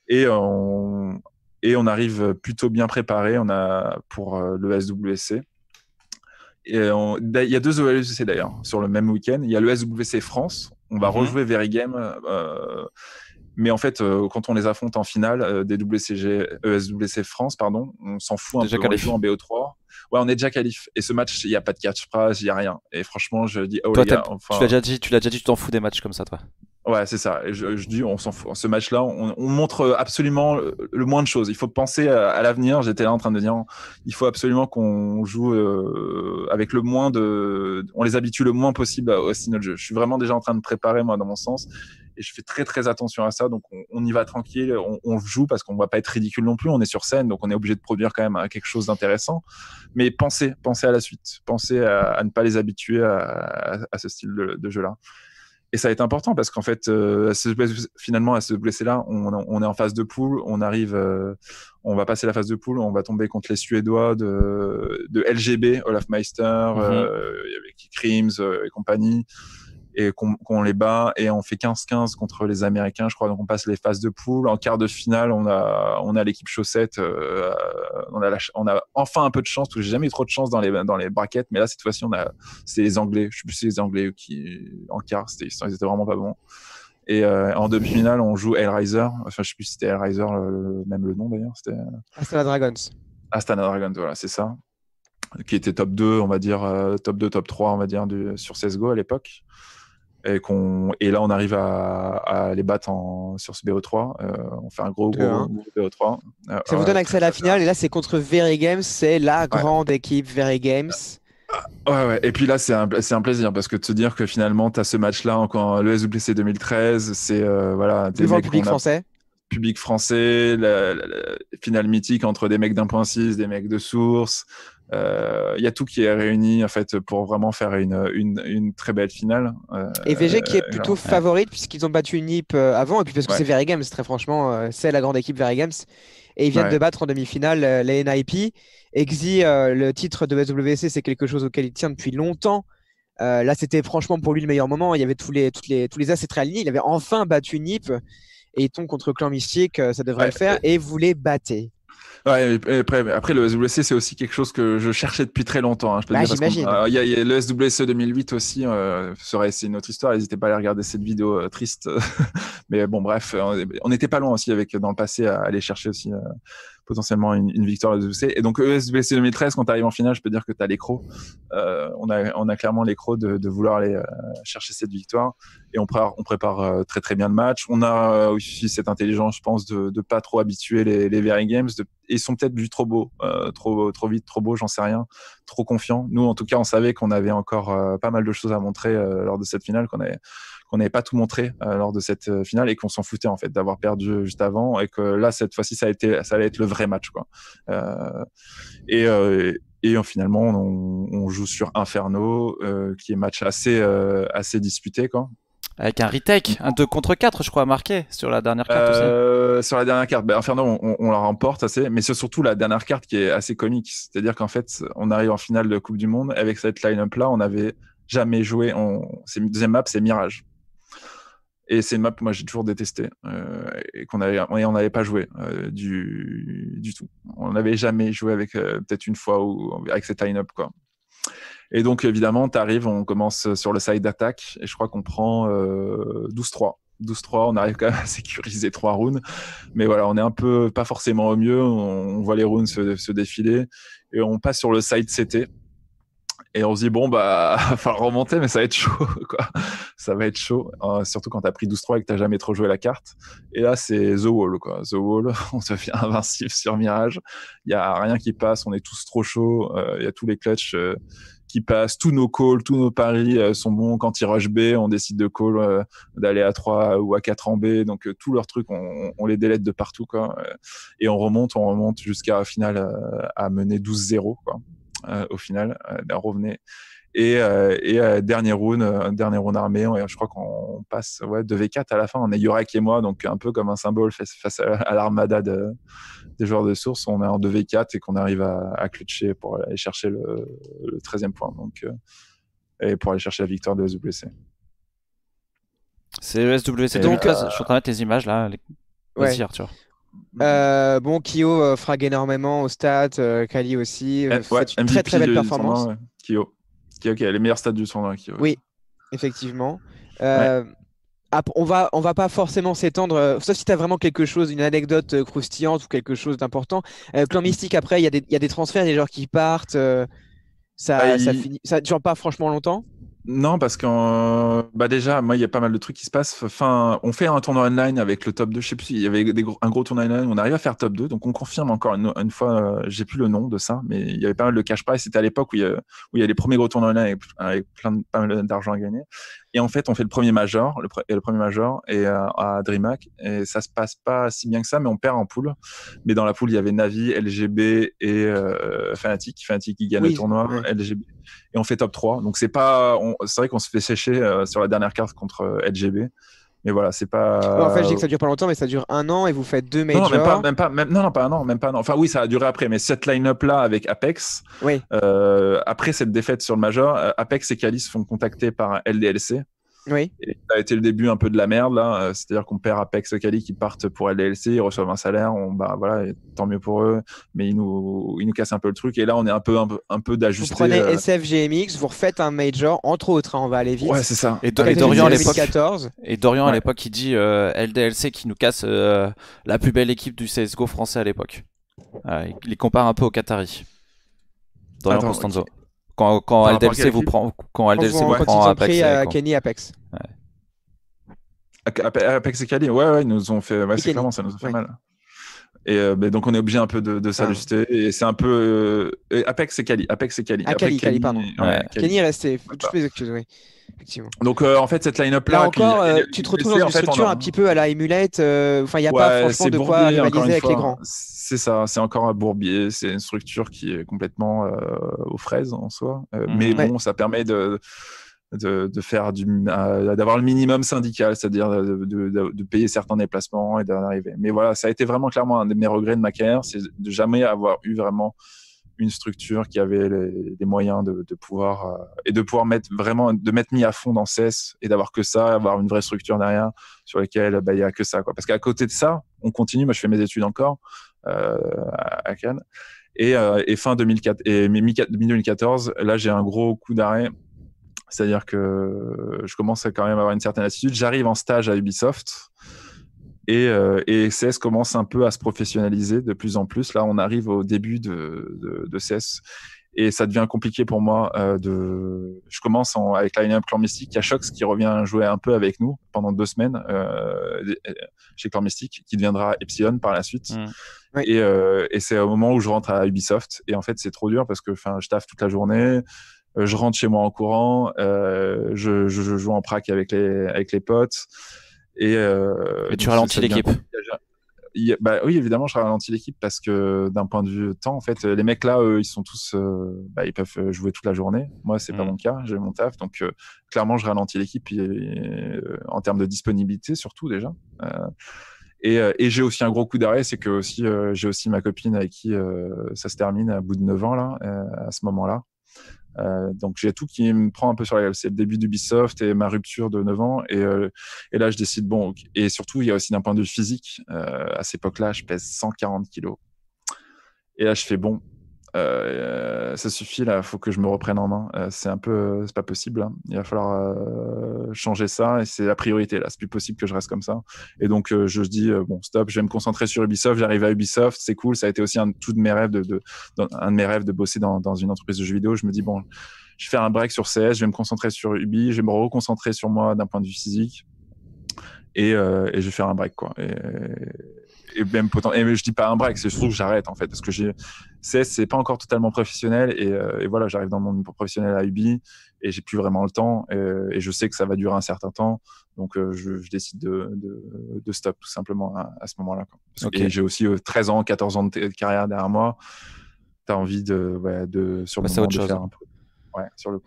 Et on, et on arrive plutôt bien préparé. On a pour le SWC. Euh, il y a deux OLCC d'ailleurs sur le même week-end. Il y a le SWC France. On va mhm. rejouer Very Game. Euh, mais en fait, euh, quand on les affronte en finale, des WCG, ESWC France, pardon, on s'en fout un Déjà peu. On les en BO3 ouais, on est déjà qualif. Et ce match, il n'y a pas de catch phrase' il n'y a rien. Et franchement, je dis, oh Tu l'as déjà dit, tu l'as déjà dit, tu t'en fous des matchs comme ça, toi. Ouais, c'est ça. Je, dis, on s'en fout. Ce match-là, on, montre absolument le, moins de choses. Il faut penser à, l'avenir. J'étais là en train de dire, il faut absolument qu'on joue euh, avec le moins de, on les habitue le moins possible au style de jeu. Je suis vraiment déjà en train de préparer moi dans mon sens et je fais très très attention à ça. Donc on, y va tranquille, on, on joue parce qu'on va pas être ridicule non plus. On est sur scène, donc on est obligé de produire quand même hein, quelque chose d'intéressant. Mais pensez, pensez à la suite, pensez à, ne pas les habituer à, ce style de, jeu-là. Et ça est important parce qu'en fait, euh, finalement, à ce blessé là, on, est en phase de poule, on arrive, euh, on va passer la phase de poule, on va tomber contre les Suédois de, de LGB, Olaf Meister, mhm. euh, avec Krims et compagnie et qu'on les bat et on fait 15-15 contre les Américains, je crois. Donc on passe les phases de poule. En quart de finale, on a on a l'équipe chaussette. Euh, on a on a enfin un peu de chance parce que j'ai jamais eu trop de chance dans les dans les brackets, mais là cette fois-ci on a c'est les Anglais. Je sais plus si les Anglais qui en quart, c'était ils étaient vraiment pas bons. Et euh, en demi-finale, on joue Hellraiser. Enfin, je sais plus si c'était Hellraiser, même le nom d'ailleurs. Astana Dragons. Astana Dragons, voilà, c'est ça. Qui était top 2, on va dire, euh, top 2, top 3, on va dire, du, sur CSGO à l'époque. Et, et, là, on arrive à, les battre sur ce BO3. Euh, on fait un gros, gros, BO3. Euh, ça vous donne accès à la finale. Et là, c'est contre Very Games. C'est la grande équipe Very Games. Ah, ouais, ouais. Et puis là, c'est un, plaisir parce que de se dire que finalement, tu as ce match-là, encore le 2013, c'est. Euh, voilà, Devant le public français public français, la, finale mythique entre des mecs d'1.6, des mecs de source, il euh, y a tout qui est réuni en fait pour vraiment faire une, très belle finale. Euh, et VG qui est euh, plutôt favorite puisqu'ils ont battu une avant et puis parce que c'est Very Games très franchement c'est la grande équipe Very Games et ils viennent de battre en demi-finale les NIP. Exi le titre de SWC, c'est quelque chose auquel il tient depuis longtemps. là c'était franchement pour lui le meilleur moment il y avait tous les toutes les tous les très alignés il avait enfin battu une et ton contre Clan Mystique ça devrait le faire et vous les battez après, le SWC, c'est aussi quelque chose que je cherchais depuis très longtemps. Hein, je peux y a, le SWC 2008 aussi, euh, c'est une autre histoire. N'hésitez pas à aller regarder cette vidéo euh, triste. Mais bon, bref, on n'était pas loin aussi avec dans le passé à aller chercher aussi euh, potentiellement une, victoire de l'ESBC. Et donc ESBC 2013, quand tu arrives en finale, je peux dire que tu as l'écro. Euh, on, a, on a clairement l'écro de, de vouloir aller euh, chercher cette victoire. Et on, prépare, on prépare euh, très très bien le match. On a aussi cette intelligence, je pense, de ne pas trop habituer les, les Very Games. De, ils sont peut-être vus trop beau trop, trop vite, trop beau j'en sais rien, trop confiants. Nous, en tout cas, on savait qu'on avait encore pas mal de choses à montrer lors de cette finale, qu'on avait on n'avait pas tout montré euh, lors de cette euh, finale et qu'on s'en foutait en fait d'avoir perdu juste avant et que là cette fois-ci ça a été ça allait être le vrai match quoi. Euh, et et finalement, on, joue sur Inferno, qui est match assez, assez disputé. Quoi. Avec un retake, un 2 contre 4, je crois, marqué sur la dernière carte aussi. Sur la dernière carte, ben, Inferno, on, la remporte assez, mais c'est surtout la dernière carte qui est assez comique. C'est-à-dire qu'en fait, on arrive en finale de Coupe du Monde avec cette line-up là, on n'avait jamais joué. On... Deuxième map, c'est Mirage. Et c'est une map que moi j'ai toujours détesté euh, et qu'on avait, on n'avait pas joué euh, du, du tout. On n'avait jamais joué avec euh, peut-être une fois ou avec cette line-up quoi. Et donc évidemment, tu arrives, on commence sur le side d'attaque et je crois qu'on prend 12-3. 12-3, on arrive quand même à sécuriser trois runes, Mais voilà, on est un peu pas forcément au mieux. On, voit les runes se, se, défiler et on passe sur le side CT. Et on se dit, bon, bah, va falloir remonter, mais ça va être chaud, quoi. Ça va être chaud, hein, surtout quand t'as pris 12-3 et que t'as jamais trop joué la carte. Et là, c'est The Wall, quoi. The Wall, on fait invincible sur Mirage. Il y a rien qui passe, on est tous trop chaud, euh, Il y a tous les clutches euh, qui passent, tous nos calls, tous nos paris euh, sont bons. Quand ils rush B, on décide de call, d'aller à 3 ou à 4 en B. Donc, tous leurs trucs, on, les délète de partout, quoi. Et on remonte, on remonte jusqu'à, final, à mener 12-0, quoi. Euh, au final. revenez, euh, revenait. Et, euh, dernier round, dernier round armé. je crois qu'on passe ouais, 2v4 à la fin. On est Yorak et moi, donc un peu comme un symbole face, à l'armada des joueurs de source. On est en 2v4 et qu'on arrive à, clutcher pour aller chercher le, 13e point. Donc, et pour aller chercher la victoire de SWC. C'est SWC. Donc, je suis en train de mettre les images là. Les... Arthur. Mhm. Euh, bon, Kyo euh, frague énormément au stade, euh, Kali aussi. une très très belle performance. Kyo. Kyo qui a les meilleurs stats du tournoi. oui, effectivement. on va on va pas forcément s'étendre, sauf si tu as vraiment quelque chose, une anecdote croustillante ou quelque chose d'important. clan mm. Mystique, après, il y, y, a des transferts, des gens qui partent. ça, ne ah, ça ça dure pas franchement longtemps. Non, parce que bah déjà, moi, il y a pas mal de trucs qui se passent. Enfin, on fait un tournoi online avec le top 2. Je sais plus, il y avait un gros tournoi online. On arrive à faire top 2. Donc, on confirme encore une, fois, euh, j'ai plus le nom de ça, mais il y avait pas mal de cash prize. C'était à l'époque où, il y a, les premiers gros tournois online avec, plein pas mal d'argent à gagner. Et en fait, on fait le premier major, le, premier major et, euh, à DreamHack. Et ça se passe pas si bien que ça, mais on perd en poule. Mais dans la poule, il y avait Navi, LGB et euh, Fanatic. Fanatic qui gagne le tournoi, LGB et on fait top 3. Donc c'est pas, c'est vrai qu'on se fait sécher euh, sur la dernière carte contre euh, LGB. Mais voilà, c'est pas. en fait, je dis que ça dure pas longtemps, mais ça dure un an et vous faites deux majors. Non, même pas, même non, non, pas un an, même pas Enfin, oui, ça a duré après, mais cette line-up là avec Apex, oui. Euh, après cette défaite sur le Major, Apex et Se font contacter par LDLC ça a été le début un peu de la merde, là. Euh, c'est-à-dire qu'on perd Apex Cali qui partent pour LDLC, ils reçoivent un salaire, on, bah, voilà, tant mieux pour eux, mais ils nous, ils nous cassent un peu le truc. Et là, on est un peu, un, peu d'ajusté. Vous prenez euh. SFGMX, vous refaites un major, entre autres, hein, on va aller vite. Ouais, c'est ça. Et, Dorian, à l'époque, il dit euh, LDLC qui nous casse la plus belle équipe du CSGO français à l'époque. il les compare un peu au Qatari Dorian quand, quand LDLC vous prend, quand LDLC vous, vous prend Apex. Pris, euh, euh, Kenny Apex. Apex et Kali, ouais, ouais, ils nous ont fait. Ouais, c'est vraiment ça nous a fait mal. Et euh, ben, donc, on est obligé un peu de, de ah. s'ajuster. Et c'est un peu. Euh, Apex et Cali. Apex et Cali. Ah, Cali, pardon. Kenny est resté. excuses, bah. oui. Effectivement. Donc, euh, en fait, cette line-up là. encore, tu te retrouves dans une structure un petit peu à la Emulate. Enfin, il n'y a pas franchement de quoi réaliser avec les grands. C'est ça, c'est encore un bourbier. C'est une structure qui est complètement aux fraises en soi. Mm. Mais bon, ça permet de de, de faire du, d'avoir le minimum syndical, c'est-à-dire de, de, de, payer certains déplacements et d'en arriver. Mais voilà, ça a été vraiment clairement un de mes regrets de ma carrière, c'est de jamais avoir eu vraiment une structure qui avait les, moyens de, de pouvoir euh, et de pouvoir mettre vraiment de mettre mis à fond dans CES et d'avoir que ça, avoir une vraie structure derrière sur laquelle bah, il y a que ça quoi. Parce qu'à côté de ça, on continue. Moi, je fais mes études encore euh, à, Cannes et, euh, et fin 2004 et mi 2014, là j'ai un gros coup d'arrêt c'est-à-dire que je commence à quand même avoir une certaine attitude. J'arrive en stage à Ubisoft et, euh, CS commence un peu à se professionnaliser de plus en plus. Là, on arrive au début de, de, CS et ça devient compliqué pour moi. Euh, de... Je commence avec la Up Clan Mystique. Il y qui revient jouer un peu avec nous pendant deux semaines euh, chez Clan Mystique, qui deviendra Epsilon par la suite. Mm. Et, et c'est au moment où je rentre à Ubisoft. Et en fait, c'est trop dur parce que je taffe toute la journée. Euh, je rentre chez moi en courant, euh, je, je, je, joue en prac avec les, avec les potes. Et, euh, tu ralentis l'équipe. bah, oui, évidemment, je ralentis l'équipe parce que d'un point de vue temps, en fait, les mecs là, ils sont tous, bah, ils peuvent jouer toute la journée. Moi, c'est pas mm. mon cas, j'ai mon taf, donc clairement, je ralentis l'équipe en termes de disponibilité surtout déjà. et, et j'ai aussi un gros coup d'arrêt, c'est que aussi j'ai aussi ma copine avec qui ça se termine à bout de 9 ans là, à ce moment-là. Euh, donc j'ai tout qui me prend un peu sur la gueule. C'est le début d'Ubisoft et ma rupture de 9 ans. Et, euh, et là, je décide, bon, et surtout, il y a aussi d'un point de vue physique. Euh, à cette époque-là, je pèse 140 kilos. Et là, je fais, bon, euh, euh, ça suffit là, faut que je me reprenne en main. Euh, c'est un peu, c'est pas possible. Hein. Il va falloir changer ça et c'est la priorité là. C'est plus possible que je reste comme ça. Et donc je dis bon stop, je vais me concentrer sur Ubisoft. J'arrive à Ubisoft, c'est cool. Ça a été aussi un tout de mes rêves de, de dans, un de mes rêves de bosser dans, dans une entreprise de jeux vidéo. Je me dis bon, je vais faire un break sur CS, je vais me concentrer sur Ubi, je vais me reconcentrer sur moi d'un point de vue physique. Et, et, je vais faire un break quoi. Et, et même potentiellement. Je dis pas un break, c'est surtout que j'arrête en fait, parce que j'ai c'est pas encore totalement professionnel et, euh, voilà, j'arrive dans mon professionnel à Ubi et j'ai plus vraiment le temps et, je sais que ça va durer un certain temps, donc euh, je, décide de, stop tout simplement à, ce moment-là. Et j'ai aussi 13 euh, ans, 14 ans de, carrière derrière moi. T'as envie de, de sur le de faire un peu. Ouais, sur le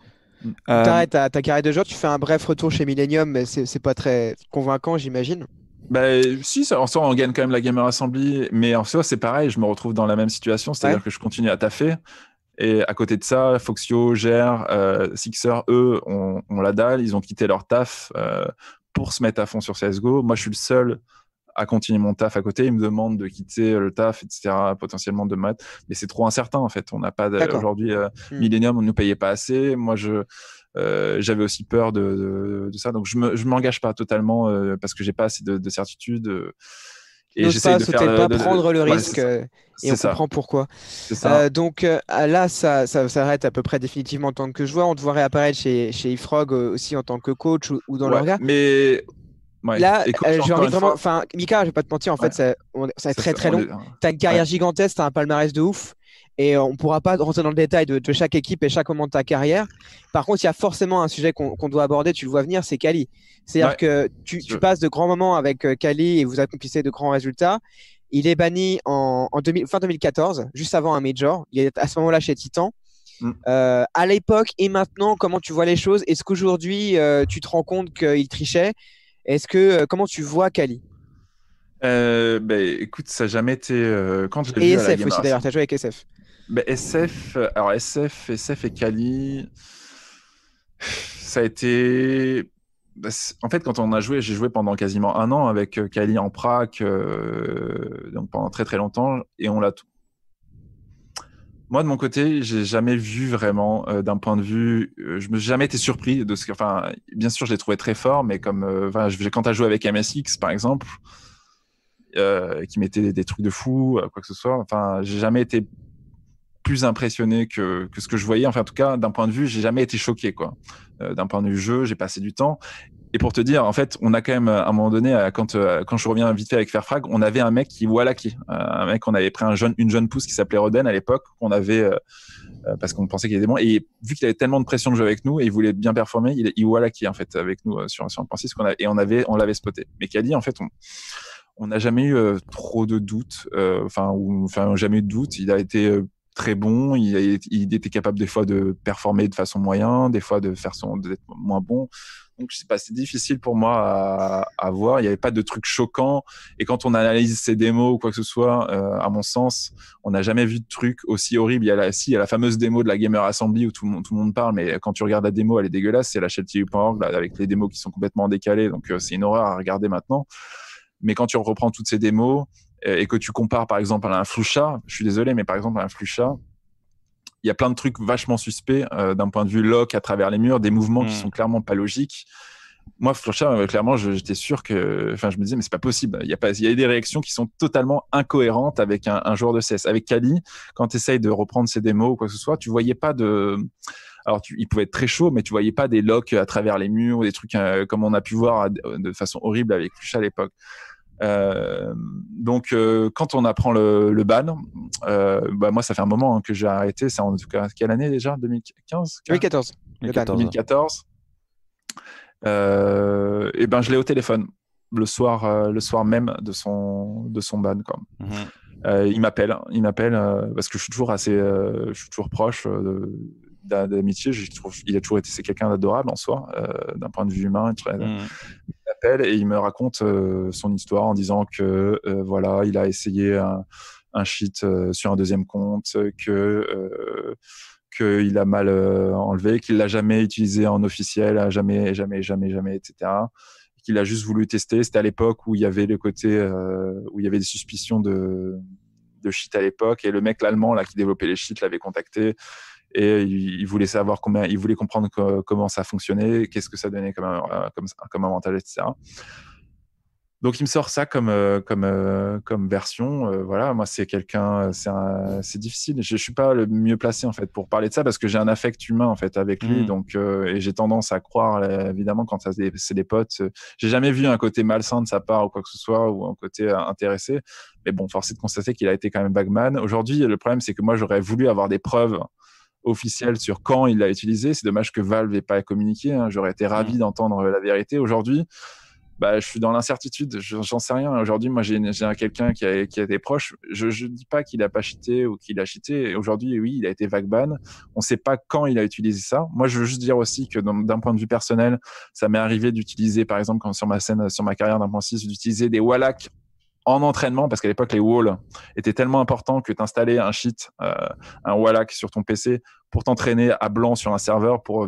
T'arrêtes ta, ta carrière de joueur, tu fais un bref retour chez Millennium, mais c'est pas très convaincant, j'imagine. Bah, si, ça, en soi, on gagne quand même la Gamer Assembly, mais en soi, c'est pareil, je me retrouve dans la même situation, c'est-à-dire que je continue à taffer. Et à côté de ça, Foxio, Gère, euh, Sixer, eux, on, la dalle, ils ont quitté leur taf euh, pour se mettre à fond sur CSGO. Moi, je suis le seul à continuer mon taf à côté. Ils me demandent de quitter euh, le taf, etc., potentiellement de maths. Mais c'est trop incertain, en fait. On n'a pas, aujourd'hui, euh, hmm. Millennium, on ne nous payait pas assez. Moi, je, euh, j'avais aussi peur de, ça. Donc, je ne m'engage pas totalement euh, parce que j'ai pas assez de, de certitude. Euh, et N'ose de faire, pas prendre le risque. et on comprend pourquoi. donc là, ça, ça, s'arrête à peu près définitivement en tant que joueur. On te voit réapparaître chez, chez Ifrog aussi en tant que coach ou, dans le regard. Mais là, j'ai envie vraiment. Enfin, Mika, je vais pas te mentir, en fait, ça, ça est très très long. Est... T'as une carrière gigantesque, as un palmarès de ouf et on ne pourra pas rentrer dans le détail de, chaque équipe et chaque moment de ta carrière. Par contre, il y a forcément un sujet qu'on doit aborder, tu le vois venir, c'est Cali. C'est-à-dire que tu, passes de grands moments avec Cali euh, et vous accomplissez de grands résultats. Il est banni en, fin 2014, juste avant un major. Il est à ce moment-là chez Titan. Mm. Euh, à l'époque et maintenant, comment tu vois les choses Est-ce qu'aujourd'hui, euh, tu te rends compte qu'il trichait Est-ce que comment tu vois Cali euh, ben, écoute, ça n'a jamais été. quand aussi d'ailleurs, tu as joué avec SF. Bah, SF, alors SF, SF et Kali, ça a été. Bah, en fait, quand on a joué, j'ai joué pendant quasiment un an avec Kali euh, en prac, euh, donc pendant très très longtemps, et on l'a tout. Moi, de mon côté, j'ai jamais vu vraiment euh, d'un point de vue. je me suis jamais été surpris de ce que. Enfin, bien sûr, je l'ai trouvé très fort, mais comme enfin, quand tu as joué avec MSX, par exemple, qui mettait des, trucs de fou, quoi que ce soit. Enfin, j'ai jamais été plus impressionné que, que, ce que je voyais. Enfin, en tout cas, d'un point de vue, j'ai jamais été choqué, quoi. Euh, d'un point de vue jeu, j'ai passé du temps. Et pour te dire, en fait, on a quand même, à un moment donné, euh, quand, euh, quand je reviens vite fait avec Fairfrag, on avait un mec qui, voilà qui, un mec, on avait pris un jeune, une jeune pousse qui s'appelait Roden à l'époque, qu'on avait, parce qu'on pensait qu'il était bon. Et vu qu'il avait tellement de pression de jouer avec nous et il voulait bien performer, il, il voilà qui, en fait, avec nous sur, sur le principe qu'on a, et on avait, on l'avait spoté. Mais qui a dit en fait, on, on n'a jamais eu trop de doutes, enfin, ou enfin, jamais eu de doutes. Il a été très bon. Il, était capable des fois de performer de façon moyenne, des fois de faire son d'être moins bon. Donc je sais pas, c'est difficile pour moi à, voir. Il n'y avait pas de truc choquant. Et quand on analyse ces démos ou quoi que ce soit, euh, à mon sens, on n'a jamais vu de truc aussi horrible. Il y a la, si, la fameuse démo de la Gamer Assembly où tout le, monde, parle, mais quand tu regardes la démo, elle est dégueulasse. C'est la TU.org avec les démos qui sont complètement décalées. Donc euh, c'est une horreur à regarder maintenant. Mais quand tu reprends toutes ces démos, euh, et que tu compares par exemple à un Flusha je suis désolé, mais par exemple à un Flusha il y a plein de trucs vachement suspects euh, d'un point de vue lock à travers les murs, des mouvements qui hmm. sont clairement pas logiques. Moi, Flusha euh, clairement, j'étais sûr que, enfin, je me disais, mais c'est pas possible. Il y a pas, des réactions qui sont totalement incohérentes avec un, joueur de CS. Avec Kali, quand tu essayes de reprendre ses démos ou quoi que ce soit, tu voyais pas de, alors, il pouvait être très chaud, mais tu voyais pas des locks à travers les murs, ou des trucs comme on a pu voir de façon horrible avec Flucha à l'époque. Euh, donc, euh, quand on apprend le, ban, euh, bah, moi, ça fait un moment hein, que j'ai arrêté. C'est en tout cas quelle année déjà 2015 2014. 2014. 2014. et ben, je l'ai au téléphone le soir, le soir même de son, de son ban. Mhm. il m'appelle, il m'appelle parce que je suis toujours assez, je suis toujours proche d'amitié. Il a toujours été c'est quelqu'un d'adorable en soi, d'un point de vue humain. Très, mhm et il me raconte euh, son histoire en disant que euh, voilà, il a essayé un, cheat euh, sur un deuxième compte, que qu'il a mal enlevé, qu'il l'a jamais utilisé en officiel, jamais, jamais, jamais, jamais, etc. Qu'il a juste voulu tester. C'était à l'époque où il y avait le côté où il y avait des suspicions de de shit à l'époque et le mec l'allemand là qui développait les cheats l'avait contacté et euh, il, voulait savoir combien, il voulait comprendre comment ça fonctionnait, qu'est-ce que ça donnait comme un, euh, comme, comme etc. Donc il me sort ça comme euh, comme comme version. voilà, moi c'est quelqu'un, c'est difficile. Je, ne suis pas le mieux placé en fait pour parler de ça parce que j'ai un affect humain en fait avec lui. Hmm. Donc et j'ai tendance à croire évidemment quand ça c'est des potes. j'ai jamais vu un côté malsain de sa part ou quoi que ce soit ou un côté intéressé. Mais bon, force de constater qu'il a été quand même bagman. Aujourd'hui, le problème c'est que moi j'aurais voulu avoir des preuves officiel sur quand il l'a utilisé. C'est dommage que Valve n'ait pas communiqué. Hein. J'aurais été ravi mm. d'entendre la vérité. Aujourd'hui, bah, je suis dans l'incertitude. J'en sais rien. Aujourd'hui, moi, j'ai quelqu'un qui a, été proche. Je ne dis pas qu'il a pas cheaté ou qu'il a cheaté. Aujourd'hui, oui, il a été ban On ne sait pas quand il a utilisé ça. Moi, je veux juste dire aussi que d'un point de vue personnel, ça m'est arrivé d'utiliser, par exemple, quand sur ma scène, sur ma carrière d'un point 6, d'utiliser des wallacks en entraînement, parce qu'à l'époque, les walls étaient tellement importants que tu un sheet, euh, un wallack sur ton PC pour t'entraîner à blanc sur un serveur pour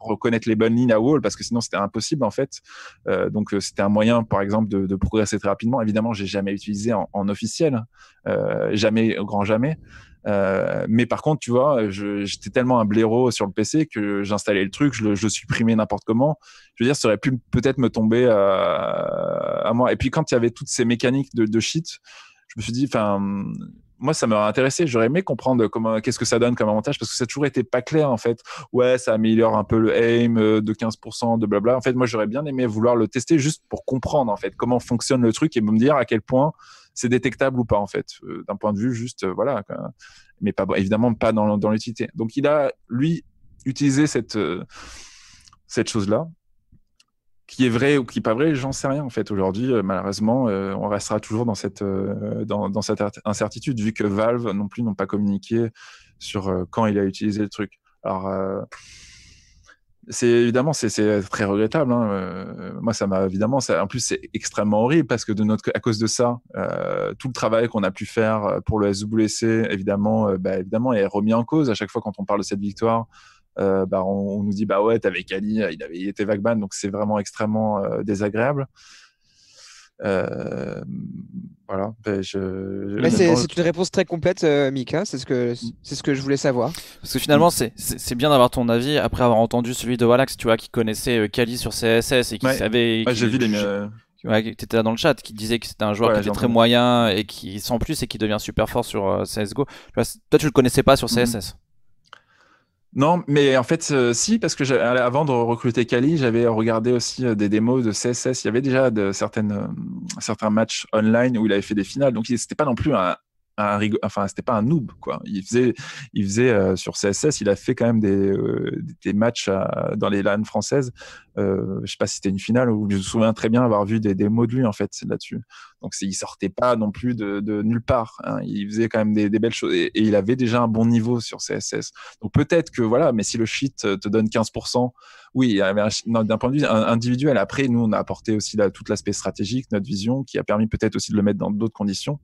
reconnaître les bonnes lignes à Wall parce que sinon c'était impossible en fait. Euh, donc euh, c'était un moyen, par exemple, de, de progresser très rapidement. Évidemment, j'ai jamais utilisé en, officiel, euh, jamais, grand jamais. Euh, mais par contre, tu vois, j'étais tellement un blaireau sur le PC que j'installais le truc, je le, supprimais n'importe comment. Je veux dire, ça aurait pu peut-être me tomber à, moi. Et puis quand il y avait toutes ces mécaniques de, de shit, je me suis dit, enfin, moi, ça m'aurait intéressé. J'aurais aimé comprendre comment, qu'est-ce que ça donne comme avantage parce que ça a toujours été pas clair en fait. Ouais, ça améliore un peu le aim euh, de 15%, de blabla. En fait, moi, j'aurais bien aimé vouloir le tester juste pour comprendre en fait comment fonctionne le truc et me dire à quel point c'est détectable ou pas en fait, euh, d'un point de vue juste euh, voilà, mais pas évidemment pas dans, dans l'utilité. Donc il a lui utilisé cette cette chose là qui est vrai ou qui n'est pas vrai, j'en sais rien en fait. Aujourd'hui, euh, malheureusement, euh, on restera toujours dans cette, euh, dans, cette incertitude, vu que Valve non plus n'ont pas communiqué sur quand il a utilisé le truc. Alors, c'est évidemment, c'est très regrettable. Hein, moi, ça m'a évidemment, en plus, c'est extrêmement horrible parce que de notre, à cause de ça, tout le travail qu'on a pu faire pour le SWC, évidemment, bah, évidemment, est remis en cause à chaque fois quand on parle de cette victoire. Euh, bah, on, nous dit bah ouais, t'avais Ali, euh, il avait était Vagban, donc c'est vraiment extrêmement euh, désagréable. voilà. Ben, Mais c'est, une réponse très complète, Mika. Hein, c'est ce que mm. c'est ce que je voulais savoir. Parce que finalement, c'est, bien d'avoir ton avis après avoir entendu celui de Walax, tu vois, qui connaissait Kali sur CSS et qui savait. j'ai vu les. Ouais, tu étais là dans le chat, qui disait que c'était un joueur qui était très moyen et qui sans plus et qui devient super fort sur CSGO. Toi, tu le connaissais pas sur mm. CSS non, mais en fait, euh, si, parce que avant de recruter Kali, j'avais regardé aussi euh, des démos de CSS. Il y avait déjà de, certaines, euh, certains matchs online où il avait fait des finales. Donc, ce n'était pas non plus un, un enfin c'était pas un noob quoi. Il faisait, il faisait euh, sur CSS, il a fait quand même des, euh, des matchs dans les LAN françaises. Euh, je sais pas si c'était une finale ou je me souviens très bien avoir vu des mots de lui en fait là-dessus. Donc il sortait pas non plus de, de nulle part. Hein. Il faisait quand même des, des belles choses et, il avait déjà un bon niveau sur CSS. Donc peut-être que voilà, mais si le cheat te donne 15%, oui, d'un point de vue individuel. Après, nous on a apporté aussi la, tout l'aspect stratégique, notre vision qui a permis peut-être aussi de le mettre dans d'autres conditions.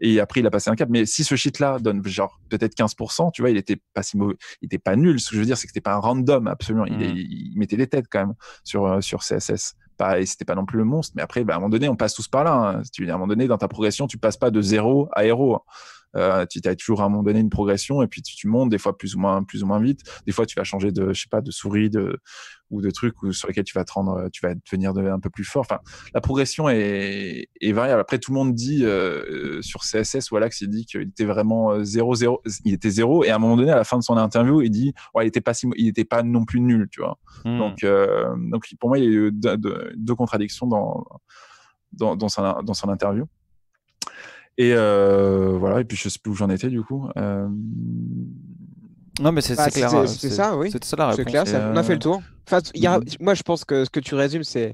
Et après, il a passé un cap. Mais si ce shit-là donne genre peut-être 15%, tu vois, il était pas si mauvais, il était pas nul. Ce que je veux dire, c'est que c'était pas un random, absolument. Il, mm. mettait les têtes quand même sur, euh, sur CSS. Pas, et c'était pas non plus le monstre. Mais après, bah, à un moment donné, on passe tous par là. Hein. À un moment donné, dans ta progression, tu passes pas de zéro à héros. Hein. Euh, tu as toujours à un moment donné une progression et puis tu, montes des fois plus ou moins plus ou moins vite. Des fois tu vas changer de je sais pas de souris de ou de trucs sur lesquels tu vas te rendre, tu vas devenir un peu plus fort. Enfin, la progression est, variable. Après, tout le monde dit euh, euh, sur CSS, voilà, il dit qu'il était vraiment 0 il était zéro, et à un moment donné, à la fin de son interview, il dit, ouais, il était pas il pas non plus nul, tu vois. Hmm. Donc, donc pour moi, il y a eu deux, contradictions dans dans, dans, dans son interview. Et euh, voilà, et puis je sais plus où j'en étais du coup. Euh, non, mais c'est bah, ça, oui. C'est ça la réponse. Clair, ça, on a fait le euh, tour. Mhm. Moi, je pense que ce que tu résumes, c'est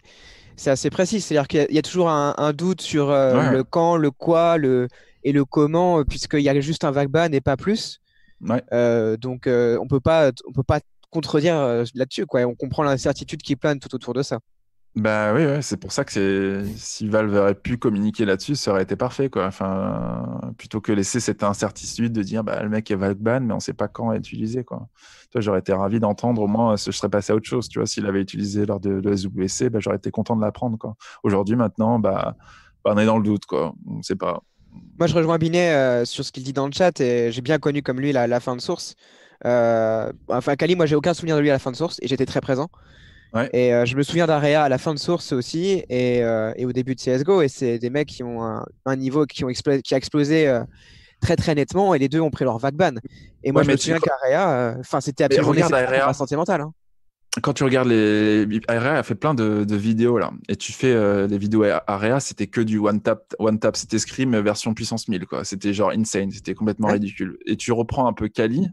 c'est assez précis. C'est-à-dire qu'il y, a toujours un, doute sur le quand, le quoi, le et le comment, puisqu'il y a juste un vague vagban et pas plus. donc on peut pas, on peut pas contredire là-dessus quoi. on comprend l'incertitude qui plane tout autour de ça. Bah oui, c'est pour ça que si Valve aurait pu communiquer là-dessus, ça aurait été parfait quoi. Enfin, plutôt que laisser cette incertitude de dire bah le mec est Valve ban, mais on ne sait pas quand utiliser j'aurais été ravi d'entendre au moins je serais passé à autre chose, tu vois, s'il avait utilisé lors de, de bah, j'aurais été content de l'apprendre Aujourd'hui maintenant, bah, bah, on est dans le doute quoi, on sait pas. Moi, je rejoins Binet euh, sur ce qu'il dit dans le chat et j'ai bien connu comme lui la, fin de source. Euh, enfin, Kali, moi, j'ai aucun souvenir de lui à la fin de source et j'étais très présent. Et euh, je me souviens d'Area à la fin de Source aussi et, euh, et au début de CSGO. Et c'est des mecs qui ont un, niveau qui, ont qui a explosé euh, très très nettement et les deux ont pris leur vague ban. Et moi je me souviens qu'Area, enfin c'était absolument la sentimental. Hein. Quand tu regardes les. Area a fait plein de, vidéos là. Et tu fais des vidéos Area, c'était que du one tap, one tap, c'était Scream version puissance 1000 quoi. C'était genre insane, c'était complètement ridicule. Et tu reprends un peu Kali,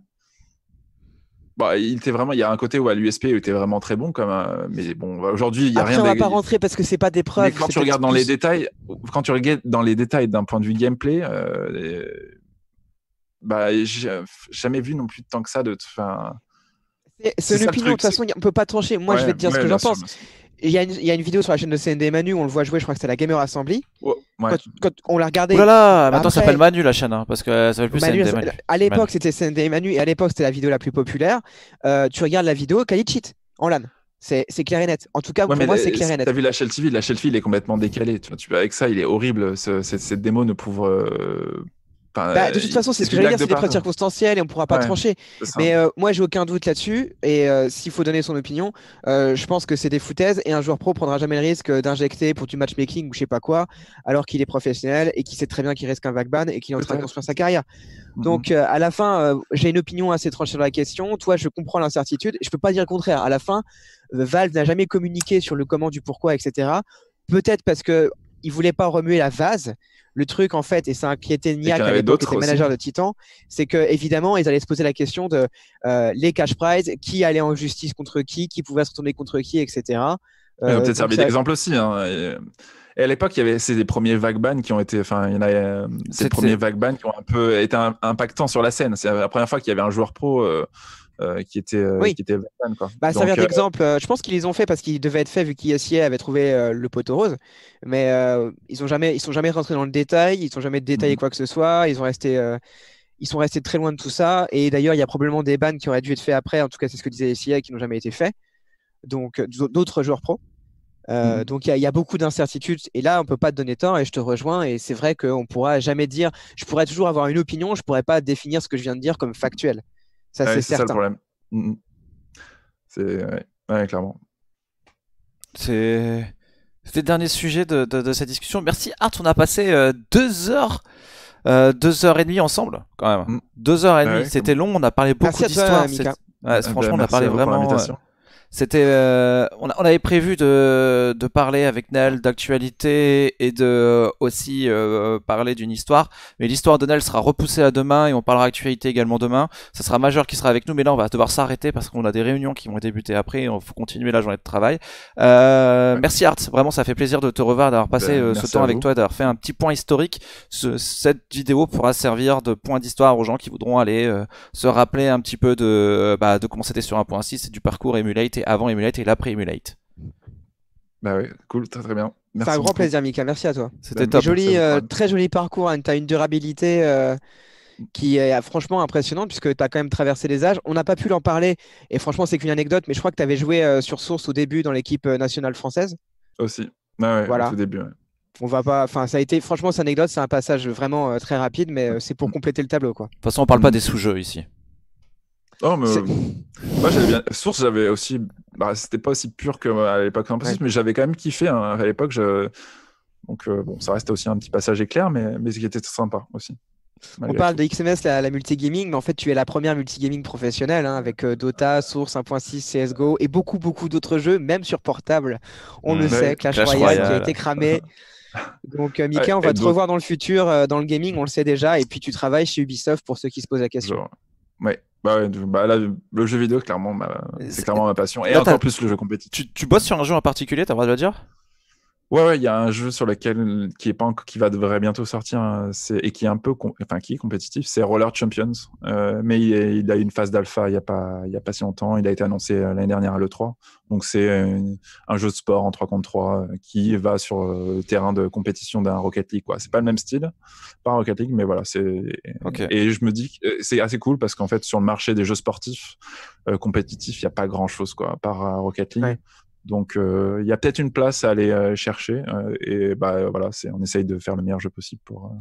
bah, il était vraiment, il y a un côté où à l'USP, était vraiment très bon, comme euh, mais bon, bah, aujourd'hui, il y a Après, rien. ne va pas rentrer parce que c'est pas des preuves. quand tu regardes dans les détails, quand tu regardes dans les détails d'un point de vue gameplay, euh, bah, j'ai jamais vu non plus de temps que ça de. c'est l'opinion. De toute façon, on ne peut pas trancher. Moi, je vais te dire ce que j'en pense. Il y, y, a une vidéo sur la chaîne de CND Manu, on le voit jouer, je crois que c'est la Gamer Assembly. quand, on l'a regardé. Oh maintenant ça s'appelle Manu la chaîne, hein, parce que ça s'appelle plus CND Manu. À l'époque c'était CND Manu, et à l'époque c'était la vidéo la plus populaire. Euh, tu regardes la vidéo, Khalid cheat en LAN. C'est clair et net. En tout cas, pour moi, c'est clair et net. T'as vu la Shell TV La Shell TV, il est complètement décalé. Tu vois, avec ça, il est horrible. cette, cette, démo ne pouvre euh, bah, de euh, toute façon, c'est ce que j'allais dire, c'est des preuves circonstancielles et on ne pourra pas trancher. Mais euh, moi, j'ai aucun doute là-dessus. Et euh, s'il faut donner son opinion, je pense que c'est des foutaises et un joueur pro prendra jamais le risque d'injecter pour du matchmaking ou je sais pas quoi, alors qu'il est professionnel et qu'il sait très bien qu'il risque un ban et qu'il est en train de construire sa carrière. Mm-hmm. Donc, à la fin, j'ai une opinion assez tranchée sur la question. Toi, je comprends l'incertitude. Je ne peux pas dire le contraire. À la fin, Valve n'a jamais communiqué sur le comment, du pourquoi, etc. Peut-être parce que il voulait pas remuer la vase. Le truc, en fait, et ça inquiétait Niak qui était manager de Titan, c'est que évidemment, ils allaient se poser la question de euh, les cash prizes, qui allait en justice contre qui, qui pouvait se retourner contre qui, etc. On euh, peut-être servir d'exemple aussi. Hein, et... à l'époque, il y avait ces premiers vague bans qui ont été, enfin, il y en a ces premiers vague qui ont un peu été impactants sur la scène. C'est la première fois qu'il y avait un joueur pro euh, euh, qui était euh, oui. qui était quoi. Bah, ça vient euh, d'exemple. je pense qu'ils les ont fait parce qu'ils devaient être faits vu qu'ISIA avait trouvé le poteau rose, mais ils ont jamais ils sont jamais rentrés dans le détail, ils sont jamais détaillé mhm. quoi que ce soit, ils ont resté ils sont restés très loin de tout ça. Et d'ailleurs, il y a probablement des bans qui auraient dû être faits après. En tout cas, c'est ce que disait SIA qui n'ont jamais été faits. Donc, d'autres joueurs pro. Mhm. Donc, il y, a beaucoup d'incertitudes. Et là, on peut pas te donner tort. Et je te rejoins. Et c'est vrai qu'on pourra jamais dire. Je pourrais toujours avoir une opinion. Je pourrais pas définir ce que je viens de dire comme factuel. Ça, c'est certain. Ça, le problème. Mm, mm. C'est. Ouais. clairement. C'est. C'était le dernier sujet de, cette discussion. Merci Art, on a passé euh, deux heures. Euh, deux heures et demie ensemble, quand même. Mm. Deux heures et ah demie, c'était long. On a parlé beaucoup d'histoires. Ah, franchement, on ben, a parlé vraiment. C'était, euh, on, avait prévu de, de parler avec Nel d'actualité et de euh, aussi euh, parler d'une histoire. Mais l'histoire de Nel sera repoussée à demain et on parlera actualité également demain. Ça sera majeur qui sera avec nous, mais là on va devoir s'arrêter parce qu'on a des réunions qui vont débuter après. Et on faut continuer la journée de travail. Merci Art, vraiment ça fait plaisir de te revoir, d'avoir passé ben, ce temps avec toi, d'avoir fait un petit point historique. cette vidéo pourra servir de point d'histoire aux gens qui voudront aller se rappeler un petit peu de, bah, de comment c'était sur 1.6 et du parcours Emulate avant Emulate et l'après Emulate. Bah oui, cool, très très bien. C'est un grand plaisir, Mika. Merci à toi. C'était bah, top. Joli, euh, très joli parcours. Hein. Tu as une durabilité euh, qui est euh, franchement impressionnante puisque tu as quand même traversé les âges. On n'a pas pu l'en parler et franchement, c'est qu'une anecdote, mais je crois que tu avais joué sur Source au début dans l'équipe nationale française. Aussi. Ah ouais, voilà. Au début. Ouais. On va pas. Enfin, ça a été. Franchement, cette anecdote, c'est un passage vraiment très rapide, mais c'est pour mm. compléter le tableau, quoi. De toute façon, on parle pas mm. des sous-jeux ici. Euh, Source, j'avais aussi. Bah, c'était pas aussi pur qu'à euh, l'époque mais j'avais quand même kiffé. Hein, à l'époque, je... donc euh, bon, ça restait aussi un petit passage éclair, mais, mais ce qui était sympa aussi. On parle de XMS, la, la multigaming, mais en fait, tu es la première multigaming professionnelle hein, avec Dota, Source 1.6, CSGO et beaucoup, beaucoup d'autres jeux, même sur portable. On le sait, Clash, Royale, qui a été cramé. Donc, Mika, on va te revoir dans le futur, dans le gaming, on le sait déjà. Et puis, tu travailles chez Ubisoft pour ceux qui se posent la question. Ouais. Bah, ouais, bah le jeu vidéo, clairement, c'est clairement ma passion. Et encore plus le jeu compétitif. Tu, tu bosses sur un jeu en particulier, t'as le droit de le dire Ouais, il y a un jeu sur lequel qui est pas qui va devrait bientôt sortir hein. et qui est un peu enfin qui est compétitif, c'est Roller Champions. Euh, mais il, est, il, a une phase d'alpha il y a pas il y a pas si longtemps, il a été annoncé euh, l'année dernière à l'E3. Donc c'est euh, un jeu de sport en 3 contre 3 qui va sur le terrain de compétition d'un Rocket League quoi. C'est pas le même style, pas Rocket League mais voilà, c'est et je me dis que c'est assez cool parce qu'en fait sur le marché des jeux sportifs compétitifs, il y a pas grand-chose quoi, par Rocket League. Donc, euh, il y a peut-être une place à aller euh, chercher. Euh, et bah, voilà, on essaye de faire le meilleur jeu possible pour,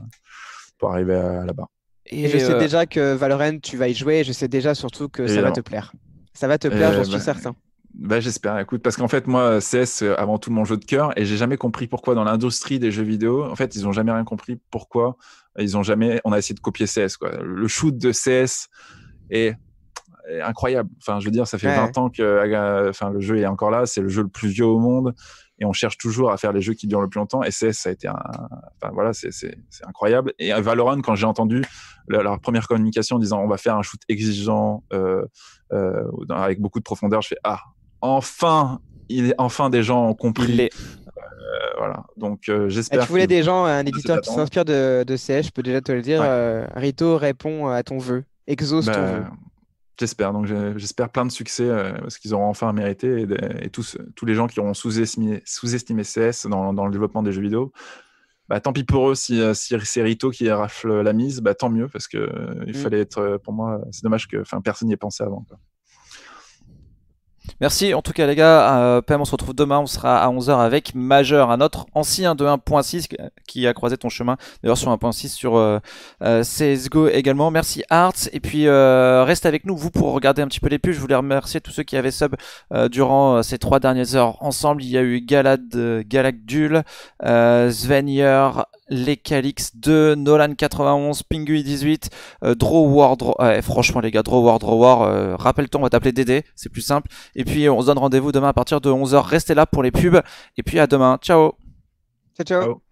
pour arriver là-bas. Et, je sais déjà que Valorant, tu vas y jouer. Et je sais déjà surtout que ça va te plaire. Ça va te plaire, je suis bah, certain. Bah, j'espère, écoute, parce qu'en fait, moi, CS, avant tout mon jeu de cœur, et j'ai jamais compris pourquoi dans l'industrie des jeux vidéo, en fait, ils ont jamais rien compris pourquoi ils ont jamais, on a essayé de copier CS, quoi. Le shoot de CS est incroyable. Enfin, je veux dire, ça fait 20 ans que euh, enfin, le jeu est encore là. C'est le jeu le plus vieux au monde. Et on cherche toujours à faire les jeux qui durent le plus longtemps. Et CS, ça a été un... enfin, voilà, c'est incroyable. Et euh, Valorant, quand j'ai entendu leur, première communication en disant on va faire un shoot exigeant euh, avec beaucoup de profondeur, je fais ah, enfin, il est... enfin des gens ont compris. voilà. Donc ah, j'espère. tu voulais des gens, un éditeur qui s'inspire de, de CS, je peux déjà te le dire. Rito répond à ton vœu, exauce ton ben, vœu. J'espère. Donc, j'espère plein de succès euh, parce qu'ils auront enfin mérité et, tous, tous, les gens qui auront sous-estimé, sous CS dans, le développement des jeux vidéo. Bah, tant pis pour eux si, euh, c'est Rito qui rafle la mise, bah, tant mieux parce que euh, il mm. fallait être pour moi. C'est dommage que personne n'y ait pensé avant. Merci en tout cas les gars, euh, on se retrouve demain, on sera à 11h avec Majeur, un autre ancien de 1.6 euh, qui a croisé ton chemin d'ailleurs sur 1.6 sur euh, CSGO également, merci Arts et puis reste avec nous vous pour regarder un petit peu les pubs, je voulais remercier tous ceux qui avaient sub durant ces trois dernières heures ensemble, il y a eu Galad, euh, Svenier, les Calix 2, Nolan 91, Pingui 18, euh, Draw War, franchement les gars, Draw War, Draw War, euh, rappelle-toi, on va t'appeler Dédé, c'est plus simple. Et puis on se donne rendez-vous demain à partir de 11h, restez là pour les pubs, et puis à demain, ciao. ciao.